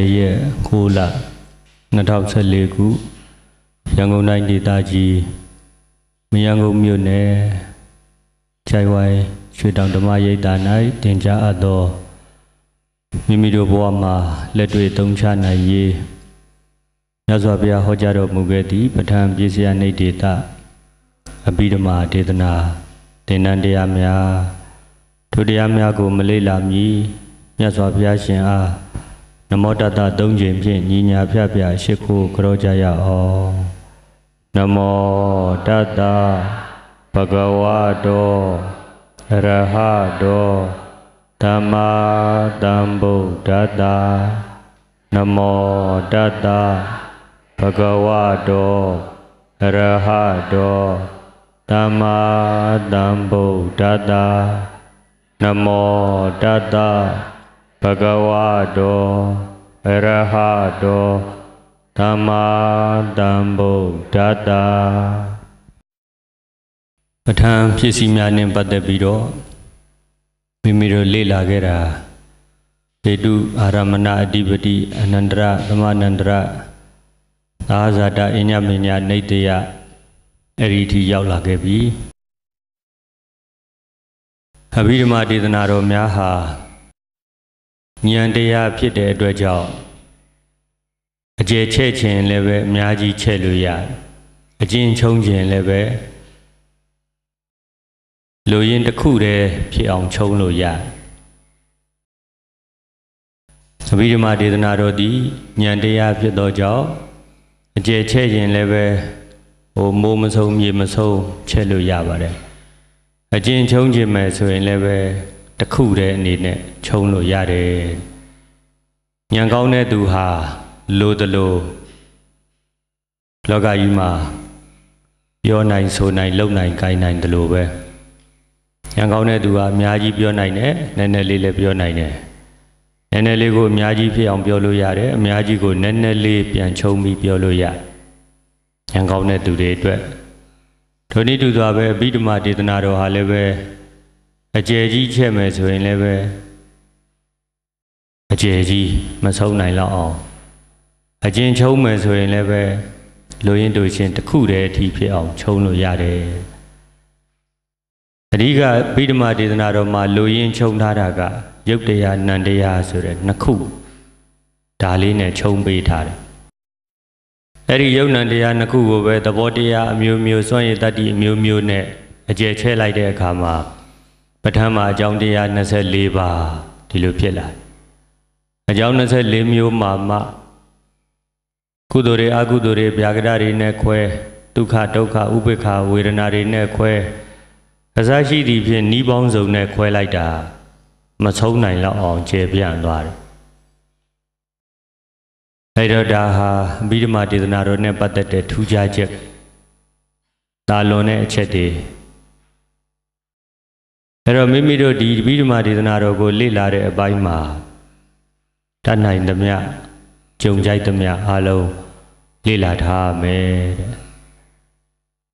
20ရက်6လ2014ခုရန်ကုန်တိုင်းဒေသကြီးမရန်ကုန်မြို့နယ်ခြိုင်ဝိုင်ရွှေတောင်ဓမ္မရိပ်သာ၌တင် जा အပ်သောမိမိတို့ဘဝမှာလက်တွေ့သုံးချနိုင်ရေးမြတ်စွာဘုရားဟောကြားတော်မူခဲ့သည့်ပဋ္ဌာန်းပြည့်စရာနေဒေတာအဘိဓမ္မာဒေသနာသင်္นานတရားများထိုတရားများကိုမလေးလာမီမြတ်စွာဘုရားရှင်အားနမောတတသုံးချိန်ဖြင့်ညီညာဖြဖြရှိခိုးကြောကြရအောင်နမောတတဘဂဝတောရဟတောဓမ္မာတံဗုဒ္ဓတာနမောတတဘဂဝတောရဟတောဓမ္မာတံဗုဒ္ဓတာနမောတတဘဂဝတောအရဟတောဓမ္မာတံဗုဒ္ဓတာပဋ္ဌာန်းဖြစ်စီများနဲ့ပတ်သက်ပြီးတော့မိမိတို့လေ့လာခဲ့တာဒေတုအာရမဏအဓိပတိအနန္တရသမနန္တရသာဇာတအညမညာနေတယအရိထိရောက်လာခဲ့ပြီအဘိဓမ္မာဒေသနာတော်များဟာဉာဏ်တရားဖြစ်တဲ့အတွက်ကြောင့်အကျယ်ချဲ့ခြင်းလည်းပဲအများကြီးချဲ့လို့ရတယ်အကျဉ်းချုံခြင်းလည်းပဲလိုရင်းတစ်ခုတည်းဖြစ်အောင်ချုံလို့ရတယ်အဘိဓမ္မာဒေသနာတော်သည်ဉာဏ်တရားဖြစ်သောကြောင့်အကျယ်ချဲ့ခြင်းလည်းပဲဟိုမိုးမဆုံးမြေမဆုံးချဲ့လို့ရပါတယ်အကျဉ်းချုံခြင်းမယ်ဆိုရင်လည်းပဲတစ်ခုတည်းအနေနဲ့ခြုံလို့ရတယ်ညံကောင်းတဲ့သူဟာ လိုတလို့လောကကြီးမှာပြောနိုင်ဆိုနိုင် လုပ်နိုင်ကိုင်နိုင်တလို့ပဲညံကောင်းတဲ့သူဟာအများကြီးပြောနိုင်တယ်နည်းနည်းလေးလည်းပြောနိုင်တယ်နည်းနည်းလေးကိုအများကြီးဖြစ်အောင်ပြောလို့ရတယ်အများကြီးကိုနည်းနည်းလေးပြန်ချုံပြီးပြောလို့ရညံကောင်းတဲ့သူတွေအတွက်ထိုနည်းတူစွာပဲအဘိဓမ္မာဒေသနာတော်ဟာလည်းပဲအကျယ်ကြီးချက်မယ်ဆိုရင်လည်းပဲအကျယ်ကြီးမဆုံးနိုင်တော့အောင်အကျဉ်ချုံမယ်ဆိုရင်လည်းပဲလိုရင်းတို့ချင်းတစ်ခုတည်းအထီးဖြစ်အောင်ချုံလို့ရတယ်အဓိကပိဓမဒေသနာတော်မှာလိုရင်းချုံထားတာက ရုပ်တရားနံတရားဆိုတဲ့နှစ်ခုဒါလေးနဲ့ချုံပေးထားတယ်အဲ့ဒီယုံနံတရားနှစ်ခုကိုပဲသဘောတရားအမျိုးမျိုးစွန့်ရည်တတ္တိအမျိုးမျိုးနဲ့အကျယ်ချဲလိုက်တဲ့အခါမှာပထမအကြောင်းတရား24ပါးဒီလိုဖြစ်လာအကြောင်း24မျိုးမှာမှကုသိုလ်တွေအကုသိုလ်တွေဗျာကရတွေနဲ့ခွဲဒုက္ခဒုက္ခဥပေက္ခဝေဒနာတွေနဲ့ခွဲအစရှိသည်ဖြင့်ဤပေါင်းစုံနဲ့ခွဲလိုက်တာမဆုံးနိုင်တော့အောင်ကျေပြန့်သွားတယ်အဲ့တော့ဒါဟာအဘိဓမ္မာဒေသနာတော်နဲ့ပတ်သက်တဲ့ထူးခြားချက်တာလွန်တဲ့အချက်တွေအဲ့တော့မိမိတို့ဒီဗိဓမာဒေသနာတော်ကိုလေ့လာတဲ့အပိုင်းမှာတတ်နိုင်သမျှကြုံကြိုက်သမျှအားလုံးလေ့လာထားမယ်တဲ့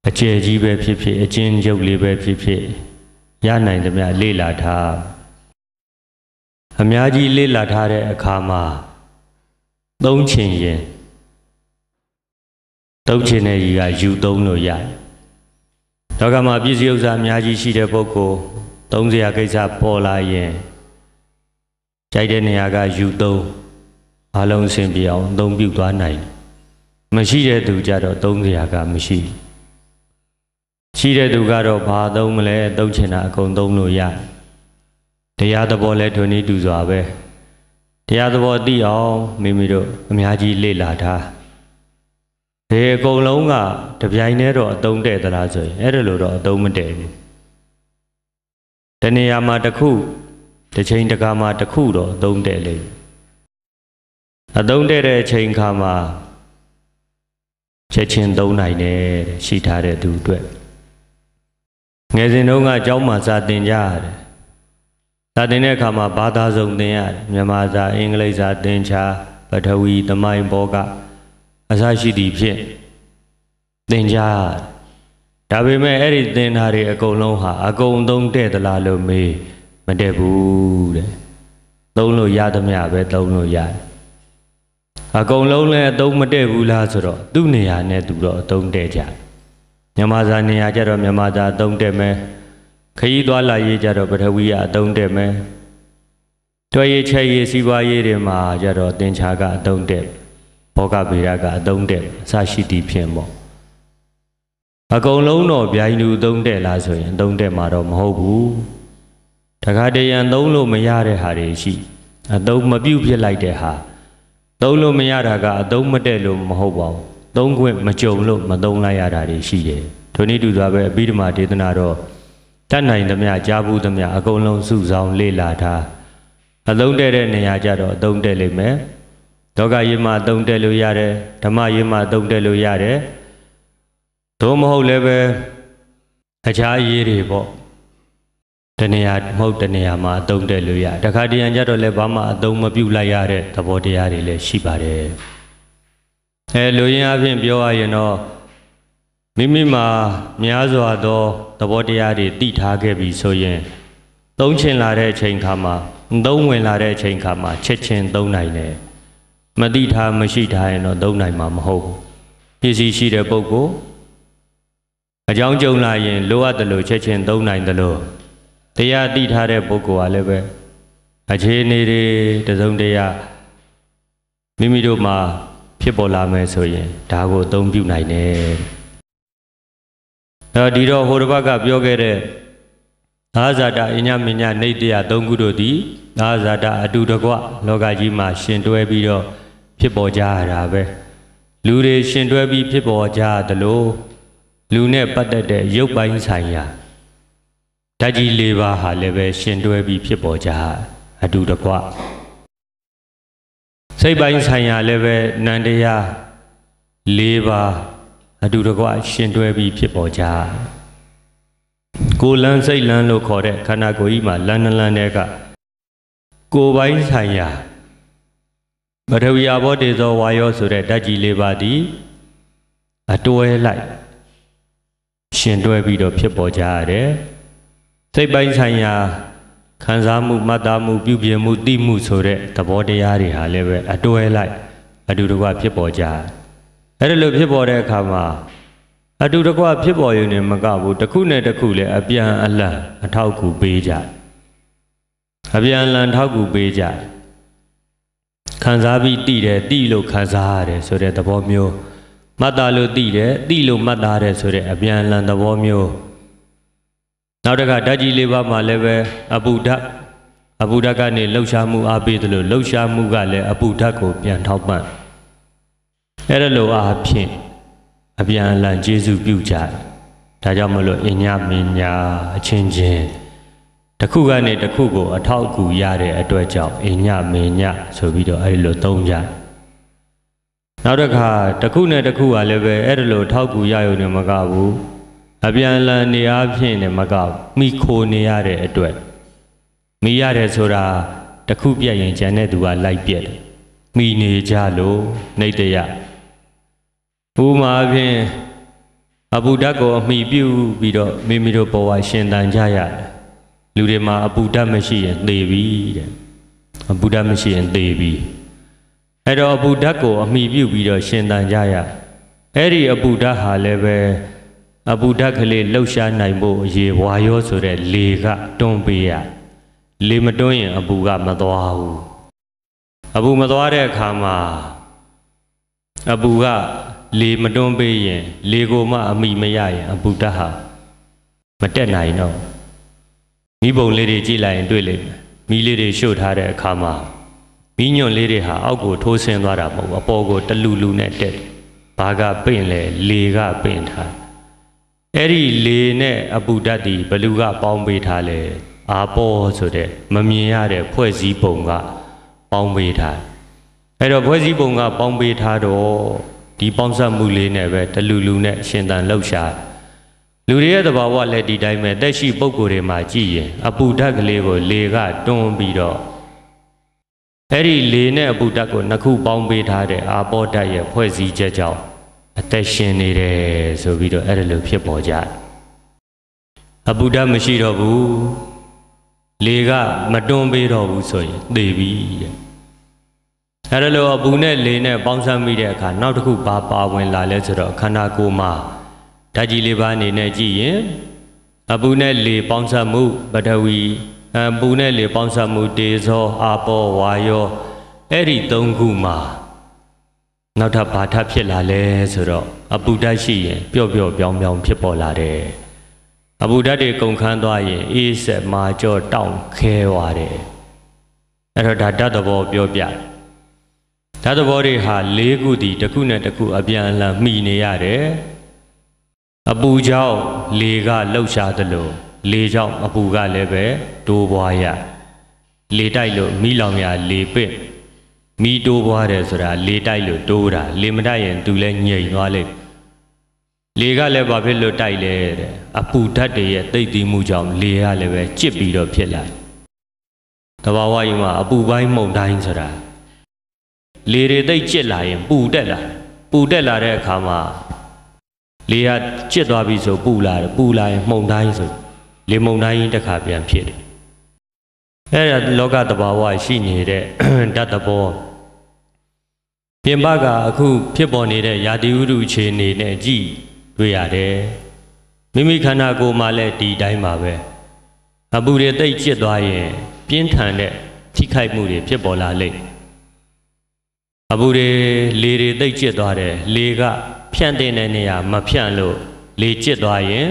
အကျယ်ကြီးပဲဖြစ်ဖြစ်အကျဉ်းချုပ်လေးပဲဖြစ်ဖြစ်ရနိုင်သမျှလေ့လာထားအများကြီးလေ့လာထားတဲ့အခါမှာသုံးချင်ရင်တုတ်ချင်တဲ့ကြီးကယူသုံးလို့ရတယ်။ဒေါကမှာပြည်စည်းဥစ္စာအများကြီးရှိတဲ့ပုဂ္ဂိုလ်သုံးစရာကိစ္စပေါ်လာရင်ကြိုက်တဲ့နေရာကယူသုံးအလုံးအစင်ပြအောင်အသုံးပြုသွားနိုင် မရှိတဲ့သူကြတော့သုံးစရာကမရှိရှိတဲ့သူကတော့ဘာသုံးမလဲသုံးချင်တာအကုန်သုံးလို့ရတရားသဘောလဲထွန်းဤတူစွာပဲတရားသဘောသိအောင်မိမိတို့အများကြီးလေ့လာထားဒီအကုန်လုံးကတပြိုင်တည်းတော့အသုံးတဲ့သလားဆိုရင်အဲ့ဒါလိုတော့အသုံးမတည့်ဘူးတနေရာမှာတစ်ခုတစ်ချိန်တစ်ခါမှာတစ်ခုတော့သုံးတဲ့လေအသုံးတဲ့တဲ့အချိန်ခါမှာချက်ချင်းသုံးနိုင်တယ်ရှိထားတဲ့သူအတွက်ငယ်စဉ်တုန်းကကျောင်းမှာစာသင်ကြရတယ်စာသင်တဲ့အခါမှာဘာသာစုံသင်ရတယ်မြန်မာစာအင်္ဂလိပ်စာသင်ချာပထဝီသမိုင်းဘောကအစရှိသည့်ဖြင့်သင်ကြရတယ်ဒါပေမဲ့အဲ့ဒီသင်္ဍာတွေအကုန်လုံးဟာအကုန်သုံးတဲ့သလားလို့မေးမတဲ့ဘူးတဲ့သုံးလို့ရသမျှပဲသုံးလို့ရတယ်အကုန်လုံးလည်းအသုံးမတဲ့ဘူးလားဆိုတော့သူ့နေရာနဲ့သူတော့အသုံးတဲ့ကြမြန်မာစာနေရာကြတော့မြန်မာစာအသုံးတဲ့မယ်ခရီးသွားလာရေးကြတော့ပထဝီကအသုံးတဲ့မယ်တွေ့ရေးချက်ရေးစီးပွားရေးတွေမှာကြတော့သင်္ချာကအသုံးတဲ့ဘောဂဗေဒကအသုံးတဲ့အစရှိသည့်ဖြင့်ပေါ့အကုန်လုံးတော့ဗျိုင်းလူသုံးတဲ့လားဆိုရင်သုံးတဲ့မှာတော့မဟုတ်ဘူးတခါတရံသုံးလို့မရတဲ့ဟာတွေရှိအသုံးမပြုတ်ဖြစ်လိုက်တဲ့ဟာသုံးလို့မရတာကအသုံးမတည့်လို့မဟုတ်ပါဘူးသုံးခွင့်မကြုံလို့မသုံးလိုက်ရတာတွေရှိတယ်ဒုနည်းတူစွာပဲအဘိဓမ္မာဒေသနာတော့တတ်နိုင်သမျှကြားဘူးသမျှအကုန်လုံးစုဆောင်လေ့လာထားအသုံးတည့်တဲ့နေရာကြတော့အသုံးတည့်လိမ့်မယ်ဒေါကယေမှာအသုံးတည့်လို့ရတယ်ဓမ္မယေမှာအသုံးတည့်လို့ရတယ်သို့မဟုတ်လည်းပဲတခြားအရေးတွေပေါ့တနေရာမဟုတ်တနေရာမှာအသုံးတဲ့လို့ရတခါတရံကြတော့လည်းဘာမှအသုံးမပြုလိုက်ရတဲ့သဘောတရားတွေလည်းရှိပါတယ်အဲလူရင်းအဖြစ်ပြောရရင်တော့မိမိမှာများစွာသောသဘောတရားတွေတည်ထားခဲ့ပြီ ဆိုရင် သုံးချင်လာတဲ့အချိန်ခါမှာသုံးဝင်လာတဲ့အချိန်ခါမှာချက်ချင်းသုံးနိုင်တယ်မတိထားမရှိထားရင်တော့သုံးနိုင်မှာမဟုတ်ဘူးပစ္စည်းရှိတဲ့ပုဂ္ဂိုလ်အကြောင်းကြုံလာရင်လိုအပ်တယ်လို့ချက်ချင်းသုံးနိုင်တယ်လို့တရားသိထားတဲ့ပုဂ္ဂိုလ်ကလည်းပဲအခြေအနေတွေတစုံတရာမိမိတို့မှာ ဖြစ်ပေါ်လာမယ်ဆိုရင်ဒါကိုအသုံးပြုနိုင်တယ်။အဲဒီတော့ဟိုတစ်ပတ်ကပြောခဲ့တဲ့သာဇာတအညမညနေတရား၃ခုတို့သည်သာဇာတအတူတကွလောကကြီးမှာရှင်တွဲပြီးတော့ဖြစ်ပေါ်ကြရတာပဲ။လူတွေရှင်တွဲပြီးဖြစ်ပေါ်ကြသလိုလူနဲ့ပတ်သက်တဲ့ရုပ်ပိုင်းဆိုင်ရာဓာတ်ကြီး၄ပါးဟာလည်းပဲရှင်တွဲပြီးဖြစ်ပေါ်ကြအတူတကွစိတ်ပိုင်းဆိုင်ရာလည်းပဲနန္တရား၄ပါးအတူတကွရှင်တွဲပြီးဖြစ်ပေါ်ကြကိုလန်းစိတ်လန်းလို့ခေါ်တဲ့ခန္ဓာကိုယ်ကြီးမှာလန်းလန်းတဲ့ကကိုယ်ပိုင်းဆိုင်ရာပထဝီအဘောတေဇောဝါယောဆိုတဲ့ဓာတ်ကြီး၄ပါးဒီအတွဲလိုက်ရှင်တွဲပြီးတော့ဖြစ်ပေါ်ကြရတယ်။စိတ်ပိုင်းဆိုင်ရာခံစားမှုမှတ်သားမှုပြုပြင်မှုသိမှုဆိုတဲ့သဘောတရားတွေဟာလည်းပဲအတွဲလိုက်အတူတကွဖြစ်ပေါ်ကြ။အဲဒီလိုဖြစ်ပေါ်တဲ့အခါမှာအတူတကွဖြစ်ပေါ်ရင်လည်းမကဘူးတစ်ခုနဲ့တစ်ခုလည်းအပြန်အလှန်အထောက်ကူပေးကြ။အပြန်အလှန်ထောက်ကူပေးကြ။ခံစားပြီးတည်တယ်တည်လို့ခံစားရတယ်ဆိုတဲ့သဘောမျိုးမတ်တာလို့သိတယ်သိလို့မတ်တာတယ်ဆိုတဲ့အပြန်အလှန်သဘောမျိုးနောက်တစ်ခါဓာတ်ကြီးလေးပါးမှာလည်းပဲအပုဒ္ဒအပုဒ္ဒကနေလှုပ်ရှားမှုအားပေးသလိုလှုပ်ရှားမှုကလည်းအပုဒ္ဒကိုပြန်ထောက်ပံ့အဲ့ဒါလိုအားဖြင့်အပြန်အလှန်ကျေစုပြုကြတယ်ဒါကြောင့်မလို့အညမညာအချင်းချင်းတစ်ခုကနေတစ်ခုကိုအထောက်အကူရတဲ့အတွက်ကြောင့်အညမညာဆိုပြီးတော့အဲ့ဒီလိုသုံးကြတယ်နောက်တစ်ခါတစ်ခုနဲ့တစ်ခုကလည်းပဲအဲ့ဒါလိုထောက်ကူရရုံနဲ့မကဘူးအပြန်လန်နေအားဖြင့်လည်းမကဘူးမိခိုနေရတဲ့အတွက်မိရတယ်ဆိုတာတစ်ခုပြက်ရင်ဂျန်တဲ့သူကလိုက်ပြက်တယ်မိနေကြလို့နေတရဥမာဖြင့်အပုဒတ်ကိုအမိပြုပြီးတော့မိမိတို့ဘဝရှင်တန်ကြရတယ်လူတွေမှာအပုဒတ်မရှိရင်သေပြီတဲ့အပုဒတ်မရှိရင်သေပြီအဲ့တော့အပူဓာတ်ကို အမိပြုပြီးတော့ရှင်သန်ကြရအဲ့ဒီအပူဓာတ်ဟာလည်းပဲအပူဓာတ်ကလေးလှုပ်ရှားနိုင်ဖို့ရေဝါရောဆိုတဲ့လေကတွန်းပေးရလေမတွန်းရင်အပူကမသွားဘူးအပူမသွားတဲ့အခါမှာအပူကလေမတွန်းပေးရင် လေကိုမှအမိမရရင်အပူဓာတ်ဟာမတက်နိုင်တော့မိဘုံလေးတွေကြည့်လိုက်ရင် တွေ့လိမ့်မယ်မိလေးတွေရှို့ထားတဲ့အခါမှာမီးညွန့်လေးတွေဟာအောက်ကိုထိုးဆင်းသွားတာမဟုတ်ဘူးအပေါ်ကိုတလူလူနဲ့တက်ဘာကပင့်လဲလေကပင့်ထားအဲ့ဒီလေနဲ့အပူဓာတ်ဒီဘလူကပေါင်းပေးထားလဲအာပေါ်ဆိုတဲ့မမြင်ရတဲ့ဖွဲ့စည်းပုံကပေါင်းပေးထားအဲ့တော့ဖွဲ့စည်းပုံကပေါင်းပေးထားတော့ဒီပေါင်းစပ်မှုလေးနဲ့ပဲတလူလူနဲ့ရှင်သန်လှုပ်ရှားလူတွေရဲ့သဘာဝလည်းဒီတိုင်းပဲတက်ရှိပုံကိုယ်တွေမှာကြည့်ရင် အပူဓာတ်ကလေးကို လေကတွန်းပြီးတော့အဲ့ဒီလေနဲ့အပူဓာတ်ကိုနှစ်ခု ပေါင်းပေးထားတဲ့အာဘောဓာတ်ရဲ့ဖွဲ့စည်းချက်ကြောင့်အသက်ရှင်နေတယ်ဆိုပြီးတော့အဲ့ဒါလိုဖြစ်ပေါ်ကြတယ်အပူဓာတ်မရှိတော့ဘူးလေကမတွန်းပေးတော့ဘူးဆိုရင်သေပြီတဲ့အဲ့ဒါလိုအပူနဲ့လေနဲ့ပေါင်းစပ်မိတဲ့အခါနောက်တစ်ခုဘာပါဝင်လာလဲဆိုတော့ခန္ဓာကိုယ်မှာဓာတ်ကြီးလေးပါးအနေနဲ့ကြည့်ရင်အပူနဲ့လေပေါင်းစပ်မှုပထဝီအပူနဲ့လေပေါင်းစပ်မှုတေဇောအာပောဝါယောအဲ့ဒီ၃ခုမှာနောက်ထပ်ဘာထပ်ဖြစ်လာလဲဆိုတော့အပူဓာတ်ရှိရင်ပျော့ပျော့ပြောင်းပြောင်းဖြစ်ပေါ်လာတယ်အပူဓာတ်တွေကုန်ခန်းသွားရင်အေးဆက်မာကြော့တောင့်ခဲသွားတယ်အဲ့တော့ဒါဓာတ်သဘောပြောပြဓာတ်သဘောတွေဟာ၄ခုဒီတစ်ခုနဲ့တစ်ခုအပြန်အလှန်မှီနေရတယ်အပူကြောင့်လေကလှုပ်ရှားသလိုလေကြောင့်အပူကလည်းပဲတိုးပွားရလေတိုက်လို့မိလောင်ရလေပင့်မိတိုးပွားတယ်ဆိုတာလေတိုက်လို့တိုးတာလေမတိုက်ရင်သူလည်းညိန်သွားလိမ့်လေကလည်းဘာဖြစ်လို့တိုက်လဲတဲ့အပူဓာတ်တွေရဲ့တိတ်တီးမှုကြောင့်လေကလည်းပဲကြစ်ပြီးတော့ဖြစ်လာတဘာဝကြီးမှာ အပူပိုင်းမှုန်တိုင်းဆိုတာလေတွေတိတ်ကြစ်လာရင်ပူတက်လာပူတက်လာတဲ့အခါမှာလေကကြစ်သွားပြီဆိုပူလာတယ်ပူလာရင်မှုန်တိုင်းဆိုလေမုန်တိုင်းတစ်ခါပြန်ဖြစ်တယ်အဲ့ဒါလောကတဘာဝရှိနေတဲ့ဓာတ်တဘောပြင်ပကအခု ဖြစ်ပေါ်နေတဲ့ရာတိဥတုအခြေအနေနဲ့ကြည့်တွေ့ရတယ်မိမိခန္ဓာကိုယ်မှာလည်းဒီတိုင်းပါပဲအပူတွေတိတ်ကျစ်သွားရင် ပြင်းထန်တဲ့ထိခိုက်မှုတွေဖြစ်ပေါ်လာလိမ့်အပူတွေလေတွေတိတ်ကျစ်သွားတယ်လေက ဖြန့်တဲ့နေရာ မဖြန့်လို့လေကျစ်သွားရင်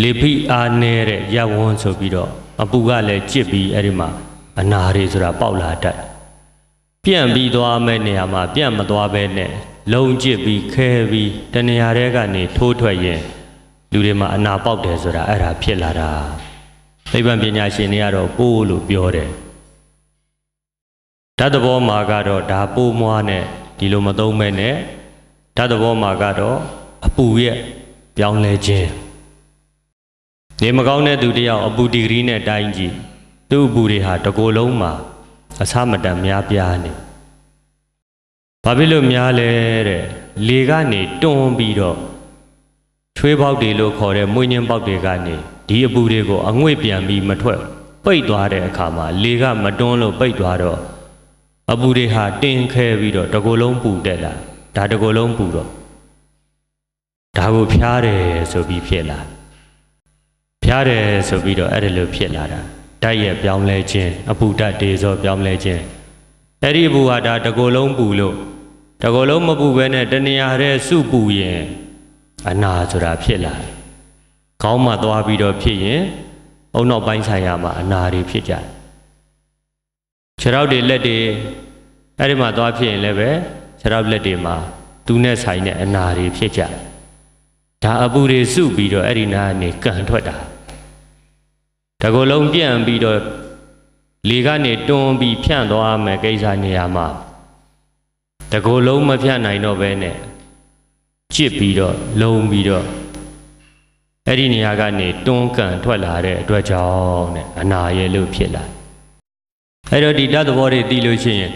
လေဖိအားနေတဲ့ရပ်ဝန်းဆိုပြီးတော့အပူကလည်းကြစ်ပြီးအဲ့ဒီမှာအနာတွေဆိုတာပေါက်လာတတ်ပြန့်ပြီးသွားမဲ့နေရာမှာပြန့်မသွားပဲနဲ့လုံကြစ်ပြီးခဲပြီးတနေရာတဲကနေထိုးထွက်ရင်လူတွေမှာအနာပေါက်တယ်ဆိုတာအဲ့ဒါဖြစ်လာတာသိပ္ပံပညာရှင်တွေကတော့ပိုးလို့ပြောတယ်ဓာတ်သဘောမှာကတော့ဒါပိုးမွားနဲ့ဒီလိုမသုံးမဲ့နဲ့ဓာတ်သဘောမှာကတော့အပူရဲ့ပြောင်းလဲခြင်းနေမကောင်းတဲ့သူတယောက်အပူဒီဂရီနဲ့တိုင်းကြည့်သူ့အပူတွေဟာတကိုယ်လုံးမှာအဆမတန်များပြားနေဘာဖြစ်လို့များလဲတဲ့လေကနေတွန်းပြီးတော့ချွေးပေါက်တွေလို့ခေါ်တဲ့မွေးညင်းပေါက်တွေကနေဒီအပူတွေကို အငွေ့ပြန်ပြီးမထွက်ပိတ်သွားတဲ့အခါမှာလေက မတွန်းလို့ပိတ်သွားတော့အပူတွေဟာတင်ခဲပြီးတော့တကိုယ်လုံးပူတက်လာဒါတကိုယ်လုံးပူတော့ဒါကိုဖျားတယ်ဆိုပြီးဖြစ်လာဖျားတယ်ဆိုပြီးတော့အဲ့ဒါလိုဖြစ်လာတာဓာတ်ရဲ့ပြောင်းလဲခြင်းအပူဓာတ်တေဇောပြောင်းလဲခြင်းအဲ့ဒီအပူဟာဒါတကိုယ်လုံးပူလို့တကိုယ်လုံးမပူဘဲနဲ့တဏှာရဲ့စုပူရင်အနာဆိုတာဖြစ်လာတယ်။ခေါင်းမှသွားပြီးတော့ဖြစ်ရင်အုံနောက်ပိုင်းဆိုင်ရာမှာအနာတွေဖြစ်ကြတယ်။ခြေထောက်တွေလက်တွေအဲ့ဒီမှာသွားဖြစ်ရင်လည်းပဲခြေထောက်လက်တွေမှာသူနဲ့ဆိုင်တဲ့အနာတွေဖြစ်ကြတယ်။ဒါအပူတွေစုပြီးတော့အဲ့ဒီနာကနေကန်ထွက်တာ။တကူလုံးပြန့်ပြီးတော့လေကနေတွန်းပြီးဖြန့်သွားမယ်ကိစ္စနေရာမှာတကူလုံးမဖြန့်နိုင်တော့ဘဲနဲ့ကြစ်ပြီးတော့လုံပြီးတော့အဲ့ဒီနေရာကနေတွန်းကန်ထွက်လာတဲ့အတွက်ကြောင့်တဲ့အနာရယ်လို့ဖြစ်လာအဲ့တော့ဒီတတ်သဘောတွေသိလို့ရှိရင်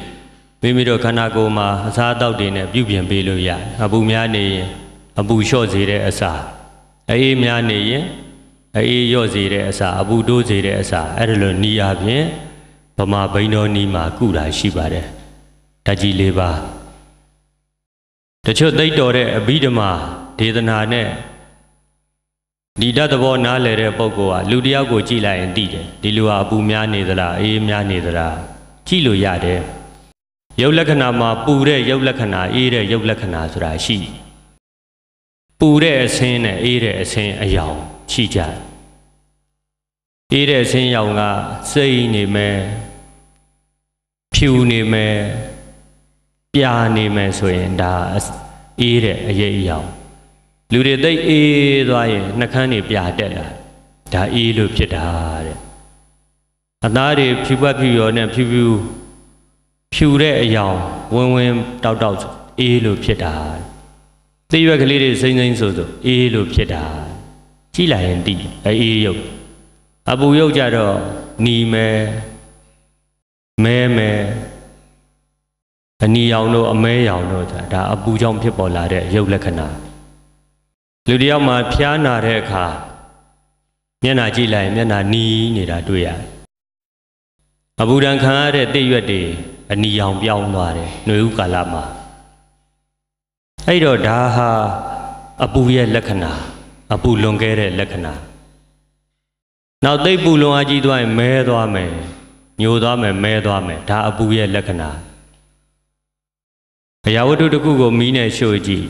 မိမိတို့ခန္ဓာကိုယ်မှာအစားအသောက်တွေနဲ့ပြုပြင်ပေးလို့ရအပူများနေရင်အပူလျှော့စေတဲ့အစာအေးများနေရင်အေးရော့စေတဲ့အစာအပူတိုးစေတဲ့အစာအဲ့ဒါလိုနီးရဖြင့်ဗမာဘိန်းတော်နီးမှာကုတာရှိပါတယ်ဓာကြီးလေးပါတချို့သိတော်တဲ့အဘိဓမ္မာဒေသနာနဲ့ဒီတတ်သဘောနားလည်တဲ့ပုဂ္ဂိုလ်ကလူတယောက်ကိုကြည့်လိုက်ရင်သိတယ်ဒီလူဟာအပူများနေသလားအေးများနေသလားကြည့်လို့ရတယ်ရုပ်လက္ခဏာမှာ ပူတဲ့ရုပ်လက္ခဏာအေးတဲ့ရုပ်လက္ခဏာဆိုတာရှိပူတဲ့အဆင်းနဲ့အေးတဲ့အဆင်းအယောင်ရှိကြတယ်အေးတဲ့ဆင်းရောင်ကစိတ်နေမယ်ဖြူနေမယ်ပြာနေမယ်ဆိုရင်ဒါအေးတဲ့အရေးအယောင်လူတွေသိအေးသွားရင်နှာခမ်းတွေပြာတက်လာဒါအေးလို့ဖြစ်တာတဲ့အသားတွေဖြူပတ်ဖြူရောနဲ့ဖြူဖြူဖြူတဲ့အယောင်ဝင်ဝင် တောက်တောက်အေးလို့ဖြစ်တာသေးရွက်ကလေးတွေစိမ့်စိမ့်ဆိုဆိုအေးလို့ဖြစ်တာကြည့်လိုက်ရင်သိအေးရုပ်အပူရုပ်ကြတော့နီမယ်မဲမယ်အနီရောင်တို့အမဲရောင်တို့ဒါအပူကြောင့်ဖြစ်ပေါ်လာတဲ့ရုပ်လက္ခဏာလူတယောက်မှာဖျားနာတဲ့အခါမျက်နှာကြည့်လိုက်ရင်မျက်နှာနီးနေတာတွေ့ရတယ်အပူဒဏ်ခံရတဲ့တိရွက်တွေအနီရောင်ပြောင်းသွားတယ်နှွေဥကာလမှာအဲ့တော့ဒါဟာအပူရဲ့လက္ခဏာအပူလွန်ခဲ့တဲ့လက္ခဏာနောက်သိပ်ပူလွန်အားကြီးသွားရင်မဲသွားမယ်ညိုသွားမယ်မဲသွားမယ်ဒါအပူရဲ့လက္ခဏာအရာဝတ္ထုတစ်ခုကို မီးနဲ့ရှို့ကြည့်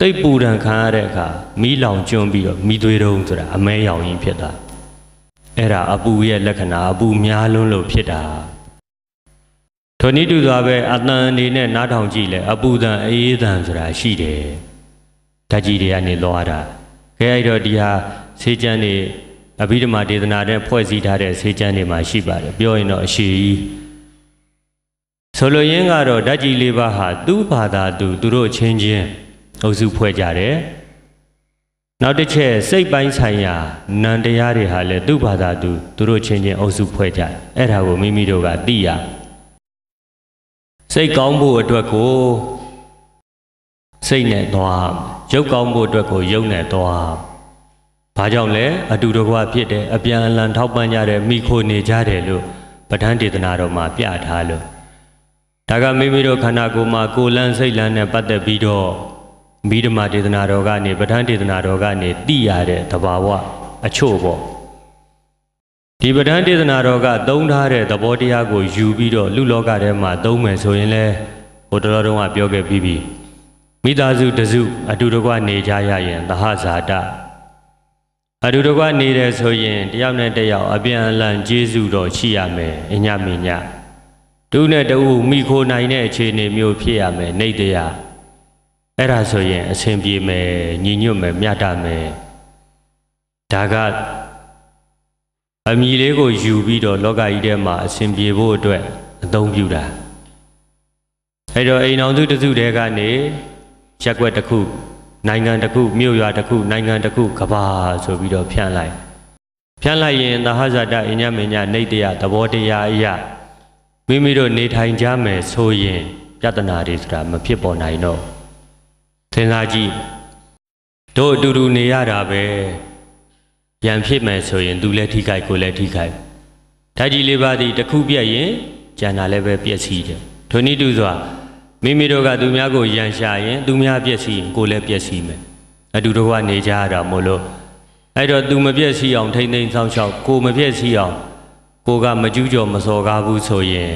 သိပ်ပူဒဏ်ခံရတဲ့အခါမီးလောင်ကျွန်းပြီးတော့မီးသွေးတုံးဆိုတာအမဲရောင်ကြီးဖြစ်တာအဲ့ဒါအပူရဲ့လက္ခဏာအပူများလွန်းလို့ဖြစ်တာထိုနည်းတူစွာပဲအတန်အနေနဲ့နားထောင်ကြည့်လဲအပူဒဏ်အေးဒဏ်ဆိုတာရှိတယ်ဓာတ်ကြီးတွေကနေလောရတာခဲအဲ့တော့ဒီဟာဆေးကျန်းတွေအဘိဓမ္မာဒေသနာတဲ့ဖွဲ့စည်းထားတဲ့ဆေးကျန်းတွေမှာရှိပါတယ်ပြောရင်တော့အရှိကြီးဆိုလိုရင်းကတော့ဓာတ်ကြီးလေးပါးဟာ သူ့ဘာသာသူသူတို့ချင်းချင်းအုပ်စုဖွဲ့ကြတယ်နောက်တစ်ချက်စိတ်ပိုင်းဆိုင်ရာနန္တရားတွေဟာလည်းသူ့ဘာသာသူသူတို့ချင်းချင်းအုပ်စုဖွဲ့ကြတယ်အဲ့ဒါကိုမိမိတို့ကသိရစိတ်ကောင်းဖို့အတွက်ကိုစိတ်နဲ့သွားရုပ်ကောင်းဖို့အတွက်ကိုရုပ်နဲ့သွားဘာကြောင့်လဲအတူတကွဖြစ်တယ်အပြန်အလှန်ထောက်ပံ့ကြတယ်မိခိုနေကြတယ်လို့ပဋ္ဌာန်းဒေသနာတော်မှာပြထားလို့ဒါကမိမိတို့ခန္ဓာကိုယ်မှာကိုယ်လန်းစိတ်လန်းနဲ့ပတ်သက်ပြီးတော့မိဓမ္မာဒေသနာတော်ကနေပဋ္ဌာန်းဒေသနာတော်ကနေသိရတဲ့သဘာဝအချို့ပေါ့ဒီပဋ္ဌာန်းဒေသနာတော်ကသုံးထားတဲ့သဘောတရားကိုယူပြီးတော့လူလောကထဲမှာသုံးမယ်ဆိုရင်လဲဟိုတော်တော်တုန်းကပြောခဲ့ပြီးပြီမိသားစုတစု အတူတကွနေကြရရင်သဟဇာတအတူတကွနေတယ်ဆိုရင်တယောက်နဲ့တယောက်အပြန်အလှန်ကျေးဇူးတော်ရှိရမယ်အညမညတူနဲ့တူမိခိုနိုင်တဲ့အခြေအနေမျိုးဖြစ်ရမယ်နေတရားအဲ့ဒါဆိုရင်အဆင်ပြေမယ်ညီညွတ်မယ်မျှတမယ်ဒါကအမိလေးကိုယူပြီးတော့လောကကြီးထဲမှာအဆင်ပြေဖို့အတွက်အသုံးပြုတာအဲ့တော့အိမ်အောင်စုတစုတဲကနေရက်ွက်တစ်ခုနိုင်ငံတစ်ခုမြို့ရွာတစ်ခုနိုင်ငံတစ်ခုကဘာဆိုပြီးတော့ဖြန့်လိုက်ဖြန့်လိုက်ရင်သဟဇာတအညမညာနေတရားသဘောတရားအရာမိမိတို့နေထိုင်ကြမယ်ဆိုရင်ပြဿနာတွေဆိုတာမဖြစ်ပေါ်နိုင်တော့သင်္သာကြည့်တို့အတူတူနေရတာပဲရန်ဖြစ်မယ်ဆိုရင်သူလည်းထိခိုက်ကိုလည်းထိခိုက်ဓာတ်ကြီးလေးပါးသည်တစ်ခုပြက်ရင်ကြံတာလည်းပဲပြက်စီးတယ်ထိုနည်းတူစွာမိမိတို့ကသူများကိုရန်ရှာရင်သူများပြည့်စည်ရင်ကိုယ်လည်းပြည့်စည်မယ်အတူတကွနေကြရတာမို့လို့အဲ့တော့သူမပြည့်စည်အောင်ထိမ့်သိမ်းဆောင်ရှောက်ကိုမပြည့်စည်အောင်ကိုကမကျူးကျော်မစော်ကားဘူးဆိုရင်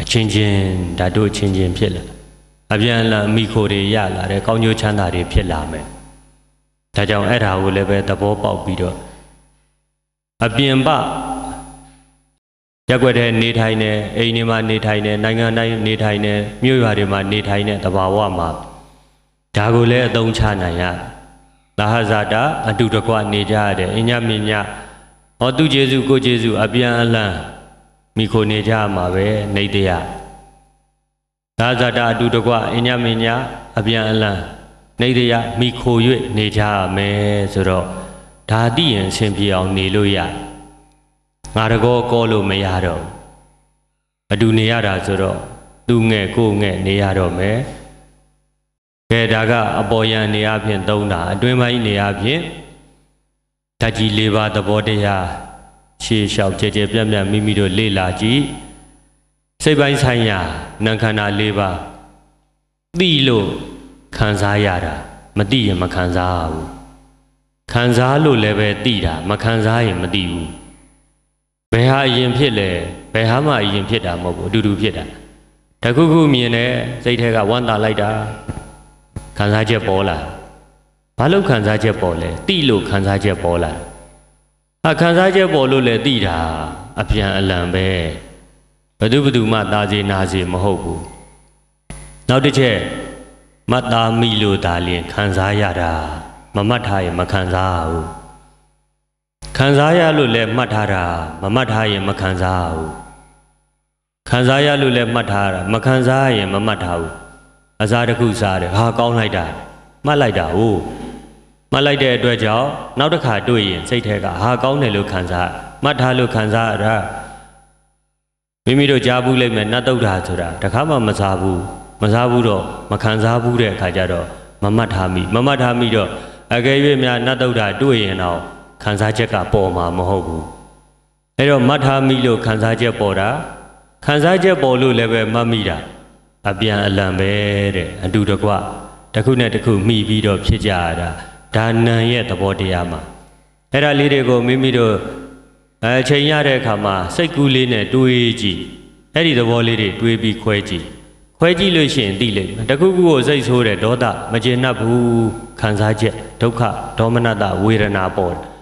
အချင်းချင်းဓာတို့အချင်းချင်းဖြစ်လာအပြန်လာမိခိုတွေရလာတယ်ကောင်းကျိုးချမ်းသာတွေဖြစ်လာမယ်ဒါကြောင့်အဲ့ဒါကိုလည်းပဲသဘောပေါက်ပြီးတော့အပြင်ပရက်ွက်တဲ့နေထိုင်နေအိမ်တွေမှာနေထိုင်နေနိုင်ငံတိုင်းနေထိုင်နေမြို့ရွာတွေမှာနေထိုင်နေတဘာဝမှာဒါကိုလည်းအသုံးချနိုင်ရသာဟဇာတာအတူတကွနေကြရတဲ့အညမညဟောသူကျေစုကိုကျေစု အပြန်အလှန်မိခိုနေကြရမှာပဲနေတရသာဇာတာအတူတကွအညမညအပြန်အလှန်နေတရမိခို၍နေကြရမယ်ဆိုတော့ဒါတိရင်အရှင်ပြေအောင် နေလို့ရတယ်ငါတကောကောလို့မရတော့အတူနေရတာဆိုတော့သူငဲ့ကိုငဲ့နေရတော့မယ်ကဲဒါကအပေါ်ယံနေအဖြစ်သုံးတာအတွင်းပိုင်းနေအဖြစ်ဓာတ်ကြီး၄ပါးသဘောတရားရှေးလျှောက်ကြဲကြဲပြန့်ပြန့်မိမိတို့လေ့လာကြည့်စိတ်ပိုင်းဆိုင်ရာနံခန္ဓာ၄ပါးသိလို့ခံစားရတာမသိရင်မခံစားဘူးခံစားလို့လည်းပဲသိတာမခံစားရင်မသိဘူးဘယ်ဟာအရင်ဖြစ်လဲဘယ်ဟာမှအရင်ဖြစ်တာမဟုတ်ဘူးအတူတူဖြစ်တာတခုခုမြင်တယ်စိတ်ထဲကဝမ်းသာလိုက်တာခံစားချက်ပေါ်လာဘာလို့ခံစားချက်ပေါ်လဲတိလို့ခံစားချက်ပေါ်လာအခံစားချက်ပေါ်လို့လဲတိတာအပြန်အလန်ပဲဘသူဘသူမှသာစေနာစေမဟုတ်ဘူးနောက်တစ်ချက်မတ်သားမိလို့ဒါလင်ခံစားရတာမမတ်ထားရင်မခံစားဘူးခံစားရလို့လည်းမှတ်ထားတာမမှတ်ထားရင်မခံစားရဘူးခံစားရလို့လည်းမှတ်ထားတာမခံစားရင်မမှတ်ထားဘူးအစားတစ်ခုစားတယ်ဟာကောင်းလိုက်တာမှတ်လိုက်တာဟိုမှတ်လိုက်တဲ့အတွက်ကြောင့်နောက်တစ်ခါတွေ့ရင်စိတ်ထဲကဟာကောင်းတယ်လို့ခံစားမှတ်ထားလို့ခံစားရတာမိမိတို့ကြားဘူးလိုက်မယ်နတ်တုတ်တာဆိုတာတခါမှမစားဘူးမစားဘူးတော့မခံစားဘူးတဲ့အခါကျတော့မမှတ်ထားမိမမှတ်ထားမိတော့အကယ်၍များနတ်တုတ်တာတွေ့ရင်တော့ခံစားချက်ကပေါ်မှာမဟုတ်ဘူးအဲ့တော့မတ်ထားမိလို့ခံစားချက်ပေါ်တာခံစားချက်ပေါ်လို့လည်းပဲမတ်မိတာအပြန်အလံပဲတဲ့အတူတကွတစ်ခုနဲ့တစ်ခုမိပြီးတော့ဖြစ်ကြရတာဒါနံရဲ့သဘောတရားမှာအဲ့ဒါလေးတွေကိုမိမိတို့အချိန်ရတဲ့အခါမှာစိတ်ကူးလေးနဲ့တွေးကြည့်အဲ့ဒီသဘောလေးတွေတွေးပြီးခွဲကြည့်ခွဲကြည့်လို့ရှိရင်သိလိမ့်မယ်တခုခုကိုစိတ်ဆိုးတဲ့ဒေါသမကျေနပ်ဘူးခံစားချက်ဒုက္ခဒေါမနတဝေဒနာပေါ်တယ်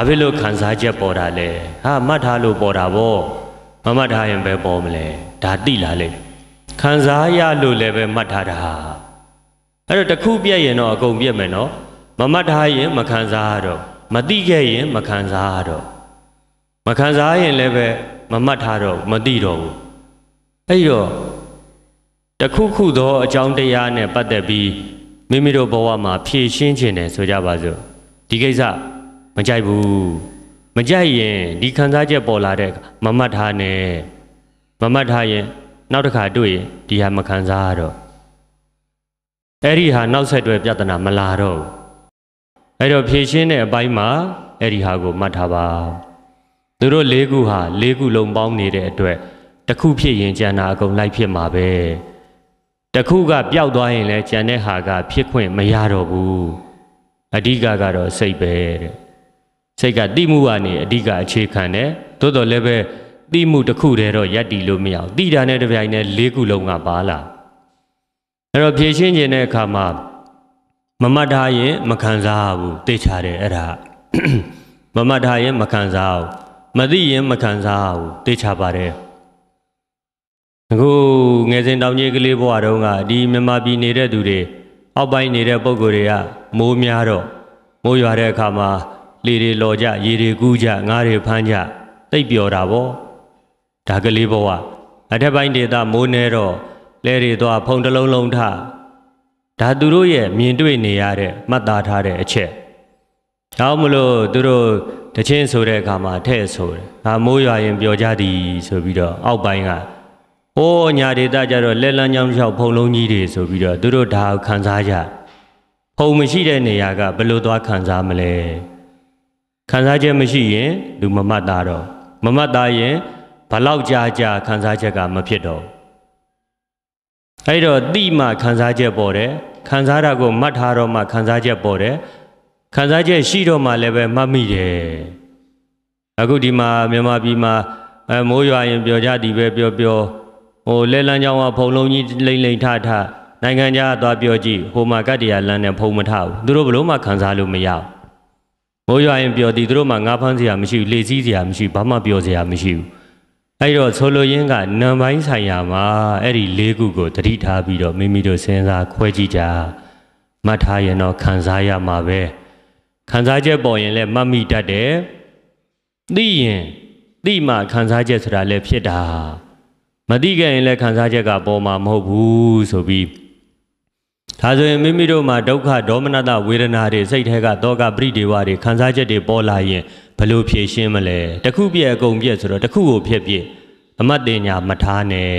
ဘာဖြစ်လို့ခံစားချက်ပေါ်တာလဲဟာမှတ်ထားလို့ပေါ်တာဗောမမှတ်ထားရင်ပဲပေါ်မလဲဒါတိလာလေခံစားရလို့လည်းပဲမှတ်ထားတာဟာအဲ့တော့တစ်ခုပြက်ရင်တော့အကုန်ပြက်မယ်နော်မမှတ်ထားရင် မခံစားရတော့မတိခဲ့ရင်မခံစားရတော့မခံစားရင်လည်းပဲမမှတ်ထားတော့မတိတော့ဘူးအဲ့တော့တခုခုသောအကြောင်းတရားနဲ့ပတ်သက်ပြီးမိမိတို့ဘဝမှာဖြည့်ရှင်းခြင်းတယ်ဆိုကြပါစို့ဒီကိစ္စမကြိုက်ဘူးမကြိုက်ရင် ဒီခံစားချက်ပေါ်လာတဲ့မမတ်ထားနဲ့မမတ်ထားရင် နောက်တစ်ခါတွေ့ရင်ဒီဟာမခံစားရတော့အဲ့ဒီဟာနောက်ဆက်တွဲပြဿနာမလာတော့ဘူးအဲ့တော့ဖြည့်ရှင်းတဲ့အပိုင်းမှာအဲ့ဒီဟာကိုမှတ်ထားပါသူတို့လေးခုဟာလေးခုလုံးပေါင်းနေတဲ့အတွက်တစ်ခုဖြစ်ရင်ကျန်တာအကုန်လိုက်ဖြစ်မှာပဲတစ်ခုကပျောက်သွားရင်လည်းကျန်တဲ့ဟာက ဖြစ်ခွင့်မရတော့ဘူးအဓိကကတော့စိတ်ပဲတဲ့စိတ်ကတိမှုကနေအဓိကအခြေခံတယ်သို့တော်လည်းပဲတိမှုတစ်ခုတည်းတော့ယက်တီလို့မရအောင်တိတာနဲ့တစ်ပြိုင်တည်းလေးခုလုံးကပါလာအဲ့တော့ဖြည့်ရှင်းခြင်းတဲ့အခါမှာမမတ်ထားရင်မခံစားရဘူးသိချတယ်အဲ့ဒါမမတ်ထားရင်မခံစားရဘူးမသိရင်မခံစားရဘူးသိချပါတယ်အခုငယ်စဉ်တောင်ကြီးကလေးဘဝတုန်းကဒီမြန်မာပြည်နေတဲ့သူတွေအောက်ပိုင်းနေတဲ့ပုံကိုယ်တွေကမိုးများတော့မိုးရွာတဲ့အခါမှာလေတွေလော်ကြရေတွေကူးကြငါးတွေဖမ်းကြတိတ်ပျော်တာဗောဒါကလေးဘဝအထက်ပိုင်းဒေသမိုးနေတော့လဲတွေသွားဖုံတလုံးလုံးထဒါသူတို့ရဲ့မြင်တွေ့နေရတဲ့မှတ်သားထားတဲ့အချက်။ဒါမှမလို့သူတို့တချင်းဆိုတဲ့အခါမှာထဲ့ဆိုတယ်။ငါမိုးရွာရင်ပျော်ကြသည်ဆိုပြီးတော့အောက်ပိုင်းကအိုးညာဒေတာကြတော့လက်လန်းချောင်းချောက်ဖုံလုံးကြီးတွေဆိုပြီးတော့သူတို့ဒါခံစားကြ။ဖုံမရှိတဲ့နေရာကဘယ်လိုသွားခံစားမလဲ။ခံစားချက်မရှိရင်လူမမတ်သားတော့မမတ်သားရင်ဘလောက်ကြာကြာခံစားချက်ကမဖြစ်တော့အဲ့တော့တိမှခံစားချက်ပေါ်တယ်ခံစားတာကိုမှတ်ထားတော့မှခံစားချက်ပေါ်တယ်ခံစားချက်ရှိတော့မှလည်းပဲမှတ်မိတယ်အခုဒီမှာမြန်မာပြည်မှာအဲမိုးရွာရင်ပျော်ကြသည်ပဲပျော်ပျော်ဟိုလဲလန်းချောင်းကဖုံလုံးကြီးလိမ့်လိမ့်ထထနိုင်ငံခြားသွားပြောကြည့်ဟိုမှာကတ္တရာလမ်းနဲ့ဖုံမထဘူးသူတို့ဘလို့မှခံစားလို့မရဘူးမိုးရွာရင်ပျော်သည်သူတို့မှငါးဖမ်းစရာမရှိဘူးလေစည်းစရာမရှိဘူးဘာမှပျော်စရာမရှိဘူးအဲ့တော့ဆိုလိုရင်းကနံပိုင်းဆိုင်ရာမှာအဲ့ဒီလေးခုကိုတတိထားပြီးတော့မိမိတို့စဉ်းစားခွဲကြည့်ကြမှတ်ထားရင်တော့ခံစားရမှာပဲခံစားချက်ပေါ်ရင်လည်းမှတ်မိတတ်တယ်သိရင်သိမှခံစားချက်ဆိုတာလည်းဖြစ်တာမသိခဲ့ရင်လည်းခံစားချက်ကပေါ်မှာမဟုတ်ဘူးဆိုပြီးဒါဆိုရင်မိမိတို့မှာဒုက္ခဒေါမနတဝေဒနာတွေစိတ်ထဲကတောကပရိဒေဝတွေခံစားချက်တွေပေါ်လာရင်ဘလို့ဖြေရှင်းမလဲတခုပြည့်အကုန်ပြည့်ဆိုတော့တခုကိုဖြည့်ပြည့်အမတ်တင်ညာမထားနဲ့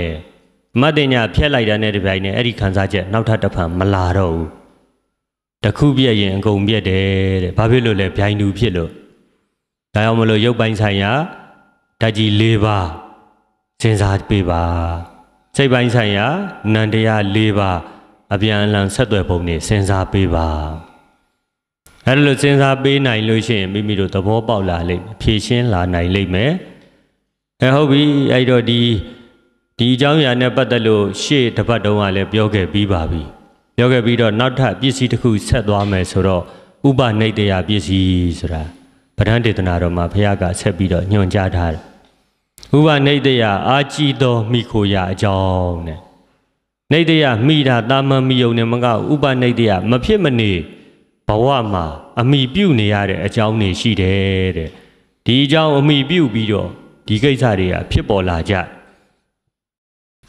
အမတ်တင်ညာဖြည့်လိုက်တာနဲ့တပြိုင်နက်အဲ့ဒီခံစားချက်နောက်ထပ်တစ်ဖန်မလာတော့ဘူးတခုပြည့်ရင်အကုန်ပြည့်တယ်တဲ့ဘာဖြစ်လို့လဲဗျိုင်းတူဖြစ်လို့ဒါကြောင့်မလို့ရုပ်ပိုင်းဆိုင်ရာဓာတ်ကြီး၄ပါးစဉ်းစားပေးပါစိတ်ပိုင်းဆိုင်ရာနန္တရား၄ပါးအပြန်အလှန်ဆက်သွယ်ပုံတွေစဉ်းစားပေးပါအဲ့လိုစဉ်းစားပေးနိုင်လို့ရှိရင်မိမိတို့သဘောပေါက်လာလိမ့်မယ်ဖြေရှင်းလာနိုင်လိမ့်မယ်အဲဟုတ်ပြီအဲ့တော့ဒီဒီအကြောင်းအရာနဲ့ပတ်သက်လို့ရှေ့တစ်ပတ်တုန်းကလည်းပြောခဲ့ပြီးပါပြီပြောခဲ့ပြီးတော့နောက်ထပ်ပစ္စည်းတစ်ခုဆက်သွားမယ်ဆိုတော့ဥပနိတယပစ္စည်းဆိုတာဗဒ္ဒံဒေသနာတော်မှာဘုရားကဆက်ပြီးတော့ညွှန်ကြားထားတယ်ဥပနိတယအာကြည်တော်မိခိုရအကြောင်းတဲ့နေတရမိတာတာမန်မိယုံနဲ့မကဥပနေတရမဖြစ်မနေဘဝမှာအမိပြုနေရတဲ့အကြောင်းတွေရှိတယ်တဲ့ဒီအကြောင်းအမိပြုပြီးတော့ဒီကိစ္စတွေကဖြစ်ပေါ်လာကြ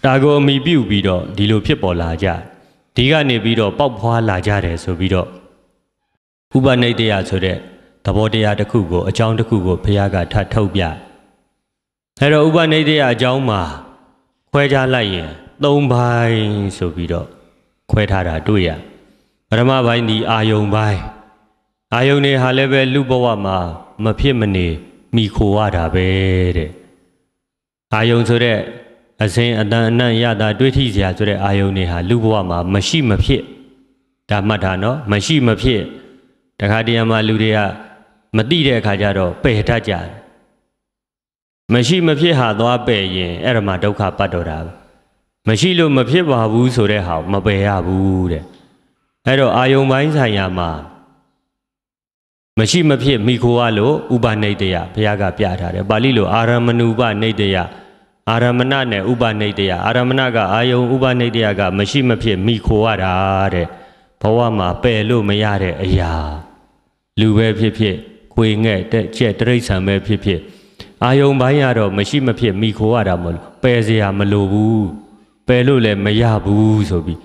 ဒါကိုအမိပြုပြီးတော့ဒီလိုဖြစ်ပေါ်လာကြဒီကနေပြီးတော့ပေါက်ဖွာလာကြတယ်ဆိုပြီးတော့ဥပနိတ္တယဆိုတဲ့သဘောတရားတစ်ခုကို အကြောင်းတစ်ခုကိုဘုရားကထထုတ်ပြအဲတော့ဥပနိတ္တယအကြောင်းမှာ ခွဲခြားလိုက်ရင်၃ပိုင်းဆိုပြီးတော့ခွဲထားတာတွေ့ရပထမပိုင်းဒီအာယုံပိုင်းအာယုံတွေဟာလည်းပဲလူဘဝမှာမဖြစ်မနေမိခိုရတာပဲတဲ့အာယုံဆိုတဲ့အစဉ်အတန်အနံ့ရတာတွေးထိစရာဆိုတဲ့အာယုံတွေဟာလူဘဝမှာမရှိမဖြစ်ဒါမှတ်တာနော်မရှိမဖြစ်တခါတည်းမှာလူတွေကမတိတဲ့အခါကျတော့ပယ်တတ်ကြတယ်မရှိမဖြစ်ဟာသွားပယ်ရင်အဲ့ဒါမှဒုက္ခပတ်တော်တာပဲမရှိလို့မဖြစ်ပါဘူးဆိုတဲ့ဟာမပယ်ရဘူးတဲ့အဲ့တော့အာယုံပိုင်းဆိုင်ရာမှာမရှိမဖြစ်မိခိုရလို့ဥပနိတယဘုရားကပြထားတယ်ပါဠိလိုအာရမဏုပနိတယအာရမဏနဲ့ဥပနိတယအာရမဏကအာယုံဥပနိတယကမရှိမဖြစ်မိခိုရတာတဲ့ဘဝမှာပယ်လို့မရတဲ့အရာလူပဲဖြစ်ဖြစ်ခွေငဲ့တဲ့ကြက်တရိษံပဲဖြစ်ဖြစ်အာယုံပိုင်းရတော့မရှိမဖြစ်မိခိုရတာမလို့ပယ်เสียမလိုဘူးပယ်လို့လည်းမရဘူးဆိုပြီး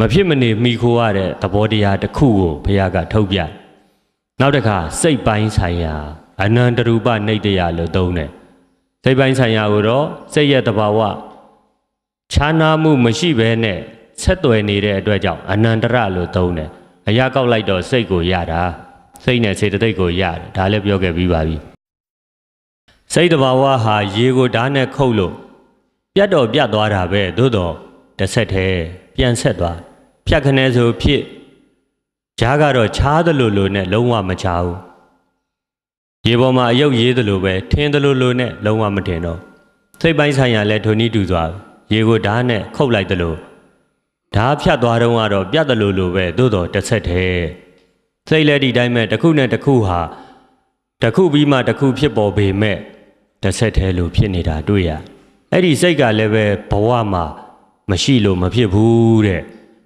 မဖြစ်မနေမိခိုးရတဲ့သဘောတရားတစ်ခုကိုဘုရားကထုတ်ပြနောက်တစ်ခါစိတ်ပိုင်းဆိုင်ရာ အနန္တရူပနိတယလို့သုံးတယ်စိတ်ပိုင်းဆိုင်ရာကိုတော့စိတ်ရဲ့တဘာဝခြားနာမှုမရှိဘဲနဲ့ဆက်သွယ်နေတဲ့အတွက်ကြောင့်အနန္တရလို့သုံးတယ်အရာကောက်လိုက်တော့စိတ်ကိုရတာစိတ်နဲ့စေတသိက်ကိုရတယ်ဒါလည်းပြောခဲ့ပြီးပါပြီစိတ်တဘာဝဟာရေကိုဓာတ်နဲ့ခုတ်လို့ပြတ်တော့ပြတ်သွားတာပဲသို့တော့တစ်ဆက်တည်းပြန်ဆက်သွားဖြတ်ခနဲဆိုဖြစ်ဂျားကတော့ချားသလိုလိုနဲ့လုံးဝမချားဘူးရေပေါ်မှာအယုတ်ရေးသလိုပဲထင်းသလိုလိုနဲ့လုံးဝမတင်တော့စိတ်ပိုင်းဆိုင်ရာလဲထုံနီးတူသွားရေကိုဓာတ်နဲ့ခုတ်လိုက်သလိုဓာတ်ဖြတ်သွားတော့ကတော့ပြတ်သလိုလိုပဲသို့တော့တစ်ဆက်တည်းစိတ်လက်ဒီတိုင်းမဲ့တစ်ခုနဲ့တစ်ခုဟာတစ်ခုပြီးမှတစ်ခုဖြစ်ပေါ်ပေမဲ့တစ်ဆက်တည်းလိုဖြစ်နေတာတွေ့ရတယ်အဲ့ဒီစိတ်ကလည်းပဲဘဝမှာမရှိလို့မဖြစ်ဘူးတဲ့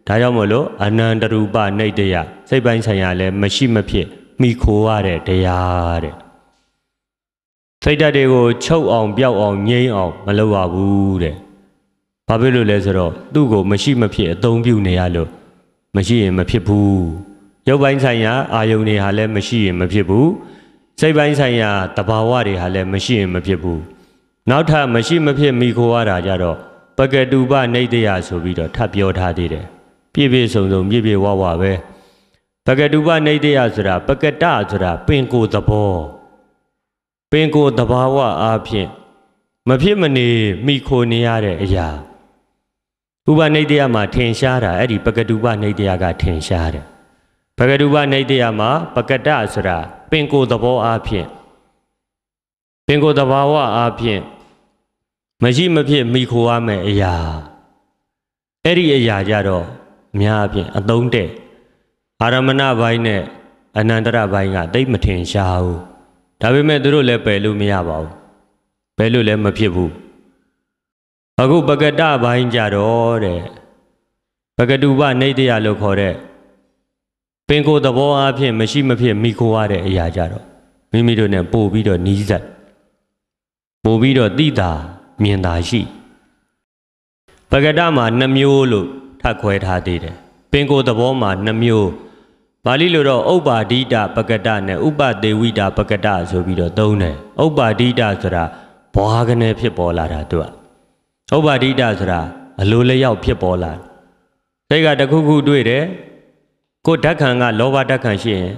ဒါကြောင့်မလို့အနန္တရူပနိတယစိတ်ပိုင်းဆိုင်ရာလည်းမရှိမဖြစ်မိခိုးရတဲ့တရားတဲ့စိတ်ဓာတ်တွေကိုချုပ်အောင်ပြောက်အောင်ငြိမ်းအောင်မလုပ်ရဘူးတဲ့ဘာဖြစ်လို့လဲဆိုတော့သူ့ကိုမရှိမဖြစ်အသုံးပြုနေရလို့မရှိရင်မဖြစ်ဘူးရုပ်ပိုင်းဆိုင်ရာအာယုန်တွေဟာလည်းမရှိရင်မဖြစ်ဘူးစိတ်ပိုင်းဆိုင်ရာတဘာဝတွေဟာလည်းမရှိရင်မဖြစ်ဘူးနောက်ထပ်မရှိမဖြစ်မိခိုးရတာကြတော့ပကတူပနေတရာဆိုပြီးတော့ထပ်ပြောထားသေးတယ်ပြည့်ပြည့်စုံစုံပြည့်ပြည့်ဝဝပဲပကတူပနေတရာဆိုတာပကတဆိုတာပင်ကိုသဘောပင်ကိုသဘာဝအားဖြင့်မဖြစ်မနေမိခိုနေရတဲ့အရာဥပနိတ္တယမှာထင်ရှားတာအဲ့ဒီပကတုပနိတ္တယကထင်ရှားတယ်ပကတုပနိတ္တယမှာပကတဆိုတာပင်ကိုယ်သဘောအားဖြင့်ပင်ကိုယ်သဘာဝအားဖြင့်မရှိမဖြစ်မိခိုရမယ်အရာအဲ့ဒီအရာကြတော့အများအပြည့်အသုံးတဲ့အာရမဏဘိုင်းနဲ့အနန္တရဘိုင်းကတိတ်မထင်ရှားဘူးဒါပေမဲ့သူတို့လည်းပယ်လို့မရပါဘူးပယ်လို့လည်းမဖြစ်ဘူးအခုပကတဘိုင်းကြတော့တဲ့ပကတုပနေတရလို့ခေါ်တဲ့ပင်ကိုယ်သဘောအဖြစ်မရှိမဖြစ်မိခိုရတဲ့အရာကြတော့မိမိတို့ ਨੇ ပို့ပြီးတော့နီးစပ်ပို့ပြီးတော့တိတာမြင်သာရှိပကဒမှာနှမျိုးလို့ထပ်ခွဲထားသေးတယ်ပင်ကိုယ်သဘောမှာနှမျိုးပါဠိလိုတော့ဥပ္ပါဒိတပကဒနဲ့ဥပတေဝိတာပကဒဆိုပြီးတော့သုံးတယ်ဥပ္ပါဒိတဆိုတာဘွားကနေဖြစ်ပေါ်လာတာသူကဥပ္ပါဒိတဆိုတာအလိုလျောက်ဖြစ်ပေါ်လာစိတ်ကတခုခုတွေ့တယ်ကိုဓာတ်ခံကလောဘဓာတ်ခံရှိရင်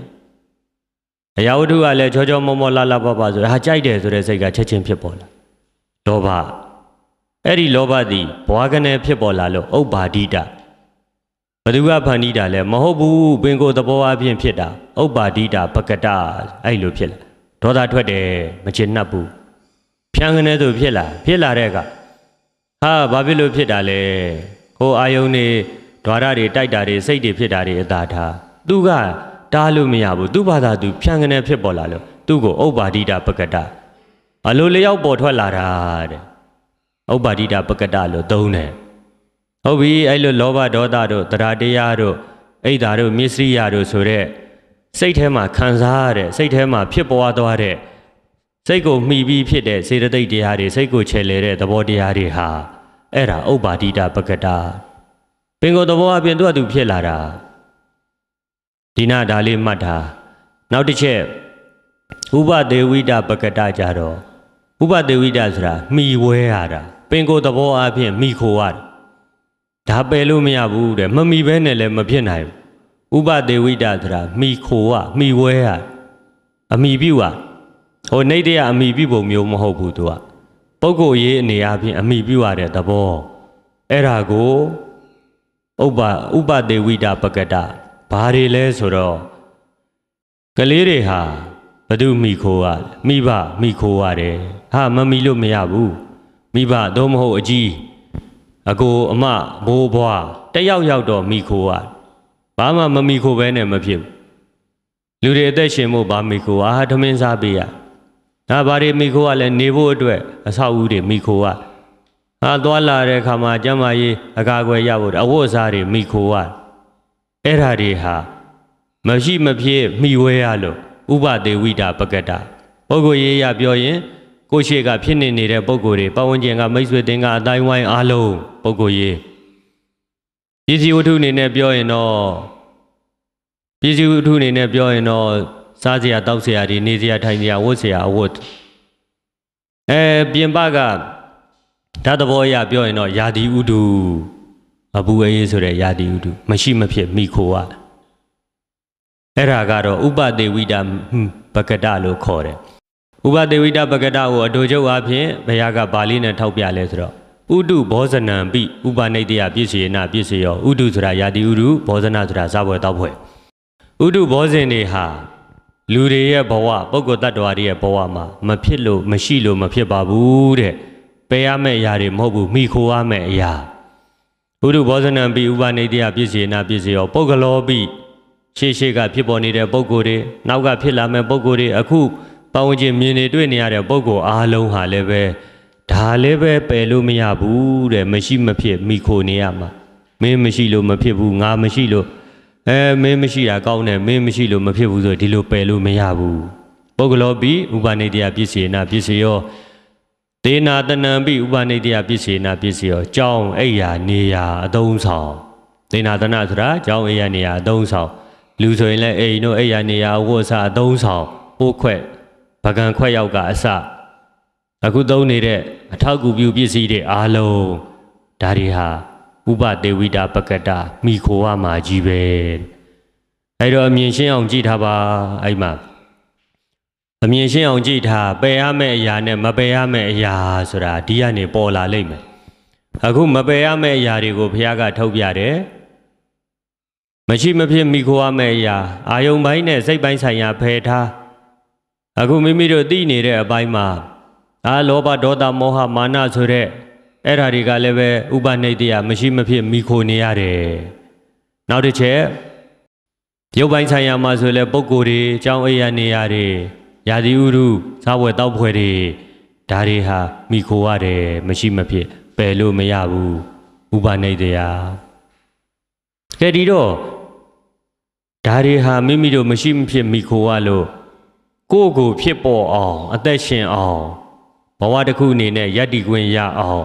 အရာဝတ္ထုကလည်းချောချောမောမောလာလာပပဆိုရဟာကြိုက်တယ်ဆိုတဲ့စိတ်ကချက်ချင်းဖြစ်ပေါ်လာလောဘအဲ့ဒီလောဘသည်ဘွားကနေဖြစ်ပေါ်လာလို့ဥပ္ပါဒိတဘသူကဖန်တီးတာလဲမဟုတ်ဘူးပင်ကိုယ်သဘောအချင်းဖြစ်တာဥပ္ပါဒိတပကတအဲ့လိုဖြစ်လာဒေါသထွက်တယ်မချင်နှပ်ဘူးဖြန်းကနေသူဖြစ်လာဖြစ်လာတဲ့ကဟာဘာဖြစ်လို့ဖြစ်တာလဲဟိုအာယုန်နေဓာရတွေတိုက်တာတွေစိတ်တွေဖြစ်တာတွေအသာထားသူကတားလို့မရဘူးသူ့ဘာသာသူဖြန်းကနေဖြစ်ပေါ်လာလို့သူ့ကိုဥပ္ပါဒိတပကတအလိုလျောက်ပေါ်ထွက်လာတာတဲ့ဥပ္ပါဒိတပကတလို့သုံးတယ်ဟုတ်ပြီအဲ့လိုလောဘဒေါသတို့တရားတရားတို့အိဒါတို့မြစ္စရိယတို့ဆိုတဲ့စိတ်ထဲမှာခံစားရတဲ့စိတ်ထဲမှာဖြစ်ပေါ်သွားတဲ့စိတ်ကိုမှီပြီးဖြစ်တဲ့စေတသိက်တရားတွေစိတ်ကိုချေလေတဲ့သဘောတရားတွေဟာအဲ့ဒါဥပ္ပါဒိတပကတာပင်ကိုယ်သဘောအပြင်သူ့အတူဖြစ်လာတာဒီနာဒါလေးမှတ်တာနောက်တစ်ချက်ဥပဒေဝိတပကတာကြတော့ဥပဒေဝိဒဆိုတာမိဝဲရတာပင်ကိုယ်သဘောအဖြစ်မိခိုရတာဒါပယ်လို့မရဘူးတဲ့မမိဘဲနဲ့လည်းမဖြစ်နိုင်ဘူးဥပဒေဝိဒဆိုတာမိခိုရမိဝဲရအမိပြုရဟိုနေတရအမိပြုပုံမျိုးမဟုတ်ဘူးသူကပုဂ္ဂိုလ်ရေးအနေအချင်းအမိပြုရတဲ့သဘောအဲ့ဒါကိုဥပဥပဒေဝိဒပကတဘာတွေလဲဆိုတော့ကလေးတွေဟာဘသူမိခိုးရမိဘမိခိုးရတယ်ဟာမမီလို့မရဘူးမိဘတော့မဟုတ်အကြီးအကိုအမဘိုးဘွားတယောက်ယောက်တော့မိခိုးရဘာမှမမိခိုးပဲနဲ့မဖြစ်ဘူးလူတွေအသက်ရှင်ဖို့ဘာမိခိုးရဟာထမင်းစားပေးရဟာဘာတွေမိခိုးရလဲနေဖို့အတွက်အဆောက်အဦတွေမိခိုးရဟာသွားလာတဲ့အခါမှာကျမ်းမာရေးအကာအကွယ်ရဖို့အဝတ်အစားတွေမိခိုးရအဲ့ဓာတွေဟာမရှိမဖြစ်မိဝဲရလို့ဥပဒေဝိတာပကတပုဂ္ဂိုလ်ရေးရပြောရင်ကိုရှိကဖြစ်နေနေတဲ့ပုံကိုယ်တွေပဝန်းကျင်ကမိတ်ဆွေတင်ကအတိုင်းဝိုင်းအားလုံးပုံကိုယ်ရေးပစ္စည်းဝတ္ထုအနေနဲ့ပြောရင်တော့ပစ္စည်းဝတ္ထုအနေနဲ့ပြောရင်တော့စားစရာတောက်စရာဒီနေစရာထိုင်စရာဝတ်စရာအဝတ်အဲပြင်ပကဓာတ်သဘောအရပြောရင်တော့ယာတိဥဒုအပူအေးဆိုတဲ့ယာတိဥဒုမရှိမဖြစ်မိခိုရတယ်အဲ့ဒါကတော့ဥပတေဝိတာပကတလို့ခေါ်တယ်ဥပဒေဝိတပကတကိုအတူချုပ်အားဖြင့်ဘုရားကပါဠိနဲ့ထောက်ပြလဲဆိုတော့ဥတုဘောဇနံပိဥပနိတယပြည့်စုံနာပြည့်စုံရောဥတုဆိုတာယာတိဥတုဘောဇနဆိုတာဇဘွယ်တောက်ဖွဲ့ဥတုဘောဇင်တွေဟာလူတွေရဲ့ဘဝပုဂ္ဂိုလ်တ attva တွေရဲ့ဘဝမှာမဖြစ်လို့မရှိလို့မဖြစ်ပါဘူးတဲ့ပယ်ရမယ့်အရာတွေမဟုတ်ဘူးမိခိုးရမယ့်အရာဥတုဘောဇနံပိဥပနိတယပြည့်စုံနာပြည့်စုံရောပုဂ္ဂလောပိရှေ့ရှေ့ကဖြစ်ပေါ်နေတဲ့ပုဂ္ဂိုလ်တွေနောက်ကဖြစ်လာမယ့်ပုဂ္ဂိုလ်တွေအခုပတ်ဝန်းကျင်မြင်နေတွေ့နေရတဲ့ပုံကိုအားလုံးဟာလည်းပဲဒါလည်းပဲပယ်လို့မရဘူးတဲ့မရှိမဖြစ်မိခိုနေရမှာမင်းမရှိလို့မဖြစ်ဘူးငါမရှိလို့အဲမင်းမရှိတာကောင်းတယ်မင်းမရှိလို့မဖြစ်ဘူးဆိုဒီလိုပယ်လို့မရဘူးပုဂ္ဂလောပိဥပါနေတယပစ္စေနာပစ္စယောဒေနာတဏံပိဥပါနေတယပစ္စေနာပစ္စယောကြောင်းအိယာနေယာအသုံးဆောင်ဒေနာတဏဆိုတာကြောင်းအိယာနေယာအသုံးဆောင်လူဆိုရင်လည်းအိမ်တို့အိယာနေယာအဝတ်အစားအသုံးဆောင်ပိုးခွက်ပကံခွက်ရောက်ကအစ အခုသုံးနေတဲ့အထောက်ကူပြုပစ္စည်းတွေအားလုံးဒါတွေဟာဥပဒေဝိတာပကတာမိခိုဝမှာကြီးပဲအဲ့တော့အမြင်ရှင်းအောင်ကြည့်ထားပါအဲ့မှာအမြင်ရှင်းအောင်ကြည့်ထားပယ်ရမယ့်အရာနဲ့မပယ်ရမယ့်အရာဆိုတာဒီကနေပေါ်လာလိမ့်မယ်အခုမပယ်ရမယ့်အရာတွေကိုဘုရားကထုတ်ပြတယ်မရှိမဖြစ်မိခိုရမယ့်အရာ အာယုံပိုင်းနဲ့စိတ်ပိုင်းဆိုင်ရာဖယ်ထားအခုမိမိတို့သိနေတဲ့အပိုင်းမှာ အာလောဘဒေါသမောဟမာနဆိုတဲ့အဲ့ဓာတွေကလည်းပဲဥပနိတယမရှိမဖြစ်မိခိုနေရတယ်။နောက်တစ်ချက်ရုပ်ပိုင်းဆိုင်ရာမှာဆိုလဲပုံကိုယ်တွေအကြောင်းအိယာနေရတယ်။ယာတိဥရုစားဝယ်တောက်ဖွဲ့တွေဒါတွေဟာမိခိုရတယ်မရှိမဖြစ်ပယ်လို့မရဘူးဥပနိတယ။ကဲဒီတော့ဒါတွေဟာမိမိတို့မရှိမဖြစ်မိခိုရလို့ကိုယ့်ကိုဖြစ်ပေါ်အောင်အသက်ရှင်အောင်ဘဝတစ်ခုအနေနဲ့ယက်တီခွင့်ရအောင်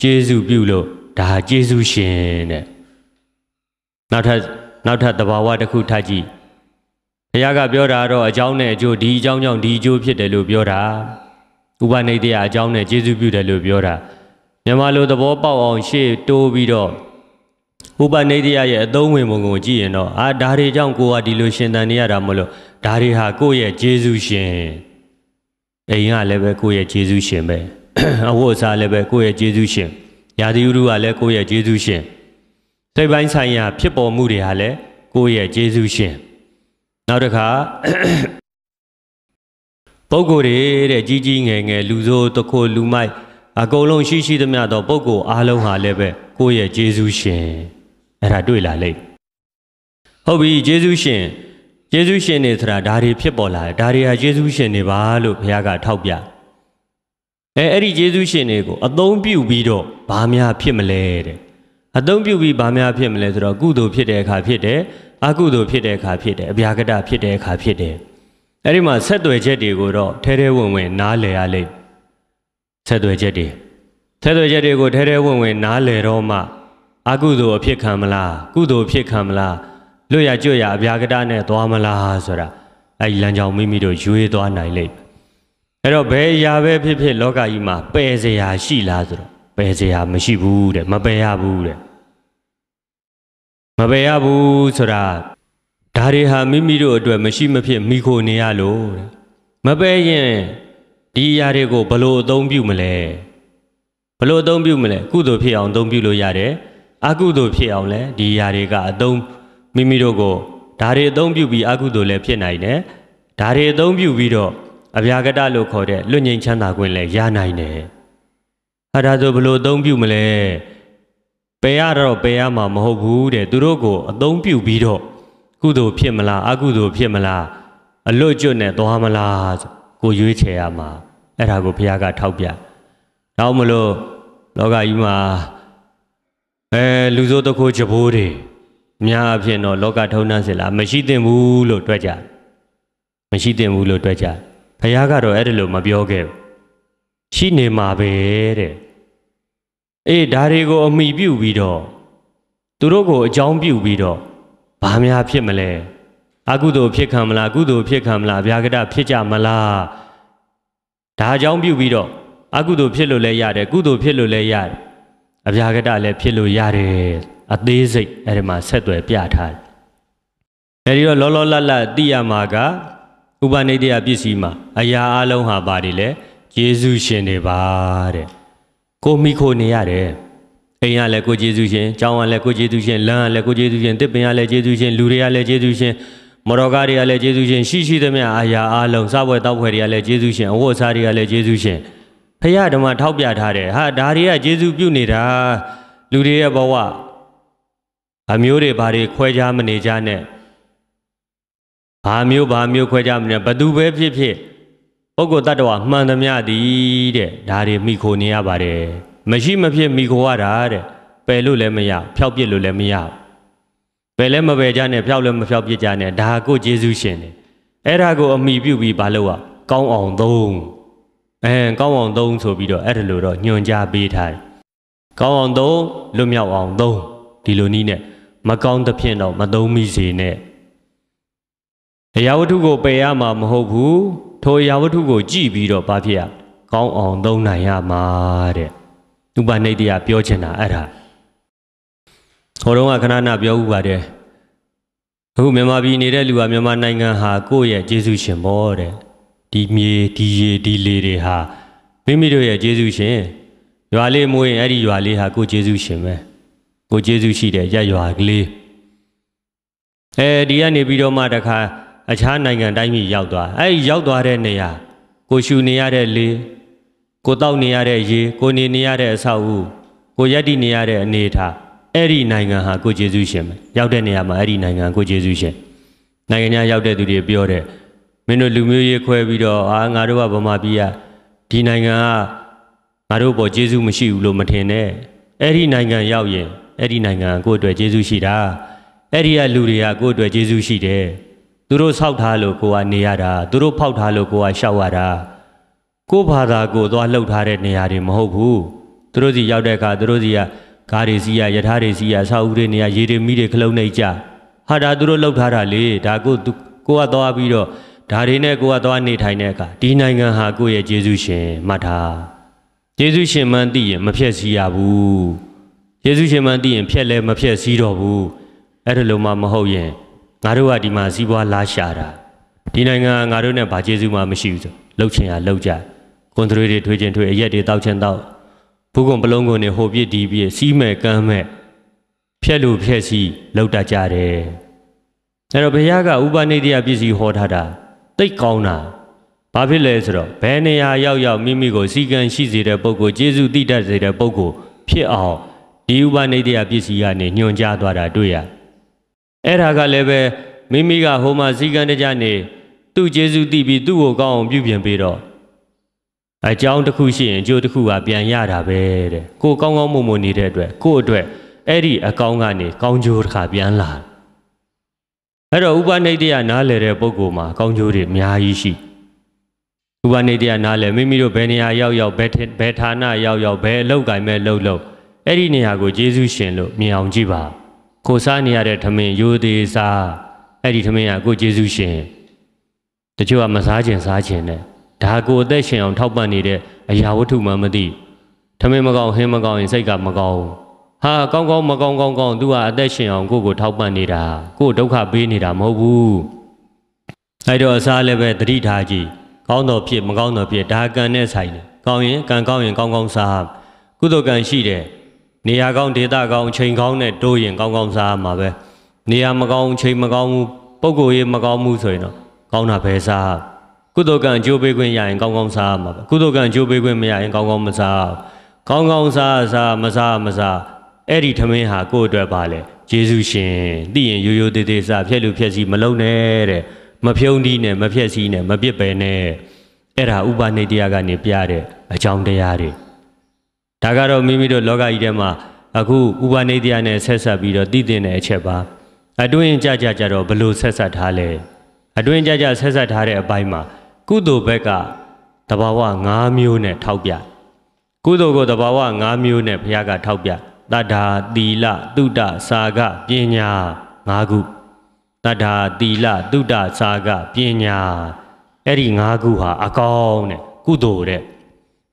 ကျေးဇူးပြုလို့ဒါကျေးဇူးရှင်တဲ့နောက်ထပ်နောက်ထပ်သဘာဝတစ်ခုထပ်ကြည့်ဘုရားကပြောတာတော့အကြောင်းနဲ့အကျိုးဒီအကြောင်းကြောင့်ဒီအကျိုးဖြစ်တယ်လို့ပြောတာဥပနိဒေယအကြောင်းနဲ့ကျေးဇူးပြုတယ်လို့ပြောတာမြန်မာလိုသဘောပေါက်အောင်ရှေ့တိုးပြီးတော့ဥပနိဒိယရဲ့အသုံးဝင်ပုံကိုကြည့်ရင်တော့အာဒါတွေကြောင့်ကိုကဒီလိုရှင်သန်နေရတာမလို့ဒါတွေဟာကိုယ့်ရဲ့ဂျေဇုရှင်အိမ်ကလည်းပဲကိုယ့်ရဲ့ဂျေဇုရှင်ပဲအဝတ်အစားလည်းပဲကိုယ့်ရဲ့ဂျေဇုရှင်ရာသီဥတုကလည်းကိုယ့်ရဲ့ဂျေဇုရှင်စိတ်ပိုင်းဆိုင်ရာ ဖြစ်ပေါ်မှုတွေဟာလည်းကိုယ့်ရဲ့ဂျေဇုရှင်နောက်တစ်ခါပုဂ္ဂိုလ်တွေတဲ့ကြီးကြီးငယ်ငယ်လူဆိုးတခိုလူမိုက်အကုန်လုံးရှိရှိသမျှသောပုဂ္ဂိုလ်အားလုံးဟာလည်းပဲကိုယ့်ရဲ့ယေရှုရှင်အဲ့ဒါတွေ့လာလိမ့်ဟုတ်ပြီယေရှုရှင်ယေရှုရှင်နေဆိုတာဒါတွေဖြစ်ပေါ်လာတယ်ဒါတွေဟာယေရှုရှင်နေပါလို့ဘုရားကထောက်ပြအဲအဲ့ဒီယေရှုရှင်တွေကိုအသုံးပြုပြီးတော့ဘာများဖြစ်မလဲတဲ့အသုံးပြုပြီးဘာများဖြစ်မလဲဆိုတော့ကုသိုလ်ဖြစ်တဲ့အခါဖြစ်တယ်အကုသိုလ်ဖြစ်တဲ့အခါဖြစ်တယ်အဗျာကတဖြစ်တဲ့အခါဖြစ်တယ်အဲ့ဒီမှာဆက်သွယ်ချက်တွေကိုတော့ထဲထဲဝင်ဝင်နားလည်ရလိမ့်ဆက်သွယ်ချက်တွေဆက်သွယ်ချက်တွေကိုထဲထဲဝင်ဝင် နားလည်တော့မှအကုသိုလ်အဖြစ်ခံမလားကုသိုလ်ဖြစ်ခံမလားလွတ်ရကြွရအပြာကတနဲ့သွားမလားဆိုတာအဲ့ဒီလမ်းကြောင်းမိမိတို့ရွေးသွားနိုင်လိမ့်မယ်အဲ့တော့ဘယ်အရာပဲဖြစ်ဖြစ် လောကကြီးမှာပယ်စရာရှိလားဆိုတော့ပယ်စရာမရှိဘူးတဲ့မပယ်ရဘူးတဲ့မပယ်ရဘူးဆိုတာဒါတွေဟာမိမိတို့အတွက်မရှိမဖြစ်မိခိုနေရလို့တဲ့မပယ်ရင်ဒီအရာတွေကိုဘလို့အသုံးပြုမလဲဘလို့အသုံးပြုမလဲကုသိုလ်ဖြစ်အောင်အသုံးပြုလို့ရတယ်အကုသိုလ်ဖြစ်အောင်လည်းဒီအရာတွေကအသုံးမိမိတို့ကိုဒါတွေအသုံးပြုပြီးအကုသိုလ်လည်းဖြစ်နိုင်တယ်ဒါတွေအသုံးပြုပြီးတော့အဗျာကတလို့ခေါ်တဲ့လွတ်ငြိမ်းချမ်းသာခွင့်လည်းရနိုင်တယ်ဟာဒါဆိုဘလို့အသုံးပြုမလဲပယ်ရတော့ပယ်ရမှာမဟုတ်ဘူးတဲ့သူတို့ကိုအသုံးပြုပြီးတော့ကုသိုလ်ဖြစ်မလားအကုသိုလ်ဖြစ်မလားအလွတ်ကျွတ်နဲ့သွားမလားဆိုကိုရွေးချယ်ရမှာအဲ့ဒါကိုဘုရားကထောက်ပြတော့မလို့လောကကြီးမှာအဲလူစိုးတခိုးချဘိုးတွေများအဖြစ်တော့လောကထုံနှံ့စစ်လားမရှိသင့်ဘူးလို့တွက်ကြမရှိသင့်ဘူးလို့တွက်ကြဘုရားကတော့အဲ့ဒါလို့မပြောခဲ့ဘူးရှိနေမှာပဲတဲ့အေးဒါတွေကို အမိပြုပြီးတော့သူတို့ကိုအကြောင်းပြုပြီးတော့ဘာများဖြစ်မလဲအကုသိုလ်ဖြစ်ခံမလားကုသိုလ်ဖြစ်ခံမလားဗျာကတဖြစ်ကြမလားဒါအကြောင်းပြုပြီးတော့အကုသိုလ် ဖြစ်လို့လည်းရတယ်ကုသိုလ်ဖြစ်လို့လည်းရတယ်အဗျာကတလည်းဖြစ်လို့ရတယ်အသေးစိတ်အဲဒီမှာဆက်သွယ်ပြထားတယ်အဲဒီတော့လောလောလတ်လတ်သိရမှာကဥပနိဒယပစ္စည်းမှာ အရာအလုံးဟာပါတယ်လေယေရှုရှင်တွေပါတဲ့ကိုမိခိုနေရတယ်အိမ်ကလည်းကိုယေရှုရှင်ကျောင်းကလည်းကိုယေရှုရှင်လမ်းကလည်းကိုယေရှုရှင်တစ်ပင်ကလည်းယေရှုရှင်လူတွေကလည်းယေရှုရှင်မော်တော်ကားတွေကလည်းကျေးဇူးရှင်ရှိရှိသမျှအာရာအားလုံးစပွဲတောက်ဖွဲ့တွေကလည်းကျေးဇူးရှင်အဝတ်အစားတွေကလည်းကျေးဇူးရှင်ဖရာဓမ္မထောက်ပြထားတယ်ဟာဒါတွေကကျေးဇူးပြုနေတာလူတွေရဲ့ဘဝအမျိုးတွေဘာတွေခွဲခြားမနေကြနဲ့ဘာမျိုးဘာမျိုးခွဲခြားမနေဘသူပဲဖြစ်ဖြစ်ပုဂ္ဂိုလ်တ attva မှန်သမျှသည်တဲ့ဒါတွေမိခိုနေရပါတယ်မရှိမဖြစ်မိခိုရတာတဲ့ပယ်လို့လည်းမရဖျောက်ပစ်လို့လည်းမရဘူးဘယ်လဲမပဲကြနဲ့ဖျောက်လဲမဖျောက်ပြစ်ကြနဲ့ဒါကိုယေရှုရှင်တယ်အဲ့ဒါကိုအမိပြုပြီးဘာလို့อ่ะကောင်းအောင်သုံးအဲကောင်းအောင်သုံးဆိုပြီးတော့အဲ့ဒါလိုတော့ညွန်ကြားပေးထားတယ်ကောင်းအောင်သုံးလွတ်မြောက်အောင်သုံးဒီလိုနည်းနဲ့မကောင်းသဖြင့်တော့မသုံးမိစေနဲ့တရားဝတ္ထုကိုပယ်ရမှာမဟုတ်ဘူးထိုအရာဝတ္ထုကိုကြည်ပြီးတော့ဘာဖြစ်ရကောင်းအောင်သုံးနိုင်ရမှာတဲ့ဥပနိဒိယပြောချင်တာအဲ့ဒါဟိုတုန်းကခဏခဏပြောဥပါတယ်အခုမြန်မာပြည်နေတဲ့လူကမြန်မာနိုင်ငံဟာကိုယ့်ရဲ့ယေရှုရှင်ဘောတဲ့ဒီမြေဒီရေဒီလေတွေဟာမိမိတို့ရဲ့ယေရှုရှင်ရွာလေးမွေးအဲ့ဒီရွာလေးဟာကိုယေရှုရှင်ပဲကိုယေရှုရှိတဲ့ရက်ရွာကလေးအဲဒီကနေပြီးတော့မှတခါအခြားနိုင်ငံတိုင်းပြည်ရောက်သွားအဲ့ဒီရောက်သွားတဲ့နေရာကိုရှူနေရတဲ့လေကိုတောက်နေရတဲ့ရေကိုနေနေရတဲ့အဆောက်အဦကိုရက်တည်နေရတဲ့အနေအထားအဲ့ဒီနိုင်ငံဟာကိုကျေးဇူးရှင်ပဲရောက်တဲ့နေရာမှာအဲ့ဒီနိုင်ငံကိုကျေးဇူးရှင်နိုင်ငံခြားရောက်တဲ့သူတွေပြောတယ်မင်းတို့လူမျိုးရေးခွဲပြီးတော့အာငါတို့ကဗမာပြည်ကဒီနိုင်ငံကငါတို့ပေါ်ကျေးဇူးမရှိဘူးလို့မထင်နဲ့အဲ့ဒီနိုင်ငံရောက်ရင်အဲ့ဒီနိုင်ငံကိုအတွက်ကျေးဇူးရှိတာအဲ့ဒီကလူတွေကကိုအတွက်ကျေးဇူးရှိတယ်သူတို့ဆောက်ထားလို့ကိုကနေရတာသူတို့ဖောက်ထားလို့ကိုကရှောက်ရတာကိုဘာသာကိုသွားလှုပ်ထားတဲ့နေရာတွေမဟုတ်ဘူးသူတို့စီရောက်တဲ့အခါသူတို့စီကဂါးတွေစီးရယထာတွေစီးရဆောက်ဦးတွေနေရရေတွေမိတွေခလုံးနှိပ်ကြဟာဒါသူတို့လှုပ်ထားတာလေဒါကိုကိုကသွားပြီးတော့ဒါတွေနဲ့ကိုကသွားနေထိုင်တဲ့အခါဒီနိုင်ငံဟာကိုယ့်ရဲ့ယေရှုရှင်မှတ်ထားယေရှုရှင်မှန်သိရင်မဖြည့်စီရဘူးယေရှုရှင်မှန်သိရင်ဖြည့်လဲမဖြည့်စီတော့ဘူးအဲ့ဒါလုံးမမဟုတ်ရင်ငါတို့ကဒီမှာစီးပွားလာရှာတာဒီနိုင်ငံငါတို့နဲ့ဘာယေရှုမှမရှိဘူးဆိုလှုပ်ချင်ရလှုပ်ကြကွန်ထရီတွေထွေးချင်းထွေးအရက်တွေတောက်ချင်တောက်ဘူးကွန်ပလုံးကွန်နေဟိုပြစ်ဒီပြစ်စီးမဲ့ကမ်းမဲ့ဖြက်လို့ဖြက်စီလောက်တတ်ကြတယ်အဲ့တော့ဘုရားကဥပနိဒိယပစ္စည်းဟောထားတာတိတ်ကောင်းတာဘာဖြစ်လဲဆိုတော့ဘယ်နေရာရောက်ရောက်မိမိကို စီကံရှိစေတဲ့ပုံကိုကျေစုတိတတ်စေတဲ့ပုံကိုဖြစ်အောင်ဒီဥပနိဒိယပစ္စည်းကနေညွန်ကြားသွားတာတွေ့ရအဲ့ဒါကလည်းပဲမိမိကဟိုမှာစီကံတကြနေသူ့ကျေစုတိပြီးသူ့ကိုကောင်းအောင်ပြုပြင်ပေးတော့အကြောင်းတစ်ခုရှိရင်အကျိုးတစ်ခုကပြန်ရတာပဲတဲ့ကိုကောင်းကောင်းမွန်မွန်နေတဲ့အတွက်ကို့အတွက်အဲ့ဒီအကောင်းကနေကောင်းကျိုးတစ်ခါပြန်လာအဲ့တော့ဥပနိဒိယနားလည်တဲ့ပုဂ္ဂိုလ်မှာကောင်းကျိုးတွေအများကြီးရှိဥပနိဒိယနားလည်မိမိတို့ဘယ်နေရာရောက်ရောက်ဘယ်ဘယ်ဌာနရောက်ရောက်ဘယ်အလုပ်ကိုင်မဲ့လုပ်လို့အဲ့ဒီနေရာကိုယေရှုရှင်လို့မြင်အောင်ကြည့်ပါကိုစားနေရတဲ့ထမင်းရိုသေးစားအဲ့ဒီထမင်းကကိုယေရှုရှင်တချို့ကမစားခြင်းစားခြင်းနဲ့ဒါကိုအသက်ရှင်အောင်ထောက်ပံ့နေတဲ့အရာဝတ္ထုမှမသိထမင်းမကောင်းဟင်းမကောင်းရင်စိတ်ကမကောင်းဟာကောင်းကောင်းမကောင်းကောင်းကောင်း तू ကအသက်ရှင်အောင်ကိုကိုထောက်ပံ့နေတာကိုဒုက္ခပေးနေတာမဟုတ်ဘူးအဲ့တော့အစားလည်းပဲတတိထားကြည့်ကောင်းတော်ဖြစ်မကောင်းတော်ဖြစ်ဒါကံနဲ့ဆိုင်တယ်ကောင်းရင်ကံကောင်းရင်ကောင်းကောင်းစားကုသိုလ်ကံရှိတယ်နေရာကောင်းဒေသကောင်းအချိန်ကောင်းနဲ့တိုးရင်ကောင်းကောင်းစားမှာပဲနေရာမကောင်းအချိန်မကောင်းဘူးပုံကိုယ်ရေးမကောင်းဘူးဆိုရင်တော့ကောင်းတာပဲစားကုသိုလ်ကံအကျိုးပေးခွင့်ရရင်ကောင်းကောင်းစားရမှာပဲကုသိုလ်ကံအကျိုးပေးခွင့်မရရင်ကောင်းကောင်းမစားကောင်းကောင်းစားစားမစားမစားအဲ့ဒီထမင်းဟာကိုယ့်အတွက်ပါလေယေရှုရှင်သိရင်ရိုးရိုးသေးသေးစားဖြက်လူဖြက်စီမလုံးနဲ့တဲ့မဖြုံးဒီနဲ့မဖြက်စီနဲ့မပြစ်ပဲနဲ့အဲ့ဒါဥပနိတရားကနေပြတဲ့အကြောင်းတရားတွေဒါကတော့မိမိတို့လောကကြီးထဲမှာအခုဥပနိတရားနဲ့ဆက်ဆက်ပြီးတော့တည်တည်တဲ့အချက်ပါအတွင်းကြကြကြတော့ဘလို့ဆက်ဆက်ထားလဲအတွင်းကြကြဆက်ဆက်ထားတဲ့အပိုင်းမှာကုသိုလ်ဘက်ကတဘာဝ၅မျိုးနဲ့ထောက်ပြကုသိုလ်ကိုတဘာဝ၅မျိုးနဲ့ဘုရားကထောက်ပြတတ္ထာသီလတုတ္တစာကပညာ၅ခုတတ္ထာသီလတုတ္တစာကပညာအဲ့ဒီ၅ခုဟာအကောင်းတဲ့ကုသိုလ်တဲ့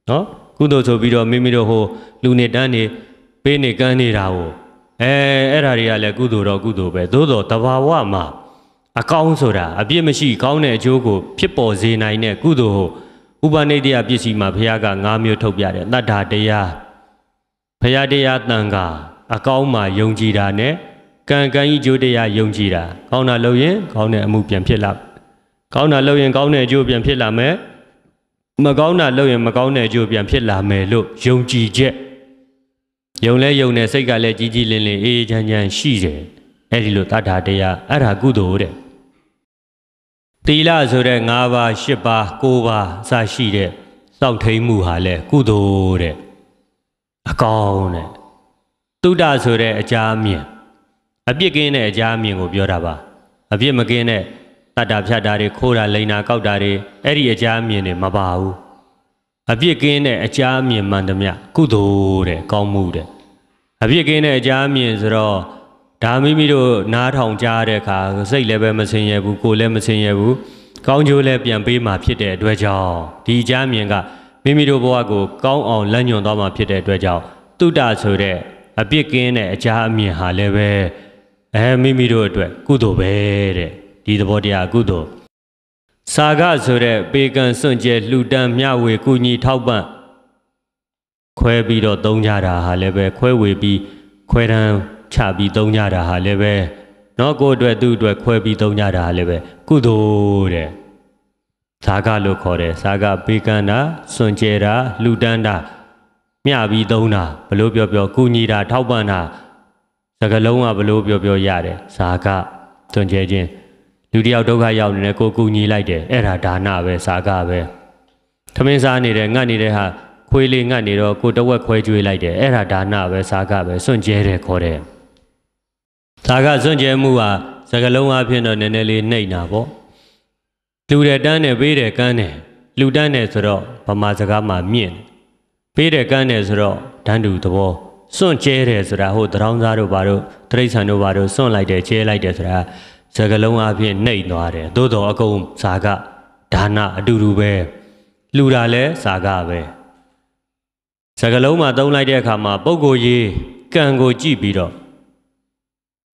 နော်ကုသိုလ်ဆိုပြီးတော့မိမိတို့ဟိုလူနေတန်းနေပေးနေကမ်းနေတာကိုအဲအဲ့ဓာတွေကလည်းကုသိုလ်တော့ကုသိုလ်ပဲသို့တော်တဘာဝမှာအကောင်းဆိုတာ အပြစ်မရှိကောင်းတဲ့အကျိုးကို ဖြစ်ပေါ်စေနိုင်တဲ့ကုသိုလ်ဟုတ်ဥပနိတယပစ္စည်းမှာဘုရားက၅မျိုးထုတ်ပြတယ်တတ္ထာတရားဘုရားတရားတန်ခါအကောင်းမှာယုံကြည်တာနဲ့ကံကံဤကျိုးတရားယုံကြည်တာကောင်းတာလုပ်ရင်ကောင်းတဲ့အမှုပြန်ဖြစ်လာကောင်းတာလုပ်ရင်ကောင်းတဲ့အကျိုးပြန်ဖြစ်လာမယ်မကောင်းတာလုပ်ရင်မကောင်းတဲ့အကျိုးပြန်ဖြစ်လာမယ်လို့ယုံကြည်ချက်ယုံလဲယုံနဲ့စိတ်ကလည်းကြီးကြီးလင်းလင်းအေးအေးချမ်းချမ်းရှိတယ်အဲ့ဒီလိုတတ္ထာတရားအဲ့ဒါကုသိုလ်တဲ့တီလဆိုတဲ့၅ပါး၈ပါး၉ပါးအစရှိတဲ့စောက်ထိန်မှုဟာလဲကုသိုလ်တဲ့အကောင်းတဲ့တုဒ္ဒဆိုတဲ့အကြာမြင်အပြစ်ကင်းတဲ့အကြာမြင်ကိုပြောတာပါ အပြစ်မကင်းတဲ့တတ်တာဖြတ်တာတွေခိုးတာလိန်တာကောက်တာတွေအဲ့ဒီအကြာမြင်တွေမပါဘူးအပြစ်ကင်းတဲ့အကြာမြင် မှန်သမျှကုသိုလ်တဲ့ကောင်းမှုတဲ့အပြစ်ကင်းတဲ့အကြာမြင်ဆိုတော့ဒါမိမိတို့နားထောင်ကြားတဲ့အခါစိတ်လည်းပဲမဆင်းရဲဘူးကိုယ်လည်းမဆင်းရဲဘူးကောင်းကျိုးလည်းပြန်ပေးမှာဖြစ်တဲ့အတွက်ကြောင့်ဒီအကြမ်းမြင်ကမိမိတို့ဘဝကိုကောင်းအောင်လမ်းညွှန်သွားမှာဖြစ်တဲ့အတွက်ကြောင့်တုတ္တဆိုတဲ့အပြစ်ကင်းတဲ့အကြအမြင်ဟာလည်းပဲအဲမိမိတို့အတွက်ကုသိုလ်ပဲတဲ့ဒီသဘောတရားကုသိုလ်စာကဆိုတဲ့ပေကံစွန့်ကြဲလှူဒန်းမျှဝေကူညီထောက်ပံ့ခွဲပြီးတော့သုံးကြတာဟာလည်းပဲခွဲဝေပြီး ခွဲတန်းချပြီးသုံးကြတာဟာလည်းပဲနော်ကိုအတွက်သူ့အတွက်ခွဲပြီးသုံးကြတာဟာလည်းပဲကုသိုလ်တဲ့ဇာကလို့ခေါ်တယ်ဇာကဘေးကန်းတာစွန့်ကြဲတာလှူဒန်းတာမျှပြီးသုံးတာဘလို့ပြောပြောကုညီတာထောက်ပံ့တာစကလုံးကဘလို့ပြောပြောရတယ်ဇာကစွန့်ကြဲခြင်းလူတယောက်ဒုက္ခရောက်နေတယ်ကိုကူညီလိုက်တယ်အဲ့ဒါဒါနပဲဇာကပဲထမင်းစားနေတယ်ငတ်နေတဲ့ဟာခွေးလေးငတ်နေတော့ကိုတဝက်ခွဲကျွေးလိုက်တယ်အဲ့ဒါဒါနပဲဇာကပဲစွန့်ကြဲတယ်ခေါ်တယ်ဒါကစွန့်ကြဲမှုဟာစကလုံးအဖြစ်တော့နည်းနည်းလေးနှိမ့်တာပေါ့လူတဲ့တန်းနဲ့ပေးတဲ့ကန်းနဲ့လူတန်းနဲ့ဆိုတော့ဗမာစကားမှာမြင့်ပေးတဲ့ကန်းနဲ့ဆိုတော့ဒန်းတူသဘောစွန့်ကျဲတယ်ဆိုတာဟိုတရောင်းသားတို့ဘာတို့တရိษံတို့ဘာတို့စွန့်လိုက်တယ်ကျဲလိုက်တယ်ဆိုတာစကလုံးအဖြစ်နှိမ့်သွားတယ်သို့တော်အကုန်စာကဒါနအတူတူပဲ လူတာလဲစာကပဲစကလုံးမှာတုံးလိုက်တဲ့အခါမှာပုံကိုကြီးကံကိုကြည့်ပြီးတော့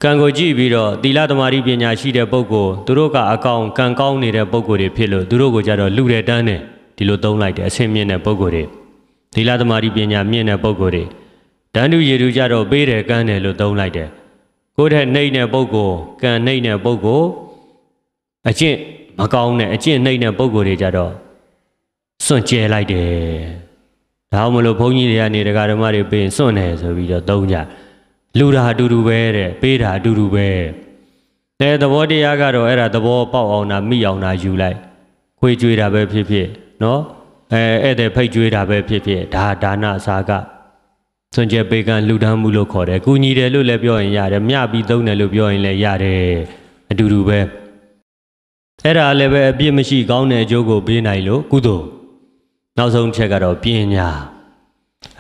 ကံကိုကြည့်ပြီးတော့သီလသမารိပညာရှိတဲ့ပုဂ္ဂိုလ်သူတို့ကအကောင်ကံကောင်းနေတဲ့ပုဂ္ဂိုလ်တွေဖြစ်လို့သူတို့ကိုကြတော့လူတဲ့တန်းနဲ့ဒီလိုသုံးလိုက်တယ်အဆင်မြင့်တဲ့ပုဂ္ဂိုလ်တွေသီလသမารိပညာမြင့်တဲ့ပုဂ္ဂိုလ်တွေတန်းတူရေတူကြတော့ပေးတယ်ကမ်းတယ်လို့သုံးလိုက်တယ်ကိုယ်ထက်နှိမ့်တဲ့ပုဂ္ဂိုလ်ကံနှိမ့်တဲ့ပုဂ္ဂိုလ်အကျင့်မကောင်းတဲ့အကျင့်နှိမ့်တဲ့ပုဂ္ဂိုလ်တွေကြတော့စွန့်ကြဲလိုက်တယ်ဒါမှမဟုတ်ဘုန်းကြီးတွေကနေတရားဓမ္မတွေပြင်စွန့်တယ်ဆိုပြီးတော့သုံးကြတယ်လူတာအတူတူပဲတဲ့ပေးတာအတူတူပဲတဲ့သဘောတရားကတော့အဲ့ဒါသဘောပေါက်အောင်တာမိအောင်တာယူလိုက် ခွေကြွေးတာပဲဖြစ်ဖြစ်နော်အဲဧည့်သည်ဖိတ်ကြွေးတာပဲဖြစ်ဖြစ်ဒါဒါနအစာကသွန်ကျဲပေကံလူတန်းမှုလို့ခေါ်တယ်။ကုညီတယ်လို့လည်းပြောရင်ရတယ်။မြပြီးသုံးတယ်လို့ပြောရင်လည်းရတယ်။အတူတူပဲ။အဲ့ဒါလည်းပဲအပြစ်မရှိကောင်းတဲ့အကျိုးကိုပေးနိုင်လို့ကုသိုလ်။နောက်ဆုံးချက်ကတော့ပညာ။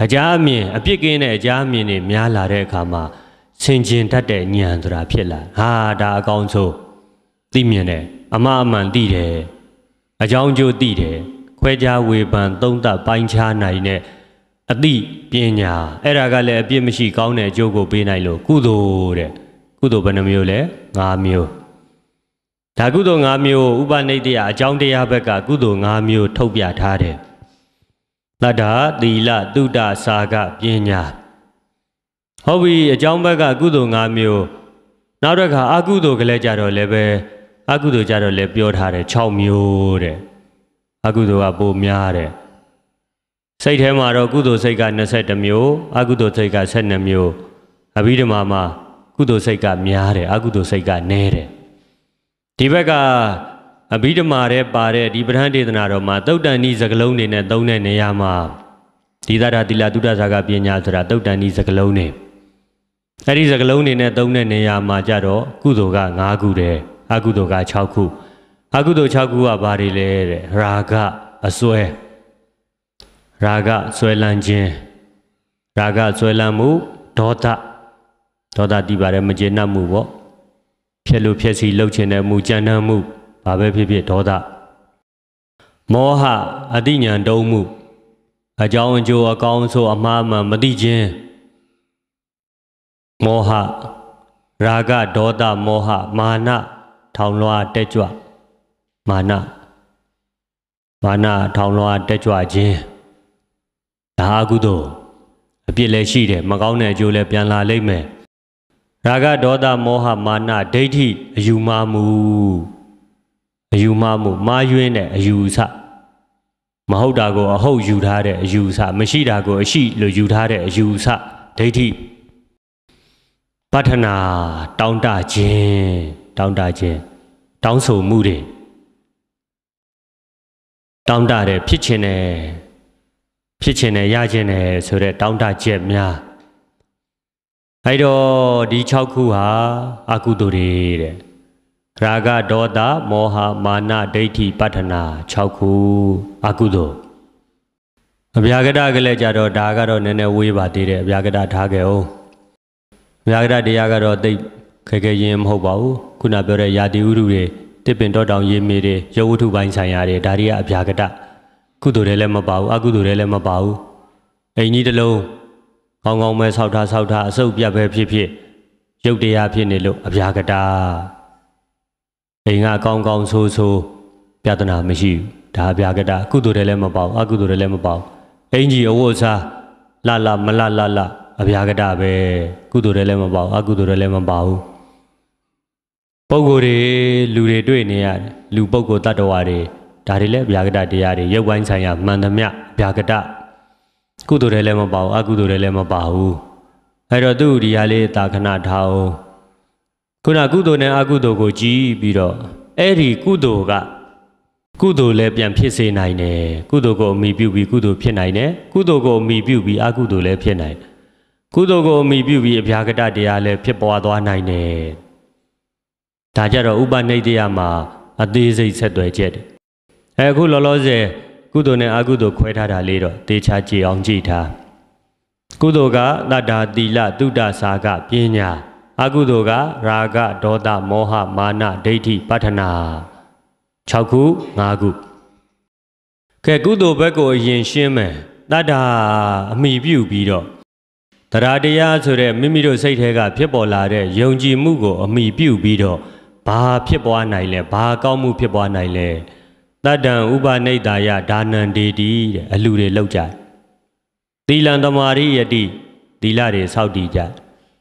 အကြအမြင်အပြစ်ကင်းတဲ့အကြအမြင်တွေများလာတဲ့အခါမှာဆင်ခြင်တတ်တဲ့ဉာဏ်ဆိုတာဖြစ်လာဟာဒါအကောင်းဆုံးသိမြင်တယ်အမှားအမှန်သိတယ်အကြောင်းကျိုးသိတယ်ခွဲခြားဝေဖန်သုံးသပ်ပိုင်းခြားနိုင်တဲ့အသိပညာအဲ့ဒါကလည်းအပြစ်မရှိကောင်းတဲ့အကျိုးကိုပေးနိုင်လို့ကုသိုလ်တဲ့ကုသိုလ်ဘယ်နှမျိုးလဲ၅မျိုးဒါကုသိုလ်၅မျိုးဥပနိဒိယအကြောင်းတရားဘက်ကကုသိုလ်၅မျိုးထုတ်ပြထားတယ်လဒ္ဓသီလတုတစာကပညာဟုတ်ပြီအကြောင်းဘက်ကကုသိုလ်၅မျိုးနောက်တစ်ခါအကုသိုလ်ကလည်းကြတော့လည်းပဲအကုသိုလ်ကြတော့လည်းပြောထားတယ်6မျိုးတဲ့အကုသိုလ်ကပိုများတဲ့စိတ်ထဲမှာတော့ကုသိုလ်စိတ်က21မျိုးအကုသိုလ်စိတ်က12မျိုးအဘိဓမ္မာမှာကုသိုလ်စိတ်ကများတယ်အကုသိုလ်စိတ်ကနည်းတယ်ဒီဘက်ကအဘိဓမ္မာတဲ့ပါတဲ့ဒီပဋ္ဌာန်းဒေသနာတော်မှာသုတ်တန်ဤစကလုံးနေနဲ့သုံးတဲ့နေရာမှာဒီသာရတိလသုဒ္ဒဇာကပညာဆိုတာသုတ်တန်ဤစကလုံးနေအဲ့ဒီစကလုံးနေနဲ့သုံးတဲ့နေရာမှာကြတော့ကုသိုလ်က၅ခုတယ်အကုသိုလ်က6ခု အကုသိုလ်6ခုကဘာတွေလဲတဲ့ရာဂအစွဲရာဂဆွဲလန်းခြင်းရာဂဆွဲလန်းမှုဒေါသဒေါသတိပါတယ်မကျေနပ်မှုပေါ့ဖြစ်လို့ဖြစ်စီလှုပ်ခြင်းတဲ့မှုကြံတမ်းမှုဘာပဲဖြစ်ဖြစ်ဒေါသမောဟအတိညာတုံးမှုအကြောင်းအကျိုးအကောင်းဆိုအမှားမှန်မသိခြင်းမောဟရာဂဒေါသမောဟမာနထောင်လွှားတက်ကြွမာနမာနထောင်လွှားတက်ကြွခြင်းဒါအကုသို့အပြစ်လည်းရှိတယ်မကောင်းတဲ့အကျိုးလည်းပြန်လာလိမ့်မယ်ရာဂဒေါသမောဟမာနဒိဋ္ဌိအယူမှားမှုအယူမမှုမာယွင်းတဲ့အယူဆမဟုတ်တာကို အဟုတ် ယူထားတဲ့အယူဆမရှိတာကိုအရှိလို့ယူထားတဲ့အယူဆဒိဋ္ဌိပတ္ထနာတောင်းတခြင်းတောင်းတခြင်းတောင်းဆိုမှုတွေတောင်းတတယ်ဖြစ်ခြင်းနဲ့ဖြစ်ခြင်းနဲ့ရခြင်းနဲ့ဆိုတဲ့တောင်းတချက်များအဲ့တော့ဒီ6ခုဟာအကုသိုလ်တွေတဲ့ရာဂဒေါသမောဟမာနဒိဋ္ဌိပတ္ထနာ6ခု အကုသို့အဗျာကဒကလည်းကြတော့ဒါကတော့နည်းနည်းဝေးပါသေးတယ်အဗျာကဒထားခဲ့အောင်အဗျာကဒတရားကတော့သိခက်ခဲရင်မဟုတ်ပါဘူးခုနပြောတဲ့ယာတိဥရုတွေတစ်ပင်တော့တောင်ရေးမေတွေရုပ်ဝတ္ထုပိုင်းဆိုင်ရာတွေဒါတွေကအဗျာကဒကုသိုလ်တွေလည်းမပါဘူးအကုသိုလ်တွေလည်းမပါဘူးအိမ်ကြီးတစ်လုံးကောင်းကောင်းပဲဆောက်ထားဆောက်ထားအစုပ်ပြတ်ပဲဖြစ်ဖြစ် ရုပ်တရားဖြစ်နေလို့အဗျာကဒအိမ်ကကောင်းကောင်းဆိုးဆိုးပြဿနာမရှိဘူးဒါဗျာကတအကုသိုလ်တွေလည်းမပေါအကုသိုလ်တွေလည်းမပေါအင်ကြီးအဝတ်စားလလမလလလအဗျာကတပဲကုသိုလ်တွေလည်းမပေါအကုသိုလ်တွေလည်းမပါဘူးပုံကိုယ်တွေလူတွေတွေ့နေရတယ်လူပုဂ္ဂိုလ်တ attva တွေဒါတွေလည်းဗျာကတတရားတွေရုပ်ပိုင်းဆိုင်ရာမှန်သမျှဗျာကတကုသိုလ်တွေလည်းမပေါအကုသိုလ်တွေလည်းမပါဘူးအဲ့တော့သူ့ဒီဟာလေးတာခဏထားအောင်ခုနကုသိုလ်နဲ့အကုသိုလ်ကို ကြည်ပြီးတော့အဲ့ဒီကုသိုလ်ကကုသိုလ်လည်းပြန်ဖြစ်စေနိုင်တယ်ကုသိုလ်ကိုအမိပြုပြီးကုသိုလ်ဖြစ်နိုင်တယ်ကုသိုလ်ကိုအမိပြုပြီးအကုသိုလ်လည်းဖြစ်နိုင်တယ်ကုသိုလ်ကိုအမိပြုပြီးအဖြာကတတရားလည်းဖြစ်ပေါ်သွားနိုင်တယ်ဒါကြတော့ဥပနိဒယမှာအသေးစိတ်ဆက်သွယ်ချက်တယ်အဲအခုလောလောဆယ်ကုသိုလ်နဲ့အကုသိုလ်ခွဲထားတာလေးတော့တေချာကြည့်အောင်ကြည့်ထားကုသိုလ်ကတတ္တာတိလတုဒ္ဒစာကပညာအကုသိုလ်ကရာဂဒေါသမောဟမာနဒိဋ္ဌိပဋ္ဌနာ6ခု5ခုကဲကုသိုလ်ဘက်ကိုအရင်ရှင်းမယ်တတ္တာအမိပြုပြီးတော့တရားတရားဆိုတဲ့မိမိတို့စိတ်ထဲကဖြစ်ပေါ်လာတဲ့ယုံကြည်မှုကိုအမိပြုပြီးတော့ဘာဖြစ်ပွားနိုင်လဲဘာကောင်းမှုဖြစ်ပွားနိုင်လဲတတ္တံဥပနိဒ္ဒာယဒါနံဒေတိတဲ့အလူတွေလောက်ကြသီလံတမာရိယတိသီလတွေဆောက်တည်ကြ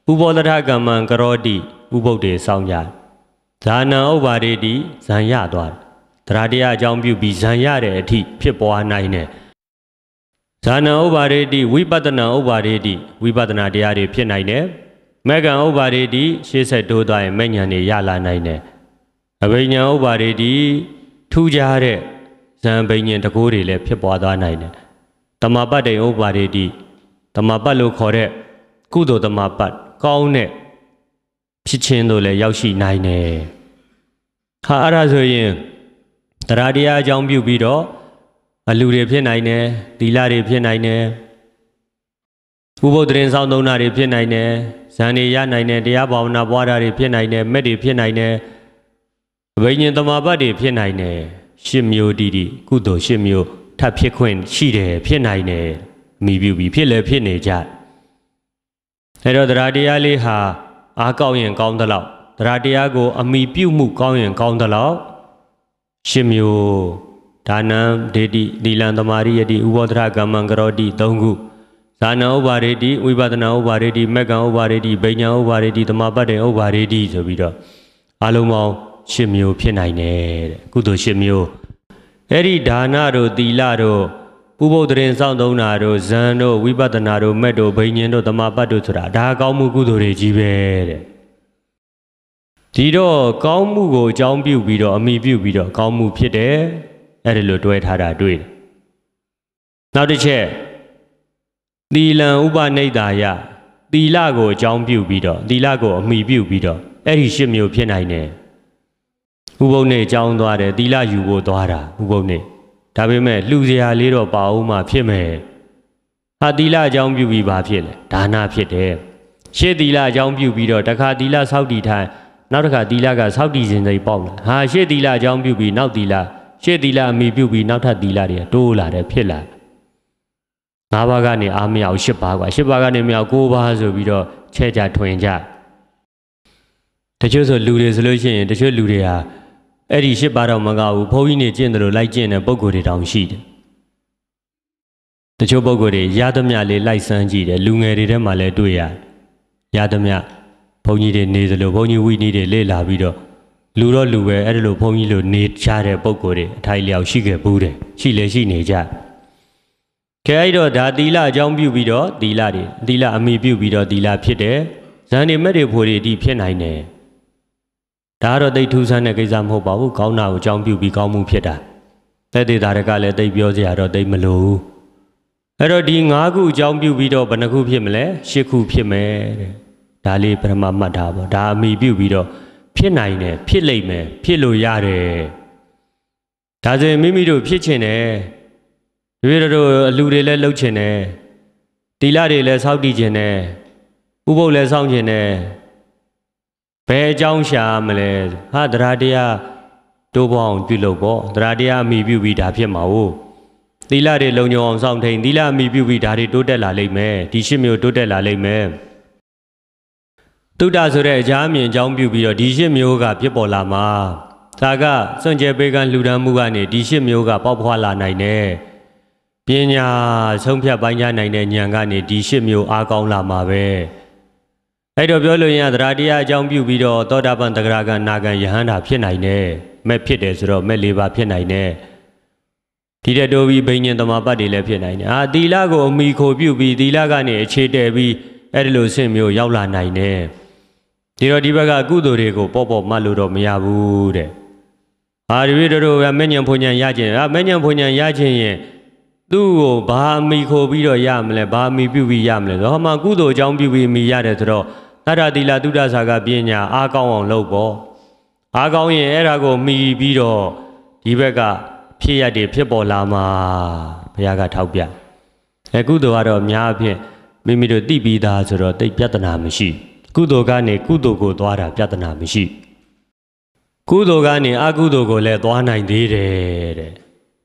ဥပောလထကမ္မံကရောတိဥပုတ်တေဆောင်းကြဇာနံဥပါရေတိဇံရသွားတယ်တရားတရားအကြောင်းပြုပြီးဇံရတဲ့အထိဖြစ်ပွားနိုင်တယ်ဇာနံဥပါရေတိဝိပဿနာဥပါရေတိဝိပဿနာတရားတွေဖြစ်နိုင်တယ်မကံဥပါရေတိရှေးဆက်တိုးသွားရင်မဉ္ဇဏ်တွေရလာနိုင်တယ်အဘိညာဥပါရေတိထူးခြားတဲ့ဇံဘိညာဉ်တကိုးတွေလည်းဖြစ်ပွားသွားနိုင်တယ်တမပတ်တေဥပါရေတိတမပတ်လို့ခေါ်တဲ့ကုသိုလ်တမပတ်ကောင်းတဲ့ဖြစ်ခြင်းတို့လည်းရောက်ရှိနိုင်တယ်။ဟာအဲ့ဒါဆိုရင်တရားတရားအကြောင်းပြုပြီးတော့အလူတွေဖြစ်နိုင်တယ်၊သီလတွေဖြစ်နိုင်တယ်။ဥပုသ်တရင်ဆောင်သုံးတာတွေဖြစ်နိုင်တယ်၊ဇန်တွေရနိုင်တယ်၊တရားဘာဝနာပွားတာတွေဖြစ်နိုင်တယ်၊မက်တွေဖြစ်နိုင်တယ်။ဘိညာဉ်တမာပတ်တွေဖြစ်နိုင်တယ်။ရှစ်မျိုးတိတိကုသိုလ်ရှစ်မျိုးထပ်ဖြစ်ခွင့်ရှိတယ်ဖြစ်နိုင်တယ်။မိပြုပြီးဖြစ်လည်းဖြစ်နေကြ။အဲတော့တရားတရားလေးဟာအားကောင်းရင် ကောင်းသလောက်တရားတရားကို အမိပြုမှု ကောင်းရင် ကောင်းသလောက်ရှင်မျိုးဒါနံဒေတိသီလံသမာရိယတိဥပောဒရကမ္မံကရောတိ၃ခုဇာနဥပါရေတိဝိပဒနာဥပါရေတိမက္ကံဥပါရေတိဗိညာဥပါရေတိသမာပတ်တေဥပါရေတိဆိုပြီးတော့အလုံးပေါင်း၈မျိုးဖြစ်နိုင်တယ်တဲ့ကုသိုလ်၈မျိုးအဲ့ဒီဒါနတို့သီလတို့ဥပုပ်တရင်ဆောင်သုံးတာတို့ဇန်တို့ဝိပဿနာတို့မက်တို့ဘိညာဉ်တို့တမာပတ်တို့ဆိုတာဒါကောင်းမှုကုသိုလ်တွေကြီးပဲတဲ့ဒီတော့ကောင်းမှုကိုအကြောင်းပြုပြီးတော့အမိပြုပြီးတော့ကောင်းမှုဖြစ်တယ်အဲ့ဒီလိုတွဲထားတာတွေ့တယ်နောက်တစ်ချက်သီလံဥပနိဒ္ဒာယသီလကိုအကြောင်းပြုပြီးတော့သီလကိုအမိပြုပြီးတော့အဲ့ဒီရှစ်မျိုးဖြစ်နိုင်တယ်ဥပုံနဲ့အကြောင်းသွားတယ်သီလယူဖို့သွားတာဥပုံနဲ့ဒါပေမဲ့လှူစရာလေးတော့ပါဦးမှဖြစ်မယ်ဟာသီလအကြောင်းပြုပြီးပါဖြစ်လေဒါနဖြစ်တယ်ရှေ့သီလအကြောင်းပြုပြီးတော့တခါသီလဆောက်တည်ထိုင်နောက်တခါသီလကဆောက်တည်စဉ်စိတ်ပေါက်လာဟာရှေ့သီလအကြောင်းပြုပြီးနောက်သီလရှေ့သီလအမိပြုပြီးနောက်ထပ်သီလတွေတိုးလာတယ်ဖြစ်လာ၅ပါးကနေအာမရအောင်၈ပါးกว่า၈ပါးကနေမရအောင်၉ပါးဆိုပြီးတော့ချဲ့ကြထွင်ကြတချို့ဆိုလူတွေဆိုလို့ရှိရင်တချို့လူတွေဟာအဲ့ဒီရှစ်ပါးတော့မကဘူးဘုန်းကြီးနေကျင့်တယ်လို့လိုက်ကျင့်တဲ့ပုံကိုယ်တွေတောင်ရှိတယ်တချို့ပုံကိုယ်တွေရသမျှလေးလိုက်စမ်းကြည့်တယ်လူငယ်တွေထဲမှာလည်းတွေ့ရရသမျှဘုန်းကြီးတွေနေသလိုဘုန်းကြီးဝိနည်းတွေလေ့လာပြီးတော့လူတော့လူပဲအဲ့လိုဘုန်းကြီးလို နေချတဲ့ပုံကိုယ်တွေအထိုက်လျောက်ရှိခဲ့ဘူးတယ်ရှိလေရှိနေကြခဲအဲ့တော့ဒါသီလအကြောင်းပြုပြီးတော့သီလတွေသီလအမိပြုပြီးတော့သီလဖြစ်တယ်ဇန်နေမဲ့တွေဖို့တွေဒီဖြစ်နိုင်တယ်ဒါကတော့တိတ်ထူးဆန်းတဲ့ကိစ္စမဟုတ်ပါဘူးကောင်းတာကိုအကြောင်းပြုပြီးကောင်းမှုဖြစ်တာသက်တေသာရကလည်းတိတ်ပြောစရာတော့တိတ်မလိုဘူးအဲ့တော့ဒီ၅ခုအကြောင်းပြုပြီးတော့ဘယ်နှခုဖြစ်မလဲ၈ခုဖြစ်မယ်တဲ့ဒါလေးပရမမှတ်တာပေါ့ဒါအမိပြုပြီးတော့ဖြစ်နိုင်တယ်ဖြစ်လိမ့်မယ်ဖြစ်လို့ရတယ်ဒါဆိုရင်မိမိတို့ဖြစ်ချင်တယ်တပည့်တို့အလူတွေလည်းလှုပ်ချင်တယ်တီလာတွေလည်းစောက်တည်ချင်တယ်ဥပုပ်လည်းစောင့်ချင်တယ်ဘယ်အကြောင်းရှာမလဲဟာတရားတရားတို့ဘောင်ပြုလုပ်ပေါ့တရားတရားမိပြုပြီးဒါဖြစ်မှာ ਉਹ သီလတွေလုံခြုံအောင်စောင့်ထိန်သီလမိပြုပြီးဒါတွေတိုးတက်လာလိမ့်မယ်ဒီရှစ်မျိုးတိုးတက်လာလိမ့်မယ်တုဒ္ဒဆိုတဲ့အကြအမြင်အကြောင်းပြုပြီးတော့ဒီရှစ်မျိုးကဖြစ်ပေါ်လာမှာဒါကစွန့်ကြဲပေးကလှူဒန်းမှုကနေဒီရှစ်မျိုးကပေါက်ဖွားလာနိုင်တယ်ပညာဆုံးဖြတ်ပိုင်းခြားနိုင်တဲ့ဉာဏ်ကနေဒီရှစ်မျိုးအားကောင်းလာမှာပဲ။အဲ့တော့ပြောလို့ရင်သဒ္ဓတရားအကြောင်းပြုပြီးတော့သောတာပန်တဂရကနာကံယဟန္တာဖြစ်နိုင်တယ်မဲ့ဖြစ်တယ်ဆိုတော့မဲ့လေးပါဖြစ်နိုင်တယ်ဒီတဲ့တိုးပြီးဘိညာဉ်တမာပတ်တွေလည်းဖြစ်နိုင်တယ်အာသီလကိုအမိခိုပြုပြီးသီလကနေအခြေတည်ပြီးအဲ့ဒီလိုဆင့်မျိုးရောက်လာနိုင်တယ်ဒီတော့ဒီဘက်ကကုသိုလ်တွေကို ပေါ့ပေါ့မှတ်လို့တော့မရဘူးတဲ့ဟာဒီလိုတို့ပဲမဲ့ညံဖွညာရခြင်းအာမဲ့ညံဖွညာရခြင်းရင်သူ့ကိုဘာအမိခိုပြီးတော့ရမလဲဘာအမိပြုပြီးရမလဲဆိုတော့ဟမှာကုသိုလ်အကြောင်းပြုပြီးမိရတယ်ဆိုတော့သတ္တတိလသုဒ္ဓဆာကပညာအားကောင်းအောင်လုပ်ပေါ့အားကောင်းရင်အဲ့ဒါကိုမိပြီးတော့ဒီဘက်ကဖြစ်ရတဲ့ဖြစ်ပေါ်လာမှာဘုရားကထောက်ပြအဲကုသိုလ်ကတော့အများအပြားမိမိတို့သိပြီးသားဆိုတော့တိတ်ပြဿနာမရှိကုသိုလ်ကနေကုသိုလ်ကိုသွားတာပြဿနာမရှိကုသိုလ်ကနေအကုသိုလ်ကိုလည်းသွားနိုင်သေးတယ်တဲ့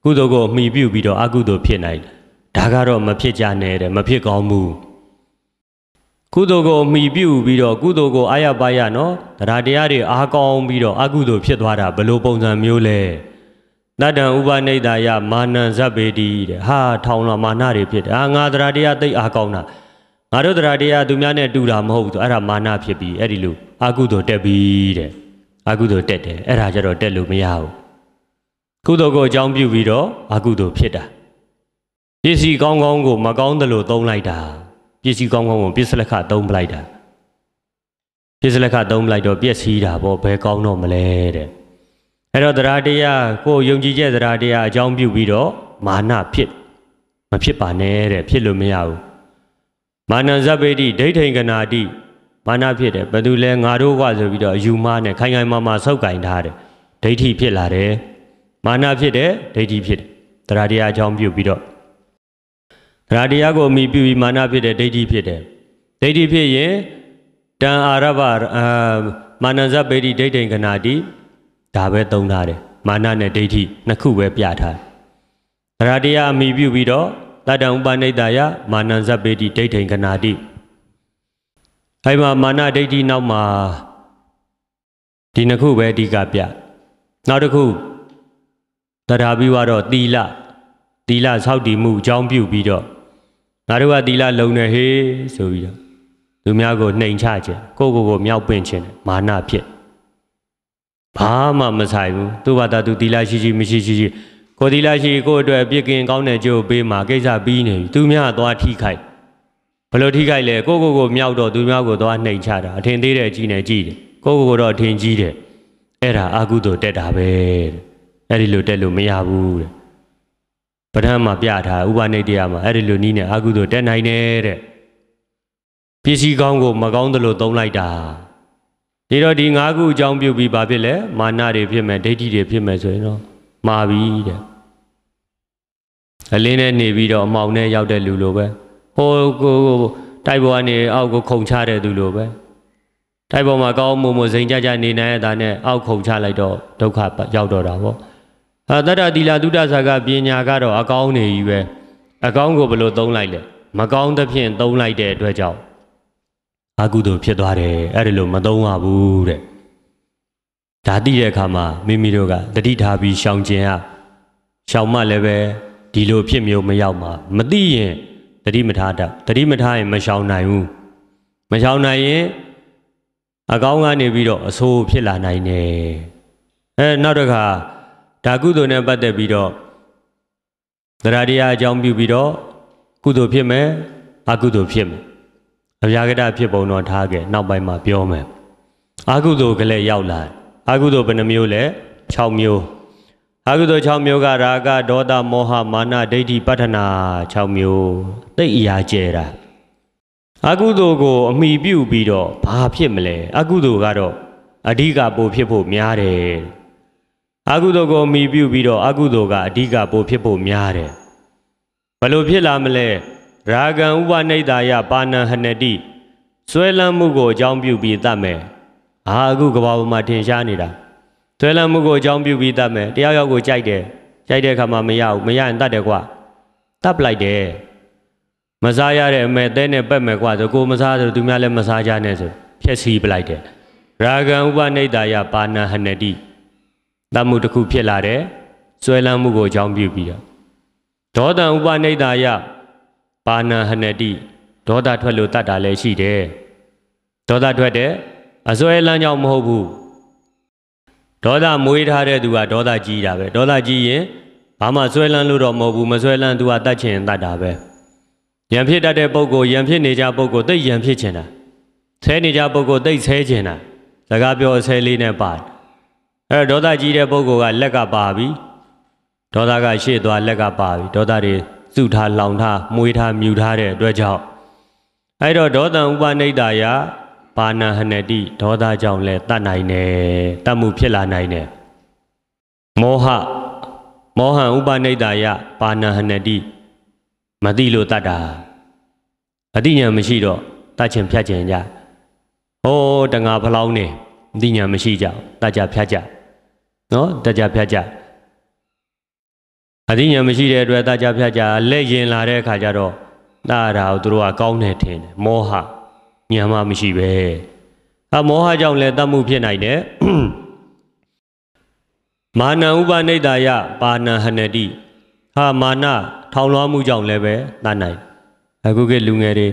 ကုသိုလ်ကိုမှီပြုပြီးတော့အကုသိုလ်ဖြစ်နိုင်တယ်ဒါကတော့မဖြစ်ကြနဲ့တဲ့မဖြစ်ကောင်းဘူးကုသိုလ်ကိုမှီပြုပြီးတော့ကုသိုလ်ကိုအာရပါရနော်တရားတရားတွေအားကောင်းပြီးတော့အကုသိုလ်ဖြစ်သွားတာဘလို့ပုံစံမျိုးလဲတတံဥပနိဒာယမာနံဇဗေတိတဲ့ဟာထောင်လာမာနတွေဖြစ်တယ်ဟာငါတရားတရားသိအားကောင်းတာငါတို့တရားတရားသူများနဲ့တူတာမဟုတ်ဘူးအဲ့ဒါမာနဖြစ်ပြီးအဲ့ဒီလိုအကုသိုလ်တက်ပြီးတဲ့အကုသိုလ်တက်တယ်အဲ့ဒါကြတော့တက်လို့မရဘူးကုသိုလ်ကိုအကြောင်းပြုပြီးတော့အကုသိုလ်ဖြစ်တာပစ္စည်းကောင်းကောင်းကိုမကောင်းသလိုသုံးလိုက်တာပစ္စည်းကောင်းကောင်းကိုပစ္စလက္ခသုံးပလိုက်တာပစ္စလက္ခသုံးပလိုက်တော့ပျက်စီးတာပေါ့ဘယ်ကောင်းတော့မလဲတဲ့အဲ့တော့တရားတရားကိုယုံကြည်ချက်တရားတရားအကြောင်းပြုပြီးတော့မာနဖြစ် မဖြစ်ပါနဲ့တဲ့ဖြစ်လို့မရဘူးမာနဇဗ္ဗေတိဒိဋ္ဌိင်္ဂနာတိမာနဖြစ်တယ်ဘယ်သူလဲငါတို့ကဆိုပြီးတော့ယူမနဲ့ခိုင်ခိုင်မာမာဆုပ်ကင်ထားတယ်ဒိဋ္ဌိဖြစ်လာတယ်မာနဖြစ်တယ်ဒိဋ္ဌိဖြစ်တယ်တရားတရားအကြောင်းပြုပြီးတော့တရားတရားကိုအမိပြုပြီးမာနဖြစ်တယ်ဒိဋ္ဌိဖြစ်တယ်ဒိဋ္ဌိဖြစ်ရင်တန်အာရဗမာနဇပေတိဒိဋ္ဌိင်္ဂနာတိဒါပဲသုံးထားတယ်မာနနဲ့ဒိဋ္ဌိနှစ်ခုပဲပြထားတယ်တရားတရားအမိပြုပြီးတော့တတံဥပနိဒာယမာနဇပေတိဒိဋ္ဌိင်္ဂနာတိအဲမှာမာနဒိဋ္ဌိနောက်မှာဒီနှစ်ခုပဲအဓိကပြနောက်တစ်ခုတရာပြီးတော့သီလသီလဆောက်တည်မှုအကြောင်းပြုပြီးတော့ငါတို့ကသီလလုံနေဟေးဆိုပြီးတော့သူများကိုနှိမ်ချခြင်းကိုကိုကိုမြောက်ပင့်ခြင်းမာနဖြစ်ဘာမှမဆိုင်ဘူးသူ့ဘာသာသူသီလရှိရှိမရှိရှိရှိကိုသီလရှိကိုအတွက်ပြစ်ကင်ကောင်းတဲ့ကြိုးပေးမှာကိစ္စပြီးနေပြီသူများသွားထိခိုက်ဘလို့ထိခိုက်လဲကိုကိုကိုမြောက်တော့သူများကိုသွားနှိမ်ချတာအထင်သေးတဲ့အကြီးနဲ့ကြီးတယ်ကိုကိုကိုတော့အထင်ကြီးတယ်အဲ့ဒါအာဟုသို့တက်တာပဲတဲ့အဲ့ဒီလိုတက်လို့မရဘူးတဲ့ပဋ္ဌာန်းမှာပြထားဥပနိတ္တယမှာအဲ့ဒီလိုနီးနဲ့အာဟုသို့တက်နိုင်တယ်တဲ့ပစ္စည်းကောင်းကို မကောင်းသလိုသုံးလိုက်တာဒီတော့ဒီ၅ခုအကြောင်းပြုပြီးဘာဖြစ်လဲမာနတွေဖြစ်မယ်ဒိဋ္ဌိတွေဖြစ်မယ်ဆိုရင်တော့မာပြီတဲ့အလင်းနဲ့နေပြီးတော့အမောင်နဲ့ရောက်တဲ့လူလိုပဲဟိုကိုတိုက်ပေါ်ကနေအောက်ကိုခုန်ချတဲ့သူလိုပဲတိုက်ပေါ်မှာကောင်းမှုမှုစိန်ကြကြနေနိုင်တဲ့ဒါနဲ့အောက်ခုန်ချလိုက်တော့ဒုက္ခရောက်တော့တာပေါ့အဲတတတိလာဒုဒ္ဒဇာကပညာကတော့အကောင်းနေကြီးပဲအကောင်းကိုဘယ်လိုသုံးလိုက်လဲမကောင်းသဖြင့်သုံးလိုက်တဲ့အတွက်ကြောင့်အကုသိုလ်ဖြစ်သွားတယ်အဲ့ဒါလို့မသုံးရဘူးတဲ့ဒါတိတဲ့အခါမှာမိမိတို့ကတတိထားပြီးရှောင်ကျင်ရရှောင်မှလည်းပဲဒီလိုဖြစ်မျိုးမရောက်မှာမသိရင်တတိမထားတတ်တတိမထားရင်မရှောင်နိုင်ဘူးမရှောင်နိုင်ရင်အကောင်းကနေပြီးတော့အဆိုးဖြစ်လာနိုင်တယ်အဲနောက်တစ်ခါဒါကုသိုလ်နဲ့ပတ်သက်ပြီးတော့သရတရားအကြောင်းပြုပြီးတော့ကုသိုလ်ဖြစ်မယ်အကုသိုလ်ဖြစ်မယ်အဗျာကတဖြစ်ပုံတော့ထားခဲ့နောက်ပိုင်းမှာပြောမယ်အကုသိုလ်ကလည်းရောက်လာအကုသိုလ်ဘယ်နှမျိုးလဲ6မျိုးအကုသိုလ်6မျိုးကရာဂဒေါသမောဟမာနဒိဋ္ဌိပတ္ထနာ6မျိုးတိတ်အရာကျဲတာအကုသိုလ်ကို အမိပြုပြီးတော့ဘာဖြစ်မလဲအကုသိုလ်ကတော့အဓိကပို့ဖြစ်ဖို့များတယ်အာကုသိုလ်ကိုမိပြုပြီးတော့အာကုသိုလ်ကအဓိကပိုဖြစ်ဖို့များတယ်ဘလို့ဖြစ်လာမလဲရာဂံဥပနိဒ္ဒာယပါဏံဟနတိဆွဲလန်းမှုကိုအကြောင်းပြုပြီးတတ်မယ်အာအခုကဘာပေါ်မှာထင်ရှားနေတာဆွဲလန်းမှုကိုအကြောင်းပြုပြီးတတ်မယ်တယောက်ယောက်ကိုကြိုက်တယ်ကြိုက်တဲ့အခါမှာမရဘူးမရရင်တတ်တယ်ကွာတတ်ပလိုက်တယ်မစားရတဲ့အမဲသဲနဲ့ပက်မယ်ကွာဆိုကိုမစားဆိုသူများလည်းမစားကြနဲ့ဆိုဖြည့်ဆည်းပလိုက်တယ်ရာဂံဥပနိဒ္ဒာယပါဏံဟနတိတတ်မှုတစ်ခုဖြစ်လာတယ်ဆွဲလန်းမှုကိုအကြောင်းပြုပြီးတော့ဒေါသံဥပနိဒာယပါဏဟနတိဒေါသထွက်လို့တတ်တာလည်းရှိတယ်ဒေါသထွက်တယ်အစွဲလန်းကြောင့်မဟုတ်ဘူးဒေါသမွေးထားတဲ့သူကဒေါသကြီးတာပဲဒေါသကြီးရင်ဘာမှဆွဲလန်းလို့တော့မဟုတ်ဘူးမဆွဲလန်းသူကတတ်ချင်တတ်တာပဲရံဖြစ်တတ်တဲ့ပုံကိုရံဖြစ်နေကြပုံကိုသိရံဖြစ်ချင်တာဆဲနေကြပုံကိုသိဆဲချင်တာစကားပြောအဆဲလေးနဲ့ပါတယ်အဲ့တော့ဒေါသကြီးတဲ့ပုဂ္ဂိုလ်ကလက်ကပါပြီဒေါသကရှေ့သွားလက်ကပါပြီဒေါသတွေစုထားလောင်ထားမွေးထားမြူထားတဲ့အတွက်ကြောင့်အဲ့တော့ဒေါသဥပနိဒ္ဒာယဘာနာဟနတိဒေါသကြောင့်လဲတတ်နိုင်တယ်တတ်မှုဖြစ်လာနိုင်တယ်မောဟမောဟံဥပနိဒ္ဒာယဘာနာဟနတိမသိလို့တတ်တာအတိညာမရှိတော့တတ်ခြင်းဖြတ်ခြင်းကြဟောတငါဖလောင်းနေအတိညာမရှိကြတတ်ကြဖြတ်ကြနော်တကြဖြတ်ကြအသိဉာဏ်မရှိတဲ့အတွက်တကြဖြတ်ကြလက်ရင်လာတဲ့အခါကျတော့တာတာကိုသူတို့ကကောင်းတယ်ထင်တယ်မောဟဉာဏ်မှမရှိပဲ အမောဟကြောင့်လည်းတတ်မှုဖြစ်နိုင်တယ်မာနဥပနိဒ္ဒာယပါဏဟနတိဟာမာနထောင်လွှားမှုကြောင့်လည်းပဲတတ်နိုင်အခုကလူငယ်တွေ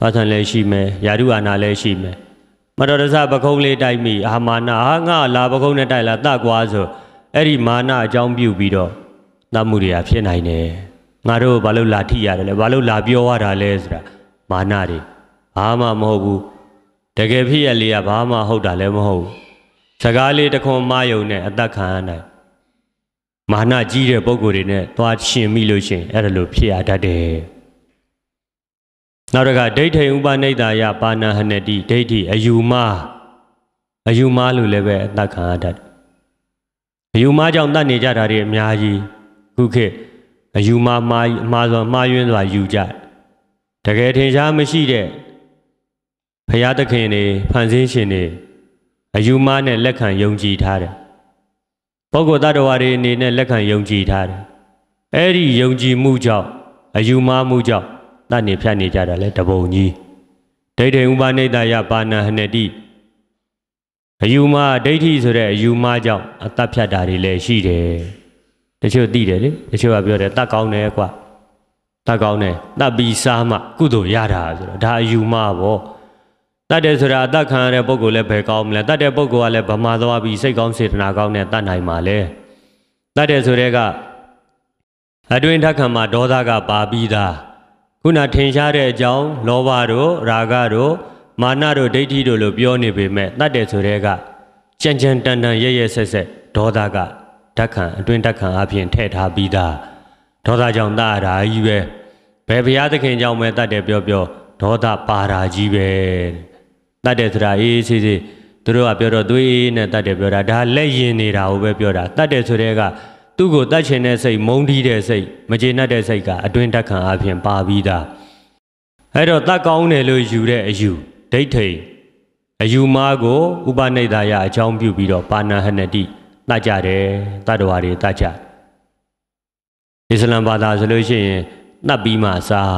ပါထန်လည်းရှိမယ်ယာရုအာနာလည်းရှိမယ်မတော်တဆပကုံးလေးတိုက်မိအာမာနာဟာငါလာပကုံးနဲ့တိုက်လာတကွာဆိုအဲ့ဒီမာနအကြောင်းပြုပြီးတော့တတ်မှုတွေကဖြစ်နိုင်တယ်ငါတို့ဘာလို့လာထိရတယ်လဲဘာလို့လာပြောရတာလဲဆိုတာမာနတွေဘာမှမဟုတ်ဘူးတကယ်ဖြစ်ရလေကဘာမှဟုတ်တာလည်းမဟုတ်ဘူးစကားလေးတခွန်မယုံနဲ့အသက်ခံရနိုင်မာနကြီးတဲ့ပုံကိုယ်တွေနဲ့သွားရှင်မိလို့ရှင်အဲ့ဒါလိုဖြစ်ရတတ်တယ်နောက်တစ်ခါဒိဋ္ဌိဥပနိဒ္ဒာယပါဏဟနတိဒိဋ္ဌိအယူမအယူမလို့လည်းပဲအသက်ခံရတတ်အယူမကြောင့်တတ်နေကြတာတွေအများကြီး ခုခေတ်အယူမမာမာဆိုမာယွင်းစွာယူကြတကယ်ထင်ရှားမရှိတဲ့ဘုရားသခင်တွေဖန်ဆင်းရှင်တွေအယူမနဲ့လက်ခံယုံကြည်ထားတယ်ပုဂ္ဂိုလ်တ attva တွေအနေနဲ့လက်ခံယုံကြည်ထားတယ်အဲ့ဒီယုံကြည်မှုကြောင့်အယူမမှုကြောင့်တတ်နေဖြတ်နေကြတာလဲတပုံကြီးဒိဋ္ဌိဥပနိတ္တယပါဏဟနတိအယူမဒိဋ္ဌိဆိုတဲ့အယူမကြောင့်အတတ်ဖြတ်တာတွေလည်းရှိတယ်တချို့သိတယ်လေတချို့ကပြောတယ်တတ်ကောင်းတယ်ကွာတတ်ကောင်းတယ်တတ်ပြီးစားမှကုသိုလ်ရတာဆိုတော့ဒါအယူမပေါ့တတ်တယ်ဆိုတာအတတ်ခံရတဲ့ပုဂ္ဂိုလ်လည်းပဲကောင်းမလဲတတ်တဲ့ပုဂ္ဂိုလ်ကလည်းဗမာသွားပြီးစိတ်ကောင်းစေတနာကောင်းနဲ့တတ်နိုင်ပါလေတတ်တယ်ဆိုတဲ့ကအတွင်ထက်ခံမှာဒေါသကပါပြီးသားခုနထင်ရှားတဲ့အကြောင်း လောဘတို့ရာဂတို့မာနတို့ဒိဋ္ဌိတို့လို့ပြောနေပေမဲ့တတ်တယ်ဆိုတဲ့ကကြံကြံတန်တန်ရရဆက်ဆက်ဒေါသကဓက္ခံအတွင်းဓက္ခံအပြင်ထည့်ထားပြီးသားဒေါသကြောင့်တအားရာကြီးပဲဘယ်ဘုရားသခင်ကြောင့်ပဲတတ်တယ်ပြောပြောဒေါသပါရာကြီးပဲတတ်တယ်ဆိုတာအေးအေးဆေးဆေးသူတို့ကပြောတော့သွေးအေးနဲ့တတ်တယ်ပြောတာဒါလက်ရင်နေတာကိုပဲပြောတာတတ်တယ်ဆိုတဲ့ကသူ့ကိုတတ်ချင်တဲ့စိတ်မုန်းတီးတဲ့စိတ်မကျေနပ်တဲ့စိတ်ကအတွင်းတက်ခံအပြင်ပါပြီးသားအဲ့တော့တတ်ကောင်းတယ်လို့ယူတဲ့အယူဒိဋ္ဌိအယူမားကိုဥပနိဒာယအကြောင်းပြုပြီးတော့ပါဏဟနတိတတ်ကြတယ်တတ္တဝါတွေတတ်ကြအစ္စလမ်ဘာသာဆိုလို့ရှိရင်တတ်ပြီးမှစား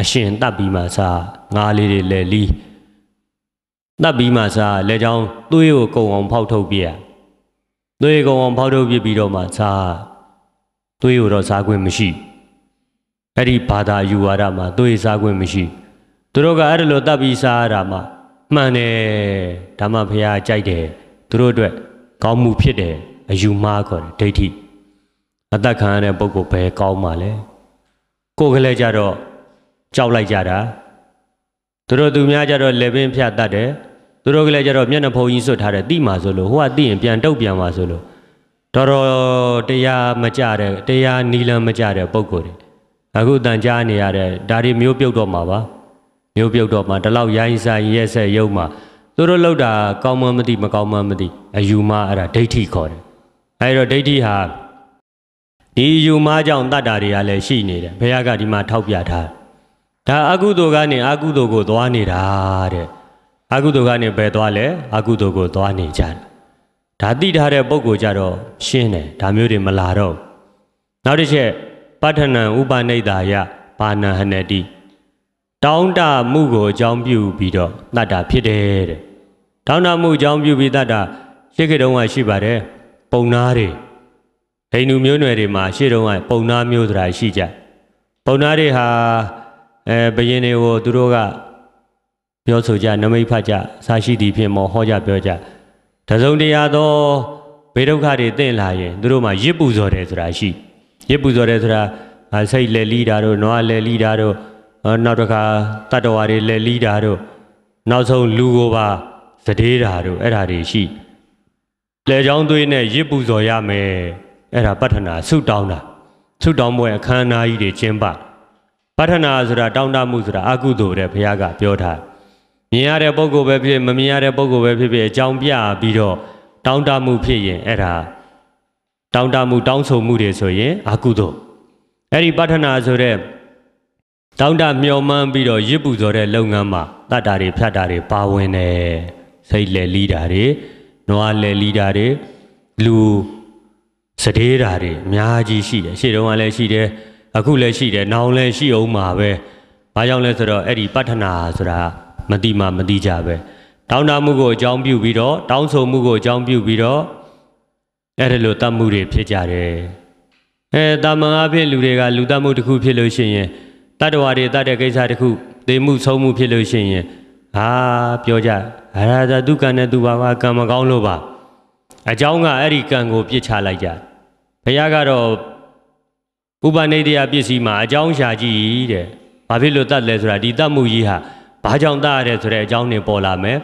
အရှင်တတ်ပြီးမှစားငါးလေးတွေလဲလီးတတ်ပြီးမှစားလက်ချောင်းသွေးကိုကုံအောင်ဖောက်ထုတ်ပြရသွေးကောင်အောင်ဖောက်ထုတ်ပြပြီးတော့မှစားသွေးကိုတော့စားခွင့်မရှိအဲ့ဒီဘာသာယူဝါဒမှာသွေးစားခွင့်မရှိသူတို့ကအဲ့ဒါလိုတပ်ပြီးစားရတာမှမှန်တယ်ဓမ္မဖရာကြိုက်တယ်သူတို့အတွက်ကောင်းမှုဖြစ်တယ်အယူမှားခေါ်တယ်ဒိဋ္ဌိအသက်ခံရတဲ့ပုံကိုဘယ်ကောင်းမှလဲကိုယ်ကလေးကြတော့ကြောက်လိုက်ကြတာသူတို့သူများကြတော့လေပင်ဖြတ်တတ်တယ်သူတို့ကလည်းကြတော့မျက်နှာဖုံးကြီးဆွတ်ထားတယ်တိမာဆိုလို့ဟိုကတိရင်ပြန်တုတ်ပြန်ပါဆိုလို့တော်တော်တရားမကြတဲ့တရားနီလန်မကြတဲ့ပုံကိုယ်တွေအခုတန်ကြားနေရတဲ့ဒါတွေမျိုးပြုတ်တော့မှာပါမျိုးပြုတ်တော့မှာဒီလောက်ရိုင်းဆိုင်ရဲ့ဆက်ရုံမှာသူတို့လောက်တာကောင်းမှမသိမကောင်းမှမသိအယူမအဲ့ဒါဒိဋ္ဌိခေါ်တယ်အဲ့တော့ဒိဋ္ဌိဟာဒီယူမကြောင့်တတ်တာတွေကလည်းရှိနေတယ်ဘုရားကဒီမှာ ထောက်ပြထားဒါအကုသိုလ်ကနေအကုသိုလ်ကိုသွားနေတာတဲ့အကုသိုလ်ကနေဘယ်သွားလဲအကုသိုလ်ကိုသွားနေကြတယ်ဒါသိထားတဲ့ပုံကိုကြတော့ရှင်းတယ်ဒါမျိုးတွေမလာတော့နောက်တစ်ချက်ပဋ္ဌနံဥပနိဒ္ဒာယပါဏဟနတိတောင်းတမှုကိုအကြောင်းပြုပြီးတော့တတ်တာဖြစ်တယ်တဲ့တောင်းတမှုအကြောင်းပြုပြီးတတ်တာရှေ့ခေတ်တုန်းကရှိပါတယ်ပုံနာတွေဟိန္ဒူမျိုးနွယ်တွေမှာရှေ့တုန်းကပုံနာမျိုးတွေရှိကြပုံနာတွေဟာအဲဘယင်းတွေကိုသူတို့ကပြောဆိုကြနမိတ်ဖတ်ကြစာရှိသည်ဖြင့်မောဟောကြပြောကြတစုံတရာသောဘေဒုက္ခတွေတင့်လာရင်သူတို့မှာရစ်ပူဇော်တယ်ဆိုတာရှိရစ်ပူဇော်တယ်ဆိုတာစိတ်လက်လီတာတို့နွားလက်လီတာတို့နောက်တစ်ခါတတ္တဝါတွေလက်လီတာတို့နောက်ဆုံးလူကိုပါစတဲ့တာတို့အဲ့ဓာတွေရှိလက်ချောင်းသွေးနဲ့ရစ်ပူဇော်ရမယ်အဲ့ဒါပဋ္ဌနာဆုတောင်းတာဆုတောင်းပွဲအခမ်းအနားကြီးတွေကျင်းပပဋ္ဌနာဆိုတာတောင်းတမှုဆိုတာအကုသိုလ်တဲ့ဘုရားကပြောထားတယ်မြင်ရတဲ့ပုံကိုပဲဖြစ်မမြင်ရတဲ့ပုံကိုပဲဖြစ်ဖြစ်အကြောင်းပြပြီးတော့တောင်းတမှုဖြစ်ရင်အဲ့ဒါတောင်းတမှု တောင်းဆိုမှုတွေဆိုရင်အကုသို့အဲ့ဒီပဋ္ဌနာဆိုတဲ့တောင်းတမျော်မှန်းပြီးတော့ရစ်ပူစော်တဲ့လုပ်ငန်းမှာတတ်တာတွေဖြတ်တာတွေပါဝင်တယ်စိတ်လည်းလီးတာတွေနွားလည်းလီးတာတွေလူစတေးတာတွေအများကြီးရှိတယ်ရှေ့တုန်းကလည်းရှိတယ်အခုလည်းရှိတယ်နောင်လည်းရှိအောင်မှာပဲဘာကြောင့်လဲဆိုတော့အဲ့ဒီပဋ္ဌနာဆိုတာမတိမှမတိကြပဲတောင်းတမှုကိုအကြောင်းပြုပြီးတော့တောင်းဆိုမှုကိုအကြောင်းပြုပြီးတော့အဲ့ဒါလိုတတ်မှုတွေဖြစ်ကြတယ်အဲတာမန်အဖြစ်လူတွေကလူတတ်မှုတစ်ခုဖြစ်လို့ရှိရင်တတ္တဝါတွေတတ်တဲ့ကိစ္စတစ်ခုသိမှုဆုံးမှုဖြစ်လို့ရှိရင်ဟာပြောကြ အာရာဇတုကံနဲ့သူပါပါကံမကောင်းလို့ပါအကြောင်းကအဲ့ဒီကံကိုပြစ်ချလိုက်ကြဘုရားကတော့ဥပနိဒေယပစ္စည်းမှာအကြောင်းရှာကြည့်တဲ့ဘာဖြစ်လို့တတ်လဲဆိုတာဒီတတ်မှုကြီးဟာဘာကြောင့်တတ်ရတဲ့ဆိုတဲ့အကြောင်းတွေပေါ်လာမယ်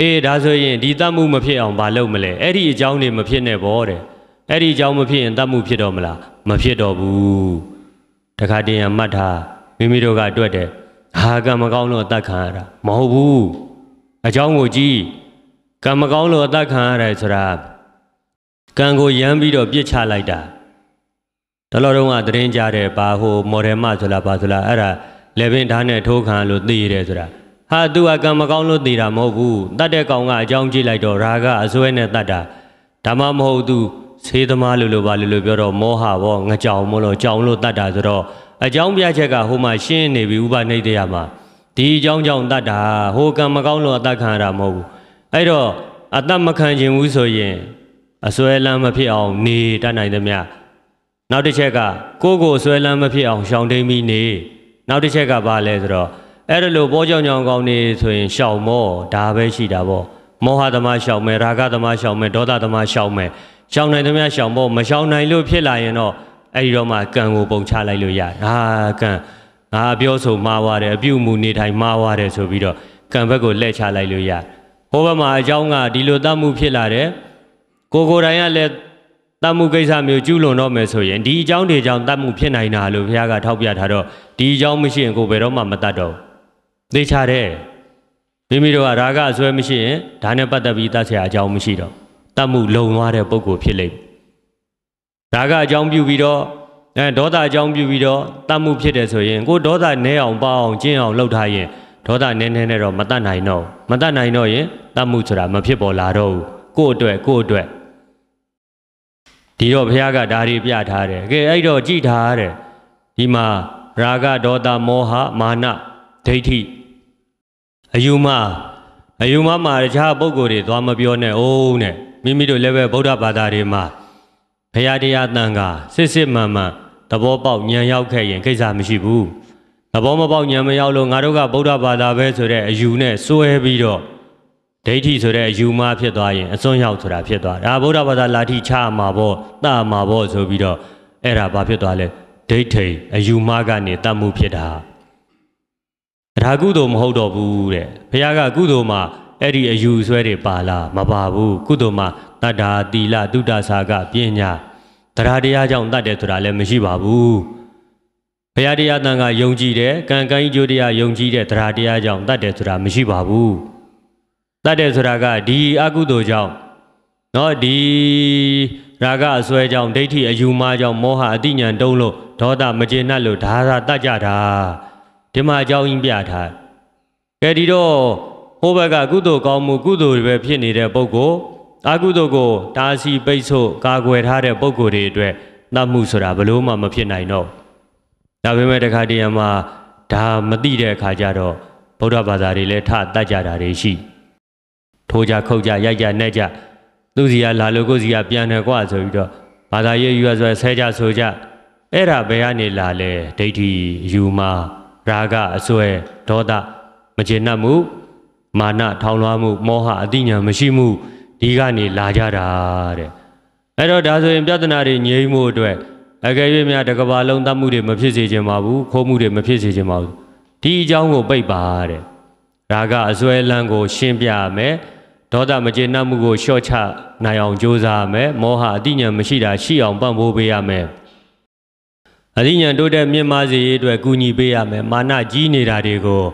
အေးဒါဆိုရင်ဒီတတ်မှုမဖြစ်အောင်မလုပ်မလဲအဲ့ဒီအကြောင်းတွေမဖြစ်နဲ့ဗောတဲ့အဲ့ဒီအကြောင်းမဖြစ်ရင်တတ်မှုဖြစ်တော့မလားမဖြစ်တော့ဘူးတခါတည်းရမှတ်ထားမိမိတို့ကအတွက်တယ်ဟာကံမကောင်းလို့အသက်ခံရတာမဟုတ်ဘူးအကြောင်းကိုကြည့်ကံမကောင်းလို့အသက်ခံရတယ်ဆိုတာကံကိုရမ်းပြီးတော့ပြစ်ချလိုက်တာတလောတော့ကသတင်းကြတယ်ဘာဟိုမော်ဒယ်မဆိုလားဘာဆိုလားအဲ့ဒါလေပင်ဓာတ်နဲ့ထိုးခံလို့သိရတယ်ဆိုတာဟာသူကကံမကောင်းလို့တည်တာမဟုတ်ဘူးတတ်တဲ့ကောင်ကအကြောင်းကြည့်လိုက်တော့ရာဂအစွဲနဲ့တတ်တာဒါမှမဟုတ်သူဆေးသမားလိုလိုပါလိုလိုပြောတော့မောဟဘောငကြောင်မလို့ကြောင်လို့တတ်တာဆိုတော့အကြောင်းပြချက်ကဟိုမှာရှင်းနေပြီဥပနိဒယမှာဒီအကြောင်းကြောင့်တတ်တာဟိုကံမကောင်းလို့အတတ်ခံရတာမဟုတ်ဘူးအဲ့တော့အတတ်မခံခြင်းဘူးဆိုရင်အစွဲလမ်းမဖြစ်အောင်နေတတ်နိုင်သမျှနောက်တစ်ချက်ကကိုယ့်ကိုယ်အစွဲလမ်းမဖြစ်အောင်ရှောင်တိမ်ပြီးနေနောက်တစ်ချက်ကဘာလဲဆိုတော့အဲ့ဒါလို့ဘောကြောင်ကြောင်ကောင်းနေဆိုရင်ရှောင်မောဒါပဲရှိတာပေါ့မောဟသမားရှောင်မယ်ရာဂသမားရှောင်မယ်ဒေါသသမားရှောင်မယ်ရှောင်နိုင်သမျှရှောင်ဖို့မရှောင်နိုင်လို့ဖြစ်လာရင်တော့အဲ့ဒီတော့မှကံကိုပုံချလိုက်လို့ရတယ်ဟာကံငါပြောဆိုမှားွားတယ်အပြုမူနေထိုင်မှားွားတယ်ဆိုပြီးတော့ကံဘက်ကိုလှည့်ချလိုက်လို့ရဟိုဘက်မှာအကြောင်းကဒီလိုတတ်မှုဖြစ်လာတယ်ကိုကိုယ်တိုင်ကလည်းတတ်မှုကိစ္စမျိုးကျူးလွန်တော့မယ်ဆိုရင်ဒီအကြောင်းတွေကြောင့်တတ်မှုဖြစ်နိုင်တာလို့ဘုရားကထောက်ပြထားတော့ဒီအကြောင်းမရှိရင်ကိုယ်ဘယ်တော့မှမတတ်တော့ဘူးသိချတယ်မိမိတို့ကရာဂအစွဲမရှိရင်ဒါနဲ့ပတ်သက်ပြီးတတ်ဆရာအကြောင်းမရှိတော့တတ်မှုလုံသွားတဲ့ပုံကိုဖြစ်လိမ့်မယ်ရာဂအကြောင်းပြုပြီးတော့အဲဒေါသအကြောင်းပြုပြီးတော့တတ်မှုဖြစ်တယ်ဆိုရင်ကိုဒေါသနဲအောင်ပါအောင်ကျင့်အောင်လုပ်ထားရင်ဒေါသနဲနဲနဲ့တော့မတတ်နိုင်တော့မတတ်နိုင်တော့ရင်တတ်မှုဆိုတာမဖြစ်ပေါ်လာတော့ဘူးကိုယ့်အတွက်ကိုယ့်အတွက်ဒီတော့ဘုရားကဒါတွေပြထားတယ်ကဲအဲ့တော့ကြည်ထားတယ်ဒီမှာရာဂဒေါသမောဟမာနဒိဋ္ဌိအယူမအယူမမှာတခြားပုံကိုယ်တွေသွားမပြောနဲ့အောင်နဲ့မိမိတို့လည်းပဲဗုဒ္ဓဘာသာတွေမှာဘုရားတရားတန်ခါစစ်စစ်မှန်မှန်သဘောပေါက်ဉာဏ်ရောက်ခဲ့ရင်ကိစ္စမရှိဘူးသဘောမပေါက်ဉာဏ်မရောက်လို့ငါတို့ကဗုဒ္ဓဘာသာပဲဆိုတဲ့အယူနဲ့စွဲပြီးတော့ဒိဋ္ဌိဆိုတဲ့အယူမှဖြစ်သွားရင်အစွန်းရောက်ဆိုတာဖြစ်သွားဒါဗုဒ္ဓဘာသာလာထိချမှာပေါ့တမှာပေါ့ဆိုပြီးတော့အဲ့ဒါဘာဖြစ်သွားလဲဒိဋ္ဌိအယူမှကနေတတ်မှုဖြစ်တာဒါကုသိုလ်မဟုတ်တော့ဘူးတဲ့ဘုရားကကုသိုလ်မှာအဲ့ဒီအယူဆွဲတွေပါလားမပါဘူးကုသိုလ်မှာတတ္တာတိလတုတ္တစာကပညာတရားတရားကြောင့်တတ်တယ်ဆိုတာလည်းမရှိပါဘူးဘုရားတရားတန်ခါယုံကြည်တယ်ကံကံကြီးကျိုးတရားယုံကြည်တဲ့တရားတရားကြောင့်တတ်တယ်ဆိုတာမရှိပါဘူးတတ်တယ်ဆိုတာကဒီအကုသိုလ်ကြောင့်เนาะဒီရာဂအစွဲကြောင့်ဒိဋ္ဌိအယူမှားကြောင့်မောဟအတိညာတုံးလို့ဒေါသမကျေနပ်လို့ဒါသာတတ်ကြတာဒီမှာအကြောင်းရင်းပြထားကဲဒီတော့ဟိုဘက်ကကုသိုလ်ကောင်းမှုကုသိုလ်တွေပဲဖြစ်နေတဲ့ပုဂ္ဂိုလ်အကုသိုလ်ကိုတားဆီးပိတ်ဆို့ကာကွယ်ထားတဲ့ပုဂ္ဂိုလ်တွေအတွက်နှတ်မှုဆိုတာဘလို့မှမဖြစ်နိုင်တော့ဒါပေမဲ့တခါတည်းမှာဒါမသိတဲ့အခါကျတော့ဗုဒ္ဓဘာသာတွေလည်းထတတ်ကြတာတွေရှိထိုးကြခုတ်ကြရိုက်ကြနှက်ကြသူစီကလာလို့ကိုစီကပြန်တယ်ကွာဆိုပြီးတော့ဘာသာရေးယူရဆိုဆဲကြဆိုကြအဲ့ဒါဘယ်ကနေလာလဲဒိဋ္ဌိယူမှာရာဂအစွဲဒေါသမကျေနပ်မှုမာနထောင်လွှားမှုမောဟအတိညာမရှိမှုဒီကနေလာကြတာတဲ့အဲ့တော့ဒါဆိုရင်ပြဿနာတွေငြိမ်းမှုအတွက်အကယ်၍များတကဘာလုံးတတ်မှုတွေမဖြစ်စေချင်ပါဘူးခိုးမှုတွေမဖြစ်စေချင်ပါဘူးဒီအကြောင်းကိုပိတ်ပါတဲ့ရာဂအစွဲလန်းကို ရှင်းပြရမယ်ဒေါသမကျေနပ်မှုကိုလျှော့ချနိုင်အောင်ကြိုးစားရမယ်မောဟအတိညာမရှိတာရှိအောင်ပံ့ပိုးပေးရမယ်အသိဉာဏ်တိုးတက်မြင့်မားစေရေးအတွက်ကူညီပေးရမယ်မာနကြီးနေတာတွေကို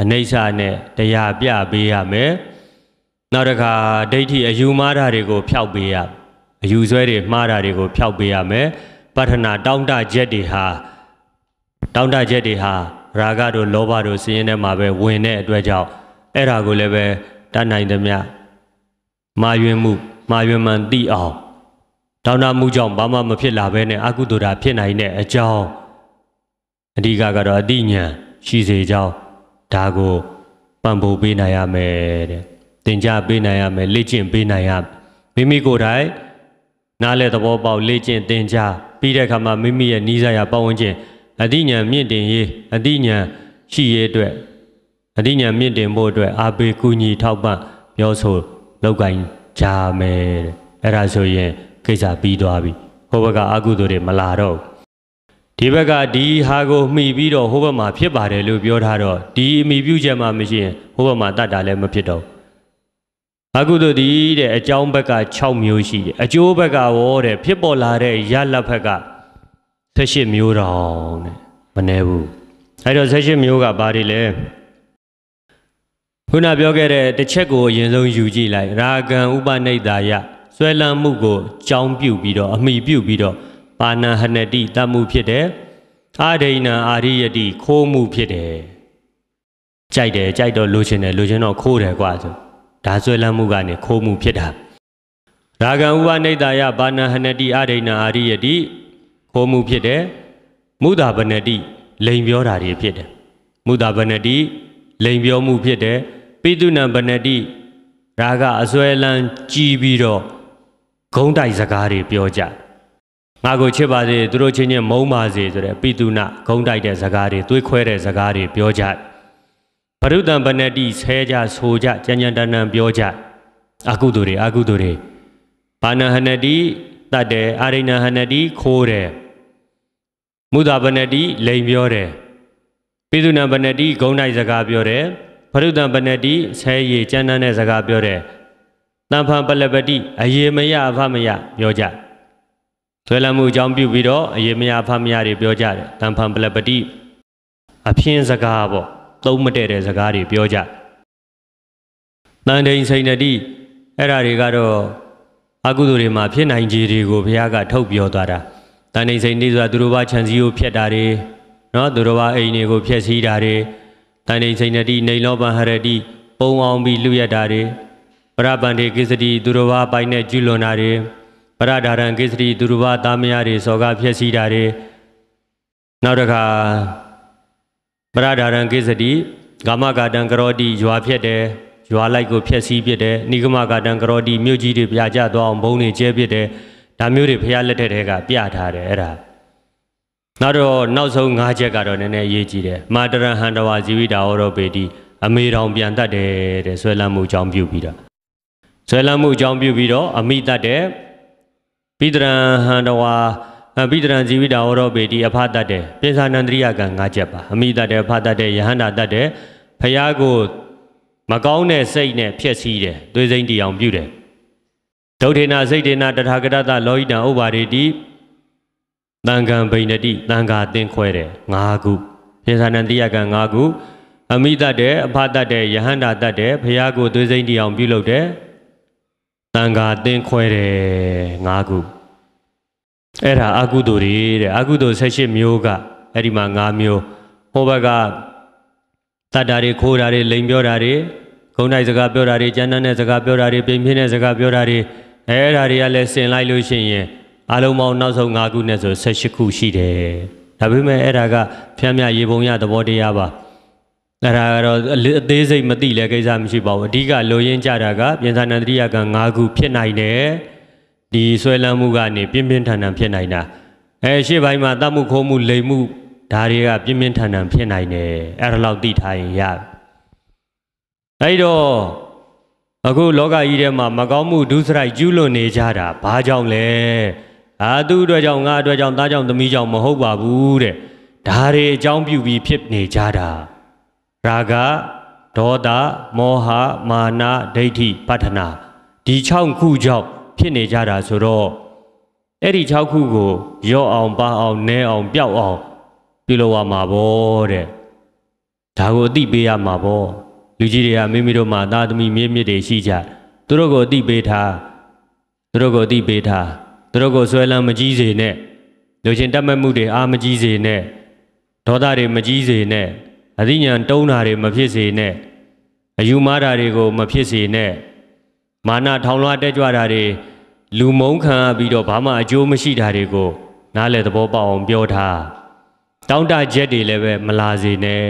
အနိစ္စနဲ့တရားပြပေးရမယ်နောက်တစ်ခါဒိဋ္ဌိအယူမှားတာတွေကိုဖျောက်ပေးရအယူဆွဲတွေမှားတာတွေကိုဖျောက်ပေးရမယ်ပဋ္ဌနာတောင့်တချက်တွေဟာတောင့်တချက်တွေဟာရာဂတို့လောဘတို့စည်ရင်ထဲမှာပဲဝင်တဲ့အတွက်ကြောင့်အဲ့ဒါကိုလည်းပဲတတ်နိုင်သမျှမာယွင်းမှုမာယွင်းမှန်သိအောင်ဒေါနာမှုကြောင့်ဘာမှမဖြစ်လာဘဲနဲ့အကုသိုလ်ဓာဖြစ်နိုင်တဲ့အကြောင်းအဓိကကတော့အတိညာရှိစေကြောင်းဒါကိုပံ့ပိုးပေးနိုင်ရမယ်တဲ့သင်ကြားပေးနိုင်ရမယ်လေ့ကျင့်ပေးနိုင်ရမိမိကိုယ်တိုင်နားလဲသဘောပေါက်လေ့ကျင့်သင်ကြားပြီးတဲ့အခါမှာမိမိရဲ့နိစ္စရာပတ်ဝန်းကျင်အတိညာမြင့်တင်ရေးအတိညာရှိရေးအတွက်အတိညာမြင့်တင်ဖို့အတွက်အာဘေကူညီထောက်ပံ့ပြောဆိုလောက်ကင်ကြမယ်တဲ့အဲ့ဒါဆိုရင်ကိစ္စပြီးသွားပြီဟိုဘက်ကအကုသိုလ်တွေမလာတော့ဒီဘက်ကဒီဟာကိုမှီပြီးတော့ဟိုဘက်မှာဖြစ်ပါတယ်လို့ပြောထားတော့ဒီအမိပြုချက်မှမရှိရင်ဟိုဘက်မှာတတ်တာလည်းမဖြစ်တော့အကုသိုလ်ဒီတဲ့အကြောင်းဘက်က6မျိုးရှိတယ်အကျိုးဘက်ကရောတဲ့ဖြစ်ပေါ်လာတဲ့ရလက်ဘက်က18မျိုးတောင်တဲ့မနှဲဘူးအဲ့တော့18မျိုးကဘာတွေလဲခုနပြောခဲ့တဲ့တစ်ချက်ကိုအရင်ဆုံးယူကြည့်လိုက် ရာဂံဥပနိဒာယဆွဲလန်းမှုကိုကြောင်းပြုတ်ပြီးတော့အမိပြုတ်ပြီးတော့ပါဏဟနတိတတ်မှုဖြစ်တယ်အာဒိဏအာရိယတိခိုးမှုဖြစ်တယ်ကြိုက်တယ်ကြိုက်တော့လိုချင်တယ်လိုချင်တော့ခိုးတယ်ကွာဆိုဒါဆွဲလန်းမှုကနေခိုးမှုဖြစ်တာရာဂံဥပနိဒာယဘာဏဟနတိအာဒိဏအာရိယတိခိုးမှုဖြစ်တယ်မုဒာဘနတိလိန်ပြောတာတွေဖြစ်တယ်မုဒာဘနတိလိန်ပြောမှုဖြစ်တယ်ပိတုဏဘနတိရာဂအစွဲလန်းကြီးပြီးတော့ဂုံးတိုက်စကားတွေပြောကြငါကိုချစ်ပါစေသူတို့ချင်းချင်းမုန်းပါစေဆိုတဲ့ပိတုနာဂုံးတိုက်တဲ့စကားတွေသွေးခွဲတဲ့စကားတွေပြောကြပရုဒံပနတိဆဲကြဆိုကြကြံကြံတန်တန်ပြောကြအကုသိုလ်တွေအကုသိုလ်တွေပါဏဟနတိတတ်တယ်အာရိဏဟနတိခိုးတယ်မုဒပနတိလိန်ပြောတယ်ပိသုဏပနတိဂုံးတိုက်စကားပြောတယ်ပရုဒံပနတိဆဲရည်ကြံတန်တဲ့စကားပြောတယ်တန်ဖန်ပလပတိအယေမယအဖမယပြောကြဆွဲလမ်းမှုအကြောင်းပြုပြီးတော့အယေမယအဖမယတွေပြောကြတယ်တန်ဖန်ပလပတိအဖြင်းစကားပေါ့သုံးမတည့်တဲ့စကားတွေပြောကြတန်တိန်စိန်တိအဲ့ဓာတွေကတော့အကုသိုလ်တွေမှာဖြစ်နိုင်ခြေတွေကိုဘုရားကထုတ်ပြောသွားတာတန်တိန်စိန်တိဆိုတာသူတို့ဘာခြံစည်းကိုဖျက်တာတွေနော်သူတို့ဘာအိမ်တွေကိုဖျက်ဆီးတာတွေတန်တိန်စိန်တိနေလောပဟရတိပုံအောင်ပြီးလူရက်တာတွေပရပန္တိကိစ္စတိသူတော်ဘာပိုင်နဲ့ကျွလွန်တာတွေပရဒါရံကိစ္စတိသူတော်ဘာသားမယားတွေစော်ကားဖျက်ဆီးတာတွေနောက်တစ်ခါပရဒါရံကိစ္စတိကာမကာတံကရောတိရွာဖျက်တယ်ရွာလိုက်ကိုဖျက်ဆီးပစ်တယ်နိဂမကာတံကရောတိမြို့ကြီးတွေပြာကျသွားအောင်ဘုံတွေကျဲပစ်တယ်ဒါမျိုးတွေဖျားလက်ထက်တွေကပြထားတယ်အဲ့ဒါနောက်တော့နောက်ဆုံး၅ချက်ကတော့နည်းနည်းရေးကြည့်တယ်မာတရဟန္တဝါဇီဝိတာဟောရောပေတိအမေတော်ပြန်တတ်တယ်တဲ့ဆွဲလမ်းမှုကြောင့်ပြုပြီးတော့ဇွဲလမ်းမှုအကြောင်းပြုပြီးတော့အမိတတ်တဲ့ပိဒရန်ဟန္တဝါပိဒရန်ဇီဝိတာဟောရောပေတိအဖတတ်တဲ့ပိဿာနန္တရိယကံ၅ချက်ပါအမိတတ်တဲ့အဖတတ်တဲ့ယဟန္တာတတ်တဲ့ဖရာကိုမကောင်းတဲ့စိတ်နဲ့ဖျက်ဆီးတယ်သွေးစိမ့်တီအောင်ပြုတယ်ဒုဋ္ဌေနာစိတ်တေနာတထာဂရတလောဟိတံဥပါရေတိတန်ခံဗိဏတိတန်ခါတင်ခွဲတယ်၅ခုပိဿာနန္တရိယကံ၅ခုအမိတတ်တဲ့အဖတတ်တဲ့ယဟန္တာတတ်တဲ့ဖရာကိုသွေးစိမ့်တီအောင်ပြုလုပ်တယ်ံဃာတင်းခွဲတယ်၅ခုအဲ့ဒါအကုသိုလ်တွေတဲ့အကုသိုလ်78မျိုးကအဲ့ဒီမှာ၅မျိုးဟောဘက်ကတတ်တာတွေခိုးတာတွေလိမ်ပြောတာတွေဂုံတိုက်စကားပြောတာတွေကျန်းတန်းတဲ့စကားပြောတာတွေပြင်ပြင်းတဲ့စကားပြောတာတွေအဲ့ဒါတွေကလည်းဆင်လိုက်လို့ရှိရင် အလုံးပေါင်းနောက်ဆုံး၅ခုနဲ့ဆို78ခုရှိတယ်ဒါပေမဲ့အဲ့ဒါကဖျမ်းမြရေပုံရသဘောတရားပါအဲ့ဒါကတော့အသေးစိတ်မသိလဲကိစ္စမရှိပါဘူးအဓိကလိုရင်းကြတာက ပြင်စာနန္တရိယကံ၅ခုဖြစ်နိုင်တယ်ဒီဆွဲလန်းမှုကနေပြင်းပြင်းထန်ထန်ဖြစ်နိုင်တာအဲရှေ့ပိုင်းမှာတတ်မှုခိုးမှုလိမ်မှုဒါတွေကပြင်းပြင်းထန်ထန်ဖြစ်နိုင်တယ်အဲ့ဒါလောက်သိထားရင်ရအဲ့တော့အခုလောကကြီးထဲမှာမကောင်းမှုဒုစရိုက်ကျူးလွန်နေကြတာဘာကြောင့်လဲအာသူ့အတွက်ကြောင့်ငါအတွက်ကြောင့်သားကြောင့်သမီးကြောင့်မဟုတ်ပါဘူးတဲ့ဒါတွေအကြောင်းပြုပြီးဖြစ်နေကြတာရာဂဒေါသမောဟမာနဒိဋ္ဌိပတ္ထနာဒီ6ခုကြောင့်ဖြစ်နေကြတာဆိုတော့အဲ့ဒီ6ခုကို ရော့အောင်ပါအောင်နဲအောင်ပျောက်အောင် ပြုလုပ်ရမှာပေါ့တဲ့ဒါကိုအတိပေးရမှာပေါ့လူကြီးတွေကမိမိတို့မှာသာသမီမြင့်မြင့်တွေရှိကြသူတို့ကိုအတိပေးထားသူတို့ကိုအတိပေးထားသူတို့ကိုဆွဲလန်းမကြီးစေနဲ့လူချင်းတတ်မှတ်မှုတွေအာမကြီးစေနဲ့ဒေါသတွေမကြီးစေနဲ့အသိဉာဏ်တုံးတာတွေမဖြစ်စေနဲ့အယူမားတာတွေကို မဖြစ်စေနဲ့မာနထောင်လွှားတက်ကြွတာတွေလူမုန်းခံပြီးတော့ဘာမှအကျိုးမရှိတာတွေကိုနားလည်သဘောပေါက်အောင်ပြောထားတောင်းတချက်တွေလည်းပဲမလာစေနဲ့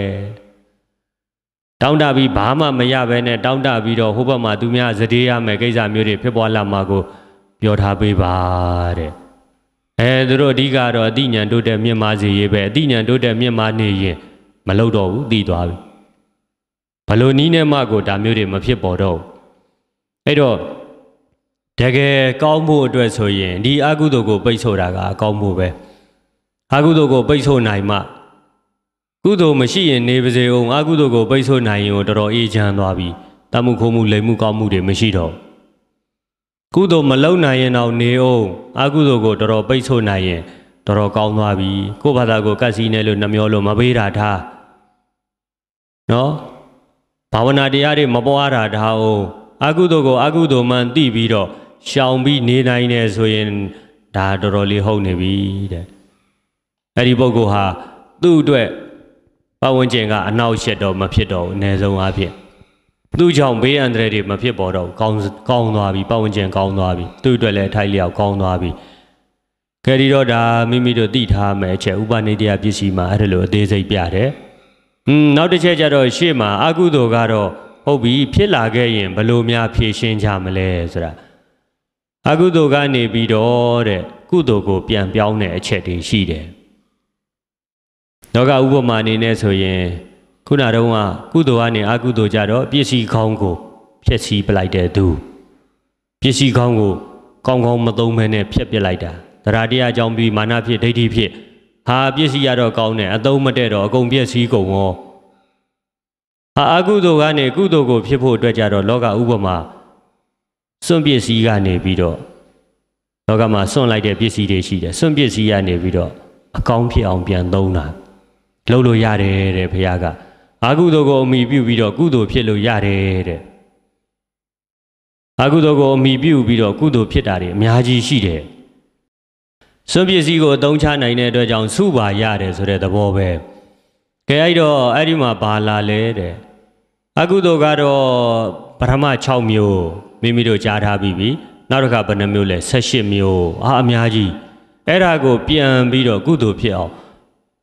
တောင်းတပြီးဘာမှမရဘဲနဲ့တောင်းတပြီးတော့ဟိုဘက်မှာသူများစတေးရမယ်ကိစ္စမျိုးတွေဖြစ်ပေါ်လာမှာကိုပြောထားပေးပါတဲ့အဲသူတို့အဓိကတော့အတိညာတိုးတက်မြင့်မားစေရေးပဲအတိညာတိုးတက်မြင့်မားနေရင်မလုပ်တော့ဘူးသိသွားပြီဘလို့နီးနဲ့မှကိုဒါမျိုးတွေမဖြစ်ပေါ်တော့ဘူးအဲ့တော့တကယ်ကောင်းဖို့အတွက်ဆိုရင်ဒီအကုသိုလ်ကိုပိတ်ဆို့တာကအကောင်းဖို့ပဲအကုသိုလ်ကိုပိတ်ဆို့နိုင်မှကုသိုလ်မရှိရင်နေပါစေအောင်အကုသိုလ်ကိုပိတ်ဆို့နိုင်ရင်တော့တော်တော်အေးချမ်းသွားပြီတမှုခိုးမှုလိမ်မှုကောင်းမှုတွေမရှိတော့ကုသိုလ်မလုံနိုင်ရင်တော့နေအောင်အကုသိုလ်ကို တော်တော်ပိတ်ဆို့နိုင်ရင်တော်တော်ကောင်းသွားပြီကိုယ့်ဘာသာကိုကတ်စီနေလို့နှမျောလို့မပေးတာထားနော်ဘာဝနာတရားတွေမပွားတာဒါဟုတ်အကုသိုလ်ကို အကုသိုလ်မှန်သိပြီးတော့ရှောင်ပြီးနေနိုင်တယ်ဆိုရင်ဒါတော်တော်လေးဟုတ်နေပြီတဲ့အဲ့ဒီပုဂ္ဂိုလ်ဟာ သူ့အတွက်ပတ်ဝန်းကျင်ကအနောက်ရှက်တော့မဖြစ်တော့ဘူးအ ਨੇ ဆုံးအဖြစ်သူ့ကြောင့်ဘေးအန္တရာယ်တွေမဖြစ်ပေါ်တော့ကောင်းကောင်းသွားပြီပတ်ဝန်းကျင် ကောင်းသွားပြီ သူ့အတွက်လည်းအထိုက်လျောက်ကောင်းသွားပြီခဲဒီတော့ဒါမိမိတို့သိထားမယ်အချက်ဥပနိတ္တယပစ္စည်းမှာအဲ့ဒါလိုအသေးစိတ်ပြတယ်อืมနောက်တစ်ချက်ကျတော့ရှေ့မှာအကုသိုလ်ကတော့ဟုတ်ပြီဖြစ်လာခဲ့ရင်ဘလို့များဖြေရှင်းကြမလဲဆိုတာအကုသိုလ်ကနေပြီးတော့တဲ့ကုသိုလ်ကိုပြန်ပြောင်းတဲ့အချက်တွေရှိတယ်။နောကဥပမာအနေနဲ့ဆိုရင်ခုနတုန်းကကုသိုလ်ကနေအကုသိုလ်ကြတော့ပစ္စည်းကောင်းကိုဖျက်ဆီးပလိုက်တဲ့သူပစ္စည်းကောင်းကိုကောင်းကောင်းမသုံးဘဲနဲ့ဖျက်ပစ်လိုက်တာတရားတရားကြောင့်ပြီးမာနဖြစ်ဒိဋ္ဌိဖြစ်ဟာပစ္စည်းရတော့ကောင်းတယ်အသုံးမတည့်တော့အကုန်ပျက်စီးကုန်ရောဟာအကုသိုလ်ကနေကုသိုလ်ကိုဖြစ်ဖို့အတွက်ကြတော့လောကဥပမာစွန့်ပစ္စည်းကနေပြီးတော့လောကမှာစွန့်လိုက်တဲ့ပစ္စည်းတွေရှိတယ်စွန့်ပစ္စည်းကနေပြီးတော့အကောင်းဖြစ်အောင်ပြန်သုံးတာလုပ်လို့ရတယ်တဲ့ဘုရားကအကုသိုလ်ကိုအမိပြုပြီးတော့ကုသိုလ်ဖြစ်လို့ရတယ်တဲ့အကုသိုလ်ကိုအမိပြုပြီးတော့ကုသိုလ်ဖြစ်တာတွေအများကြီးရှိတယ်စွန့်ပစ္စည်းကိုအသုံးချနိုင်တဲ့အတွက်ကြောင့်စုပါရတယ်ဆိုတဲ့သဘောပဲ။ကဲအဲ့တော့အဲ့ဒီမှာဘာလာလဲတဲ့။အကုသိုလ်ကတော့ပထမ6မျိုးမိမိတို့ကြားထားပြီးပြီ။နောက်တစ်ခါဘယ်နှမျိုးလဲ18မျိုး။အာအများကြီး။အဲ့ဒါကို ပြန်ပြီးတော့ကုသိုလ်ဖြစ်အောင်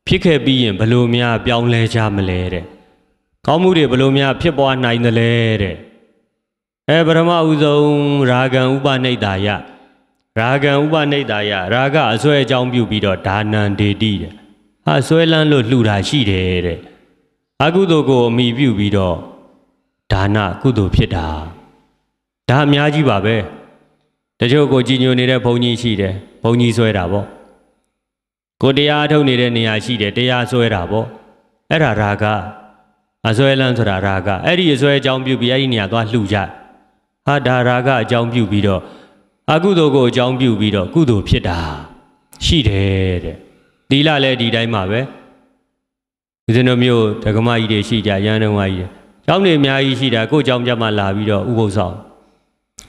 ဖြစ်ခဲ့ပြီးရင်ဘယ်လိုများ ပြောင်းလဲကြမလဲတဲ့။ကောင်းမှုတွေဘယ်လိုများဖြစ်ပွားနိုင်သလဲတဲ့။အဲပထမဦးဆုံးရာဂံဥပနိဒာယ။ရာဂံဥပနိဒာယရာဂအစွဲအကြောင်းပြုပြီးတော့ဒါနံဒေတိတဲ့ဟာဆွဲလန်းလို့လှူတာရှိတယ်တဲ့အကုသိုလ်ကိုအမိပြုပြီးတော့ဒါနကုသိုလ်ဖြစ်တာဒါအများကြီးပါပဲတချို့ကိုကြည်ညိုနေတဲ့ဘုံကြီးရှိတယ်ဘုံကြီးဆွဲတာပေါ့ကိုတရားထုတ်နေတဲ့နေရာရှိတယ်တရားဆွဲတာပေါ့အဲ့ဒါရာကအစွဲလန်းဆိုတာရာကအဲ့ဒီအစွဲအကြောင်းပြုပြီးအဲ့ဒီနေရာသွားလှူကြဟာဒါရာကအကြောင်းပြုပြီးတော့အကုသိုလ်ကိုအကြောင်းပြုပြီးတော့ကုသိုလ်ဖြစ်တာရှိတယ်တဲ့သီလလည်းဒီတိုင်းပါပဲဦးဇင်းတို့မျိုးဓကမကြီးတွေရှိကြရန်တော်ကြီးတွေเจ้าနေအများကြီးရှိတာကိုเจ้าကြမှာလာပြီးတော့ဥပုသ်ဆောင်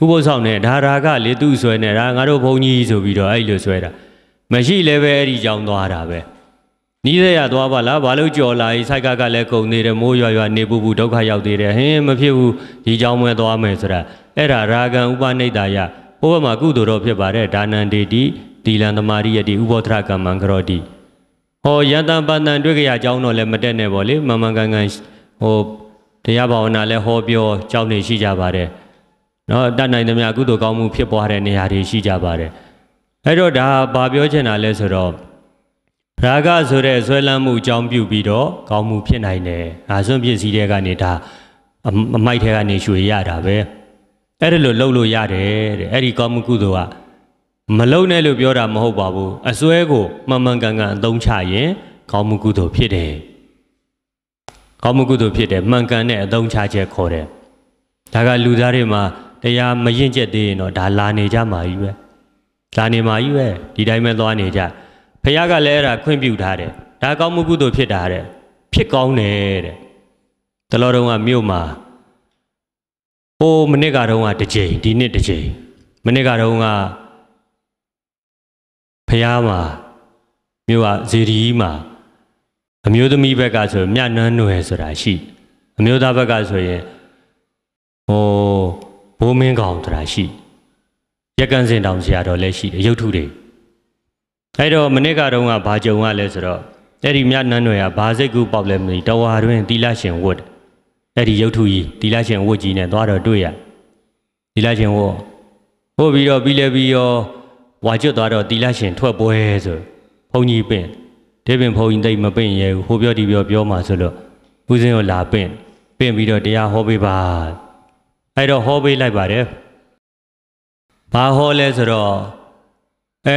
ဥပုသ်ဆောင်နဲ့ဒါရာကလေသူ့ဆွဲနဲ့ဒါငါတို့ဘုံကြီးဆိုပြီးတော့အဲ့လိုဆွဲတာမရှိလည်းပဲအဲ့ဒီเจ้าသွားတာပဲနီးစရာသွားပါလားဘာလို့ကြော်လာရေးဆိုက်ကကလည်းကုန်နေတယ်မိုးရွာရွာနေပူပူဒုက္ခရောက်သေးတယ်ဟင်းမဖြစ်ဘူးဒီเจ้าမွဲသွားမယ်ဆိုတာအဲ့ဒါရာဂံဥပနိဒ္ဒာယဘုရားမှာကုသိုလ်တော်ဖြစ်ပါတဲ့ဒါနန္တေတိဒီလန်သမารိယတိဥပောဒရကမ္မံကရောတိဟောယတံပန္တံတွေ့ကြရအကြောင်းတော့လည်းမတက်နဲ့ပေါ့လေမမကန်ကန်ဟိုတရားဘာဝနာလည်းဟောပြောကြောင်းနေရှိကြပါတယ်နော်တတ်နိုင်သမျှကုသိုလ်ကောင်းမှုဖြစ်ပွားတဲ့နေရာတွေရှိကြပါတယ်အဲ့တော့ဒါဘာပြောချင်တာလဲဆိုတော့ရာဂဆိုတဲ့ဆွဲလန်းမှုအကြောင်းပြုပြီးတော့ကောင်းမှုဖြစ်နိုင်တယ်။အာစွန့်ဖြစ်စည်းတဲ့ကနေဒါအမိုက်ထဲကနေရွှေရတာပဲ။အဲ့ဒါလိုလှုပ်လို့ရတယ်တဲ့အဲ့ဒီကောမှုကုသိုလ်ကမလုံနဲ့လို့ပြောတာမဟုတ်ပါဘူးအစွဲကိုမှန်မှန်ကန်ကန်အသုံးချရင် ကောမှုကုသိုလ်ဖြစ်တယ်ကောမှုကုသိုလ်ဖြစ်တယ်မှန်ကန်တဲ့အသုံးချချက်ခေါ်တယ်ဒါကလူသားတွေမှာတရားမရင့်ကျက်သေးရင်တော့ဒါလာနေကြမှာကြီးပဲလာနေမှာကြီးပဲဒီတိုင်းပဲသွားနေကြဖခင်ကလည်းအဲ့ဒါခွင့်ပြုထားတယ်ဒါကောမှုကုသိုလ်ဖြစ်တာတဲ့ဖြစ်ကောင်းတယ်တဲ့တလောတုံးကမြို့မှာဟိုမနစ်ကတော့ကတစ်ချိန်ဒီနှစ်တစ်ချိန်မနစ်ကတော့ကဖះမှာမြို့ကဇေဒီကြီးမှာအမျိုးသမီးဘက်ကဆိုမြနန်းနွယ်ဆိုတာရှိအမျိုးသားဘက်ကဆိုရင်ဟိုဘိုးမင်းကောင်ဆိုတာရှိရက်ကန်စင်တောင်ဆရာတော်လည်းရှိတယ်ရုပ်ထုတွေအဲ့တော့မနစ်ကတော့ကဘာကြုံရလဲဆိုတော့အဲ့ဒီမြနန်းနွယ်ကဘာစိတ်ကူပေါက်လဲမသိတဝါတွင်သီလရှင်ဝတ်တယ်အဲ့ဒီရုပ်ထုကြီးဒီလရှင်ဝတ်ကြီးနဲ့သွားတော့တွေ့ရဒီလရှင်ဝတ်ဝတ်ပြီးတော့ပြီးလဲပြီးရောဝါကျွတ်သွားတော့ဒီလရှင်ထွက်ပွဲဆိုဘုံကြီးပင့်ဒေဗင်ဘုံကြီးတိတ်မပင့်ရဲဘူးဟိုပြောဒီပြောပြောမှဆိုလို့ဦးစင်းကိုလာပင့်ပင့်ပြီးတော့တရားဟောပေးပါအဲ့တော့ဟောပေးလိုက်ပါတယ်ဘာဟောလဲဆိုတော့အဲ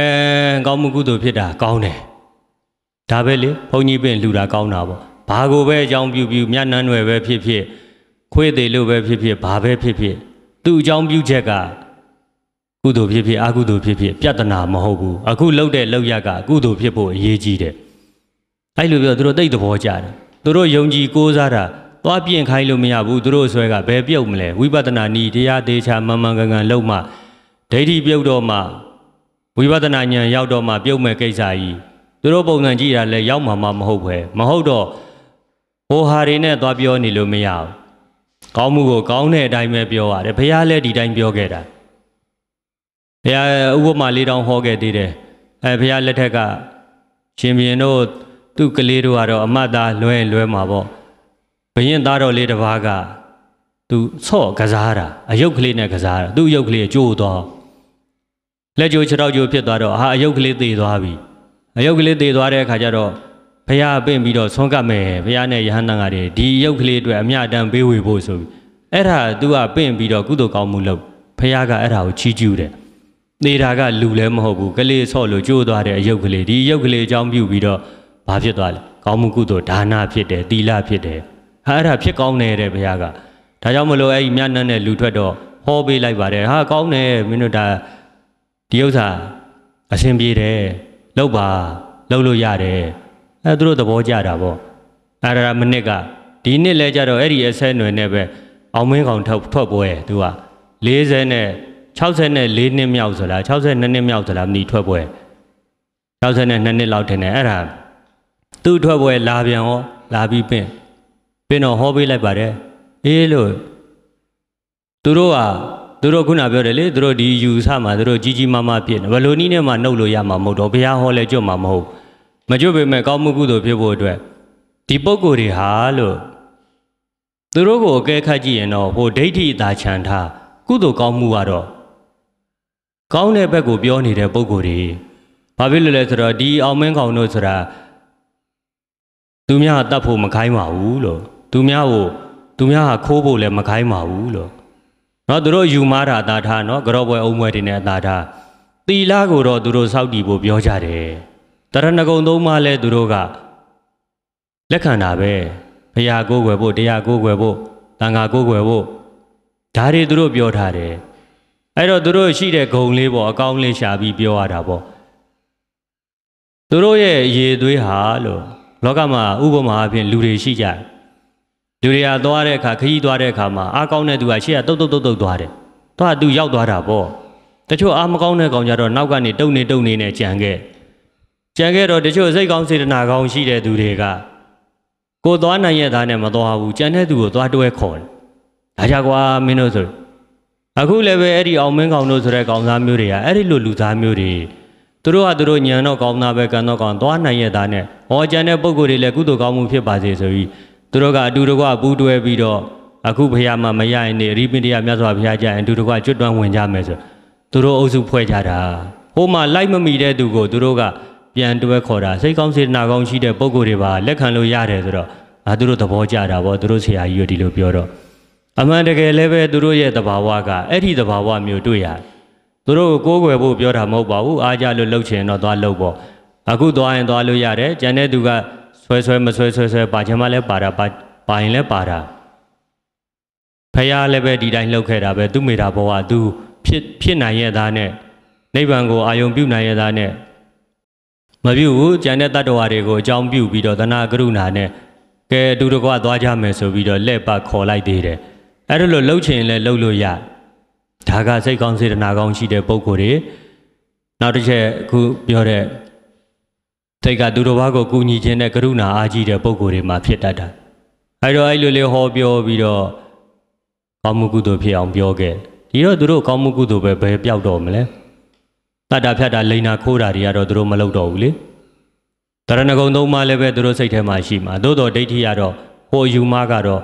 ကောင်းမှုကုသိုလ်ဖြစ်တာကောင်းတယ်ဒါပဲလေဘုံကြီးပင့်လှူတာကောင်းတာပေါ့ဘာကိုပဲအကြောင်းပြုပြုမျက်နှာွယ်ပဲဖြစ်ဖြစ်ခွေးသေးလို့ပဲဖြစ်ဖြစ်ဘာပဲဖြစ်ဖြစ်သူ့အကြောင်းပြုချက်ကကုသိုလ်ဖြစ်ဖြစ်အကုသိုလ်ဖြစ်ဖြစ်ပြဿနာမဟုတ်ဘူးအခုလောက်တဲ့လောက်ရကကုသိုလ်ဖြစ်ဖို့အရေးကြီးတယ်အဲ့လိုပြောသူတို့တိတ်သဘောကြတယ်သူတို့ယုံကြည်ကိုးစားတာသွားပြင်ခိုင်းလို့မရဘူးသူတို့ဆွဲကဘယ်ပြုတ်မလဲဝိပဿနာနီးတရားသေးချာမမှန်ကန်ကန်လုံးမှဒိဋ္ဌိပြုတ်တော့မှဝိပဿနာဉာဏ်ရောက်တော့မှပြုတ်မဲ့ကိစ္စကြီးသူတို့ပုံစံကြည့်တာလည်းရောက်မှာမဟုတ်ပဲမဟုတ်တော့ဟိုဟာတွေနဲ့သွားပြောနေလို့မရဘူးကောင်းမှုကိုကောင်းတဲ့အတိုင်းပဲပြောရတယ်ဘုရားလည်းဒီတိုင်းပြောခဲ့တာဘုရားဥပမာလေးတောင်ဟောခဲ့သေးတယ်အဲဘုရားလက်ထက်ကရှင်ဘုရင်တို့သူ့ကလေးတို့ကတော့အမတ်သားလွဲလွဲမှာပေါ့ဘုရင်သားတော်လေးတစ်ပါးကသူဆော့ကစားတာအယုတ်ကလေးနဲ့ကစားတာသူ့အယုတ်ကလေးကျိုးသွားလက်ကျိုးခြေထောက်ကျိုးဖြစ်သွားတော့ဟာအယုတ်ကလေးသေသွားပြီအယုတ်ကလေးသေသွားတဲ့အခါကျတော့ဘုရားပင့်ပြီးတော့ဆုံးကပ်မယ်ဘုရားနဲ့ယဟန္တာကတည်းဒီရုပ်ကလေးအတွက်အမြတမ်းပေးဝေဖို့ဆိုပြီးအဲ့ဒါ तू ကပင့်ပြီးတော့ကုသိုလ်ကောင်းမှုလုပ်ဘုရားကအဲ့ဒါကိုချီးကျူးတယ်နေတာကလူလည်းမဟုတ်ဘူးကလေးဆော့လို့ကြိုးသွားတဲ့အယုတ်ကလေးဒီယုတ်ကလေးအကြောင်းပြုပြီးတော့ဘာဖြစ်သွားလဲကောင်းမှုကုသိုလ်ဒါနဖြစ်တယ်သီလဖြစ်တယ်ဟာအဲ့ဒါဖြစ်ကောင်းတယ်တဲ့ဘုရားကဒါကြောင့်မလို့အဲ့ဒီမြတ်နတ်နဲ့လူထွက်တော့ဟောပေးလိုက်ပါတယ်ဟာကောင်းတယ်မင်းတို့ဒါဒီဥစ္စာ အရှင်ပြေတယ်လောက်ပါလောက်လို့ရတယ်အဲသူတို့သဘောကျတာပေါ့အဲဒါမနစ်ကဒီနှစ်လဲကြတော့အဲ့ဒီအဆဲနွယ်နဲ့ပဲအောင်မင်းကောင်ထောက်ထွက်ပွဲသူက40နဲ့64နှစ်မြောက်ဆိုလား62နှစ်မြောက်ဆိုလားမသိထွက်ပွဲ62နှစ်လောက်ထင်တယ်အဲ့ဒါသူ့ထွက်ပွဲလာပြန်ဟောလာပြီးပြင်ပြင်တော့ဟောပေးလိုက်ပါတယ်အေးလို့သူတို့ကသူတို့ခုနပြောတယ်လေသူတို့ဒီယူဆမှာသူတို့ကြီးကြီးမားမားဖြစ်နေဘယ်လိုနည်းနဲ့မှနှုတ်လို့ရမှာမဟုတ်တော့ဘုရားဟောလဲကြွမှာမဟုတ်ဘူးမကျွတ်ပေမဲ့ကောင်းမှုကုသိုလ်ဖြစ်ဖို့အတွက်ဒီပုံကိုယ်တွေဟာလို့သူတို့ကိုအကဲခတ်ကြည့်ရင်တော့ဟိုဒိဋ္ဌိအသာခြံထားကုသိုလ်ကောင်းမှုကတော့ကောင်းတဲ့ဘက်ကိုပြောနေတဲ့ပုံကိုယ်တွေဘာဖြစ်လို့လဲဆိုတော့ဒီအောင်မင်းကောင်တို့ဆိုတာသူများတတ်ဖို့မခိုင်းပါဘူးလို့သူများကို သူများဟာခိုးဖို့လည်းမခိုင်းပါဘူးလို့เนาะသူတို့ယူမားတာအသာထားเนาะကြောပွဲအုံးပွဲတွေနဲ့အသာထားတီလာကိုတော့သူတို့စောက်တီဖို့ပြောကြတယ်တရဏဂုံသုံးပါးလဲသူတို့ကလက်ခံတာပဲဘုရားကိုးကွယ်ဖို့တရားကိုးကွယ်ဖို့တန်ခါကိုးကွယ်ဖို့ဒါတွေသူတို့ပြောထားတယ်အဲ့တော့သူတို့ရှိတဲ့ဂုံလေးပေါ့အကောင်းလေးရှာပြီးပြောရတာပေါ့သူတို့ရဲ့ရေသွေးဟာလို့လောကမှာဥပမာအဖြစ်လူတွေရှိကြတယ်လူတွေကသွားတဲ့အခါခရီးသွားတဲ့အခါမှာအားကောင်းတဲ့သူကရှေ့ကတုတ်တုတ်တုတ်တုတ်သွားတယ်သွားသူရောက်သွားတာပေါ့တချို့အားမကောင်းတဲ့ကောင်ကြတော့နောက်ကနေတုတ်နေတုတ်နေနဲ့ကြံခဲ့ကြံခဲ့တော့တချို့စိတ်ကောင်းစေတနာကောင်းရှိတဲ့သူတွေကကိုသွားနိုင်ရတာနဲ့မသွားဘူးကြံတဲ့သူကိုသွားတွဲခေါ်တယ်။ဒါကြကွာမင်းတို့ဆိုအခုလည်းပဲအဲ့ဒီအောင်မင်းကောင်တို့ဆိုတဲ့ကောင်သားမျိုးတွေကအဲ့ဒီလိုလူသားမျိုးတွေသူတို့ကသူတို့ညံတော့ကောင်းသားပဲကံတော့ကောင်းသွားနိုင်ရတာနဲ့ဟောကြံတဲ့ပုံကိုယ်တွေလည်းကုသိုလ်ကောင်းမှုဖြစ်ပါစေဆိုပြီးသူတို့ကအတူတကွပူးတွဲပြီးတော့အခုဘုရားမမရရင်နေရိပိတရမြတ်စွာဘုရားကြရင်အတူတကွကျွတ်တွန်းဝင်ကြမယ်ဆိုသူတို့အုပ်စုဖွဲ့ကြတာဟိုမှာလိုက်မမိတဲ့သူကိုသူတို့ကပြန်တွဲခေါ်တာစိတ်ကောင်းစေတနာကောင်းရှိတဲ့ပုံကိုယ်တွေပါလက်ခံလို့ရတယ်ဆိုတော့အာသူတို့သဘောကျတာပေါ့သူတို့ဆရာကြီးတို့ဒီလိုပြောတော့အမှန်တကယ်လည်းပဲသူတို့ရဲ့သဘာဝကအဲ့ဒီသဘာဝမျိုးတွေ့ရတယ်သူတို့ကိုကိုယ်ွယ်ဖို့ပြောတာမဟုတ်ပါဘူးအားကြလို့လှုပ်ချင်တော့သွားလှုပ်ပေါ့အခုသွားရင်သွားလို့ရတယ်ကျန်တဲ့သူကဆွဲဆွဲမဆွဲဆွဲဆွဲပါချင်မှလည်းပါတာပါပါရင်လည်းပါတာဖះလည်းပဲဒီတိုင်းလှုပ်ခဲ့တာပဲသူမိတာဘဝသူ ဖြစ်ဖြစ်နိုင်ရဲ့သားနဲ့နိဗ္ဗာန်ကိုအာယုံပြုနိုင်ရဲ့သားနဲ့မပြုဘူးကြံတဲ့တတ္တဝါတွေကိုအကြောင်းပြုပြီးတော့သနာကရုဏာနဲ့ကဲအတူတကွသွားကြမယ်ဆိုပြီးတော့လက်ပခေါ်လိုက်သေးတယ်အဲ့ဒါလို့လှုပ်ချင်လည်းလှုပ်လို့ရဒါကစိတ်ကောင်းစေတနာကောင်းရှိတဲ့ပုံကိုယ်တွေနောက်တစ်ချက်အခုပြောတဲ့စိတ်ကသူတို့ဘာကိုကူညီခြင်းနဲ့ကရုဏာအားကြီးတဲ့ပုံကိုယ်တွေမှာဖြစ်တတ်တာအဲ့တော့အဲ့လိုလေးဟောပြောပြီးတော့ကောင်းမှုကုသိုလ်ဖြစ်အောင်ပြောခဲ့ဒီတော့သူတို့ကောင်းမှုကုသိုလ်ပဲဘယ်ပြောက်တော့မလဲတတ်တာဖြတ်တာလိန်နာခိုးတာတွေကတော့သူတို့မလုပ်တော့ဘူးလေတရဏဂုံသုံးပါးလည်းပဲသူတို့စိတ်ထဲမှာရှိမှာသို့တော်ဒိဋ္ဌိကတော့ဟိုယူမကတော့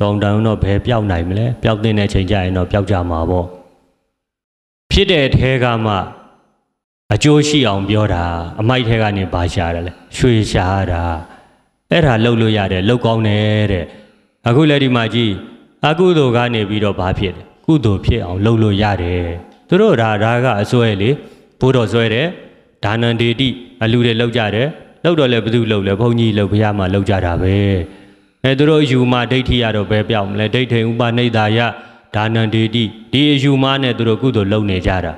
တောင်တန်တော့ဘယ်ပျောက်နိုင်မလဲပျောက်တဲ့အချိန်ကျရင်တော့ပျောက်ကြမှာပေါ့ဖြစ်တဲ့အထဲကမှ အကျိုးရှိအောင်ပြောတာအမိုက်ထဲကနေပါရှာတယ်လေရွှေရှာတာအဲ့ဒါလှုပ်လို့ရတယ်လှုပ်ကောင်းတယ်တဲ့အခုလည်းဒီမှာကြည့်အကုသိုလ်ကနေပြီးတော့ဘာဖြစ်လဲကုသိုလ်ဖြစ်အောင်လှုပ်လို့ရတယ်သူတို့ဒါဒါကအစွဲလေဘိုးတော်ဆွဲတယ်ဒါနန္ဒေတိအလူတွေလောက်ကြတယ်လောက်တော့လည်းဘုသူလောက်လဲဘုန်းကြီးလောက်ဘုရားမှာလောက်ကြတာပဲအဲသူတို့ယူမှာဒိဋ္ဌိရတော့ပဲပြောင်းမလဲဒိဋ္ဌိဥပနိဒါယဒါနန္ဒေတိဒီအယူမှာနဲ့သူတို့ကုသိုလ်လုပ်နေကြတာ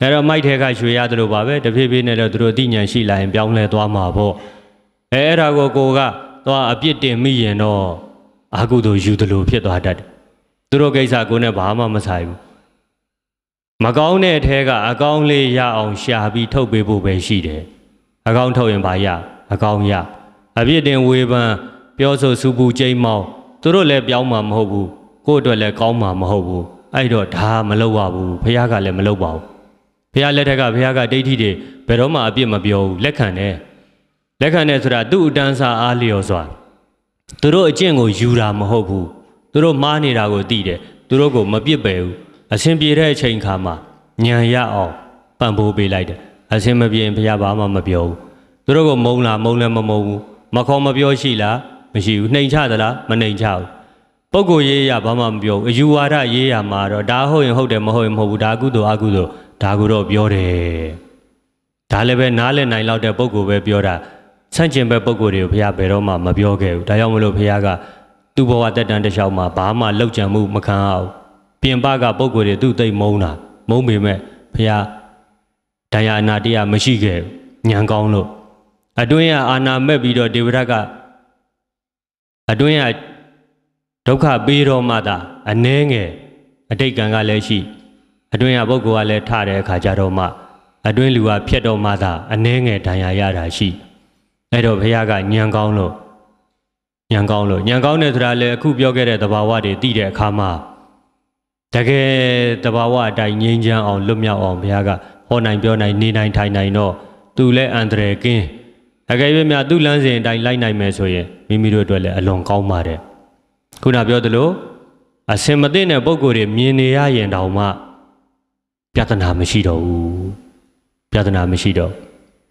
အဲတော့မိုက်ထဲကရွှေရသလိုပါပဲတဖြည်းဖြည်းနဲ့တော့သူတို့အသိဉာဏ်ရှိလာရင်ပြောင်းလဲသွားမှာပေါ့အဲအဲ့ဒါကိုကိုကသွားအပြစ်တင်မိရင်တော့အာကုသိုလ်ယူသလိုဖြစ်သွားတတ်တယ်သူတို့ကိစ္စကိုနဲ့ဘာမှမဆိုင်ဘူးမကောင်းတဲ့အထဲကအကောင်းလေးရအောင်ရှာပြီးထုတ်ပေးဖို့ပဲရှိတယ်အကောင်းထုတ်ရင်ဘာရအကောင်းရအပြစ်တင်ဝေဖန်ပြောဆိုစူပူကြိမ်းမောင်းသူတို့လည်းပြောင်းမှာမဟုတ်ဘူးကိုယ့်အတွက်လည်းကောင်းမှာမဟုတ်ဘူးအဲ့တော့ဒါမလုပ်ပါဘူးဘုရားကလည်းမလုပ်ပါဘူးဘုရားလက်ထက်ကဘုရားကဒိဋ္ဌိတွေဘယ်တော့မှအပြစ်မပြောဘူးလက်ခံတယ်လက်ခံတယ်ဆိုတာသူ့အတန်းစာအားလျော်စွာသူတို့အကျင့်ကိုယူတာမဟုတ်ဘူးသူတို့မှားနေတာကိုသိတယ်သူတို့ကိုမပြစ်ပယ်ဘူးအဆင်ပြေတဲ့အချိန်ခါမှာညံရအောင်ပံ့ပိုးပေးလိုက်တယ်အဆင်မပြေရင်ဘုရားဘာမှမပြောဘူးသူတို့ကမုံလားမုံလည်းမမုံဘူးမခေါ်မပြောရှိလားမရှိဘူးနှိမ်ချသလားမနှိမ်ချဘူးပုံကိုရေးရဘာမှမပြောဘူးအယူဝါဒရေးရမှာတော့ဒါဟုတ်ရင်ဟုတ်တယ်မဟုတ်ရင်မဟုတ်ဘူးဒါကုသိုလ်အကုသိုလ်ဒါကိုတော့ပြောတယ်ဒါလည်းပဲနားလည်နိုင်လောက်တဲ့ပုံကိုပဲပြောတာဆန့်ကျင်ဘက်ပုံကိုတွေကိုဘုရားဘယ်တော့မှမပြောခဲ့ဘူးဒါကြောင့်မလို့ဘုရားကသူ့ဘဝတက်တန်တစ်လျှောက်မှာဘာမှလှုပ်ကြံမှုမခံအောင်ပြင်ပကပုံကိုယ်တွေသူ့သိမ့်မုန်းတာမုန်းပေမဲ့ဘုရားတရားနာတရားမရှိခဲ့ညံကောင်းလို့အတွင်းကအာနာမဲ့ပြီးတော့ဒေဝရကအတွင်းကဒုက္ခပေးတော်မှသာ အနှဲငယ်အတိတ်ကံကလည်းရှိအတွင်းကပုဂ္ဂိုလ်ကလည်းထတဲ့အခါကြတော့မှ အတွင်းလူကဖြတ်တော်မှသာ အနှဲငယ်ဒဏ်ရာရတာရှိအဲ့တော့ဘုရားကညံကောင်းလို့ညံကောင်းလို့ညံကောင်းတယ်ဆိုတာလေအခုပြောခဲ့တဲ့သဘာဝတွေသိတဲ့အခါမှာတကယ်တဘာဝအတိုင်းငြိမ်းချမ်းအောင်လွတ်မြောက်အောင်ဘုရားကဟောနိုင်ပြောနိုင် နေနိုင်ထိုင်နိုင်တော့သူလည်းအန္တရာယ်ကင်းအကယ်၍များသူ့လမ်းစဉ်အတိုင်းလိုက်နိုင်မယ်ဆိုရင်မိမိတို့အတွက်လည်းအလွန်ကောင်းပါတယ်ခုနပြောသလိုအစင်မသိတဲ့ပုံကိုယ်တွေမြင်နေရရင်တောင်မှပြဿနာမရှိတော့ဘူးပြဿနာမရှိတော့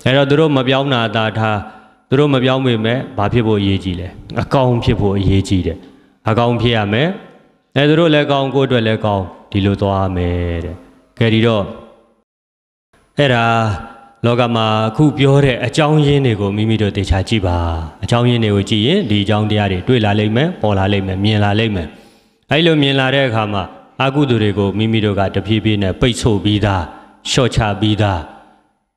အဲတော့သူတို့မပြောင်းတာသာထားသူတို့မပြောင်းပေမဲ့ဘာဖြစ်ဖို့အရေးကြီးလဲအကောင်ဖြစ်ဖို့အရေးကြီးတယ်အကောင်ဖြစ်ရမယ်အဲသူတို့လည်းကောင်းကိုယ့်အတွက်လည်းကောင်းဒီလိုသွားမယ်တဲ့ကဲဒီတော့အဲ့ဒါလောကမှာအခုပြောတဲ့အကြောင်းရင်းတွေကိုမိမိတို့တေချာကြည့်ပါအကြောင်းရင်းတွေကိုကြည့်ရင်ဒီအကြောင်းတရားတွေတွေ့လာလိမ့်မယ်ပေါ်လာလိမ့်မယ်မြင်လာလိမ့်မယ်အဲ့လိုမြင်လာတဲ့အခါမှာအာကုသိုလ်တွေကိုမိမိတို့ကတဖြည်းဖြည်းနဲ့ပိတ်ဆို့ပြီးသားလျှော့ချပြီးသား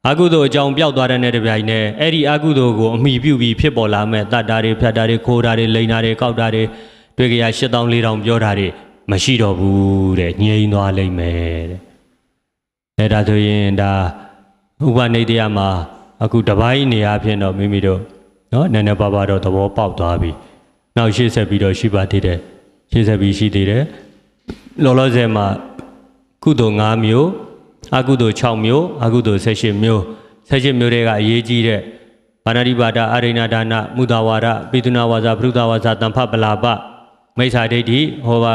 အာကုသိုလ်အကြောင်းပျောက်သွားတဲ့နေ့တစ်ပြိုင်နဲ့အဲ့ဒီအာကုသိုလ်ကိုအမိပြုပြီးဖြစ်ပေါ်လာမဲ့တတ်တာတွေဖြတ်တာတွေခိုးတာတွေလိန်တာတွေကောက်တာတွေတွေ့ကြရ8000 4000ပြောတာတွေမရှိတော့ဘူးတဲ့ငြိမ်းသွားလိမ့်မယ်တဲ့အဲဒါဆိုရင်ဒါဥပနိတရမှာအခုတပိုင်းနေရာဖြင့်တော့မိမိတို့နော်နည်းနည်းပါးပါးတော့သဘောပေါက်သွားပြီ နောက်ရှေ့ဆက်ပြီးတော့ရှိပါသေးတယ်ရှေ့ဆက်ပြီးရှိသေးတယ်လောလောဆယ်မှာကုသိုလ်5မျိုးအကုသိုလ်6မျိုးအကုသိုလ်18မျိုး18မျိုးတွေကအရေးကြီးတဲ့ဘာနာတိပါဒအရိဏဒါနမုဒဝါဒပိဒုနာဝါစာပရုဒဝါစာတံဖပလာပမိစ္ဆာဒိဋ္ဌိဟောပါ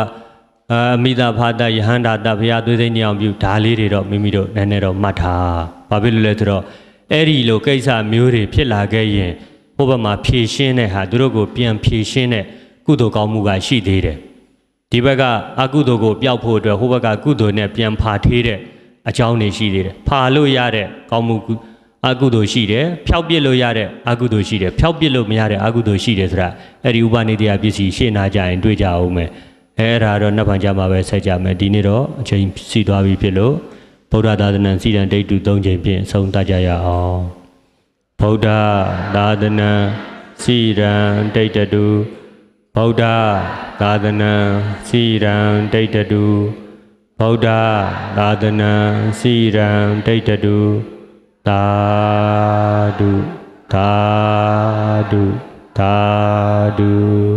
အမိတာဖာတယဟန္တာတဘုရားသွေးသိညောင်ပြုဒါလေးတွေတော့မိမိတို့နည်းနည်းတော့မှတ်ထားဘာဖြစ်လို့လဲဆိုတော့အဲ့ဒီလို ကိစ္စမျိုးတွေဖြစ်လာခဲ့ရင်ဟိုဘက်မှာဖြည့်ရှင်းတဲ့ဟာသူတို့ကိုပြန်ဖြည့်ရှင်းတဲ့ကုသိုလ်ကောင်းမှုကရှိသေးတယ်ဒီဘက်ကအကုသိုလ်ကိုပျောက်ဖို့အတွက်ဟိုဘက်ကကုသိုလ်နဲ့ပြန်ဖာထေးတဲ့အကြောင်းတွေရှိသေးတယ်ဖာလို့ရတဲ့ကောင်းမှုအာကုသိုလ်ရှိတယ်ဖြောက်ပစ်လို့ရတဲ့အာကုသိုလ်ရှိတယ်ဖြောက်ပစ်လို့မရတဲ့အာကုသိုလ်ရှိတယ်ဆိုတာအဲ့ဒီဥပနိတ္တယပစ္စည်းရှင်းနာကြရင်တွေ့ကြအောင်မယ်အဲ့ဒါတော့နှစ်ပန်ကြမှာပဲဆက်ကြမယ်ဒီနေ့တော့အချိန်စီသွားပြီဖြစ်လို့ဗုဒ္ဓသာသနာစီတံဒိဋ္ဌု၃ချိန်ဖြင့်ဆုံးသတ်ကြရအောင်ဗုဒ္ဓသာသနာစီရန်ဒိဋ္ဌတုဗုဒ္ဓသာသနာစီရန်ဒိဋ္ဌတုဗုဒ္ဓသာသနာစီရန်ဒိဋ္ဌတု Tadu, tadu, tadu.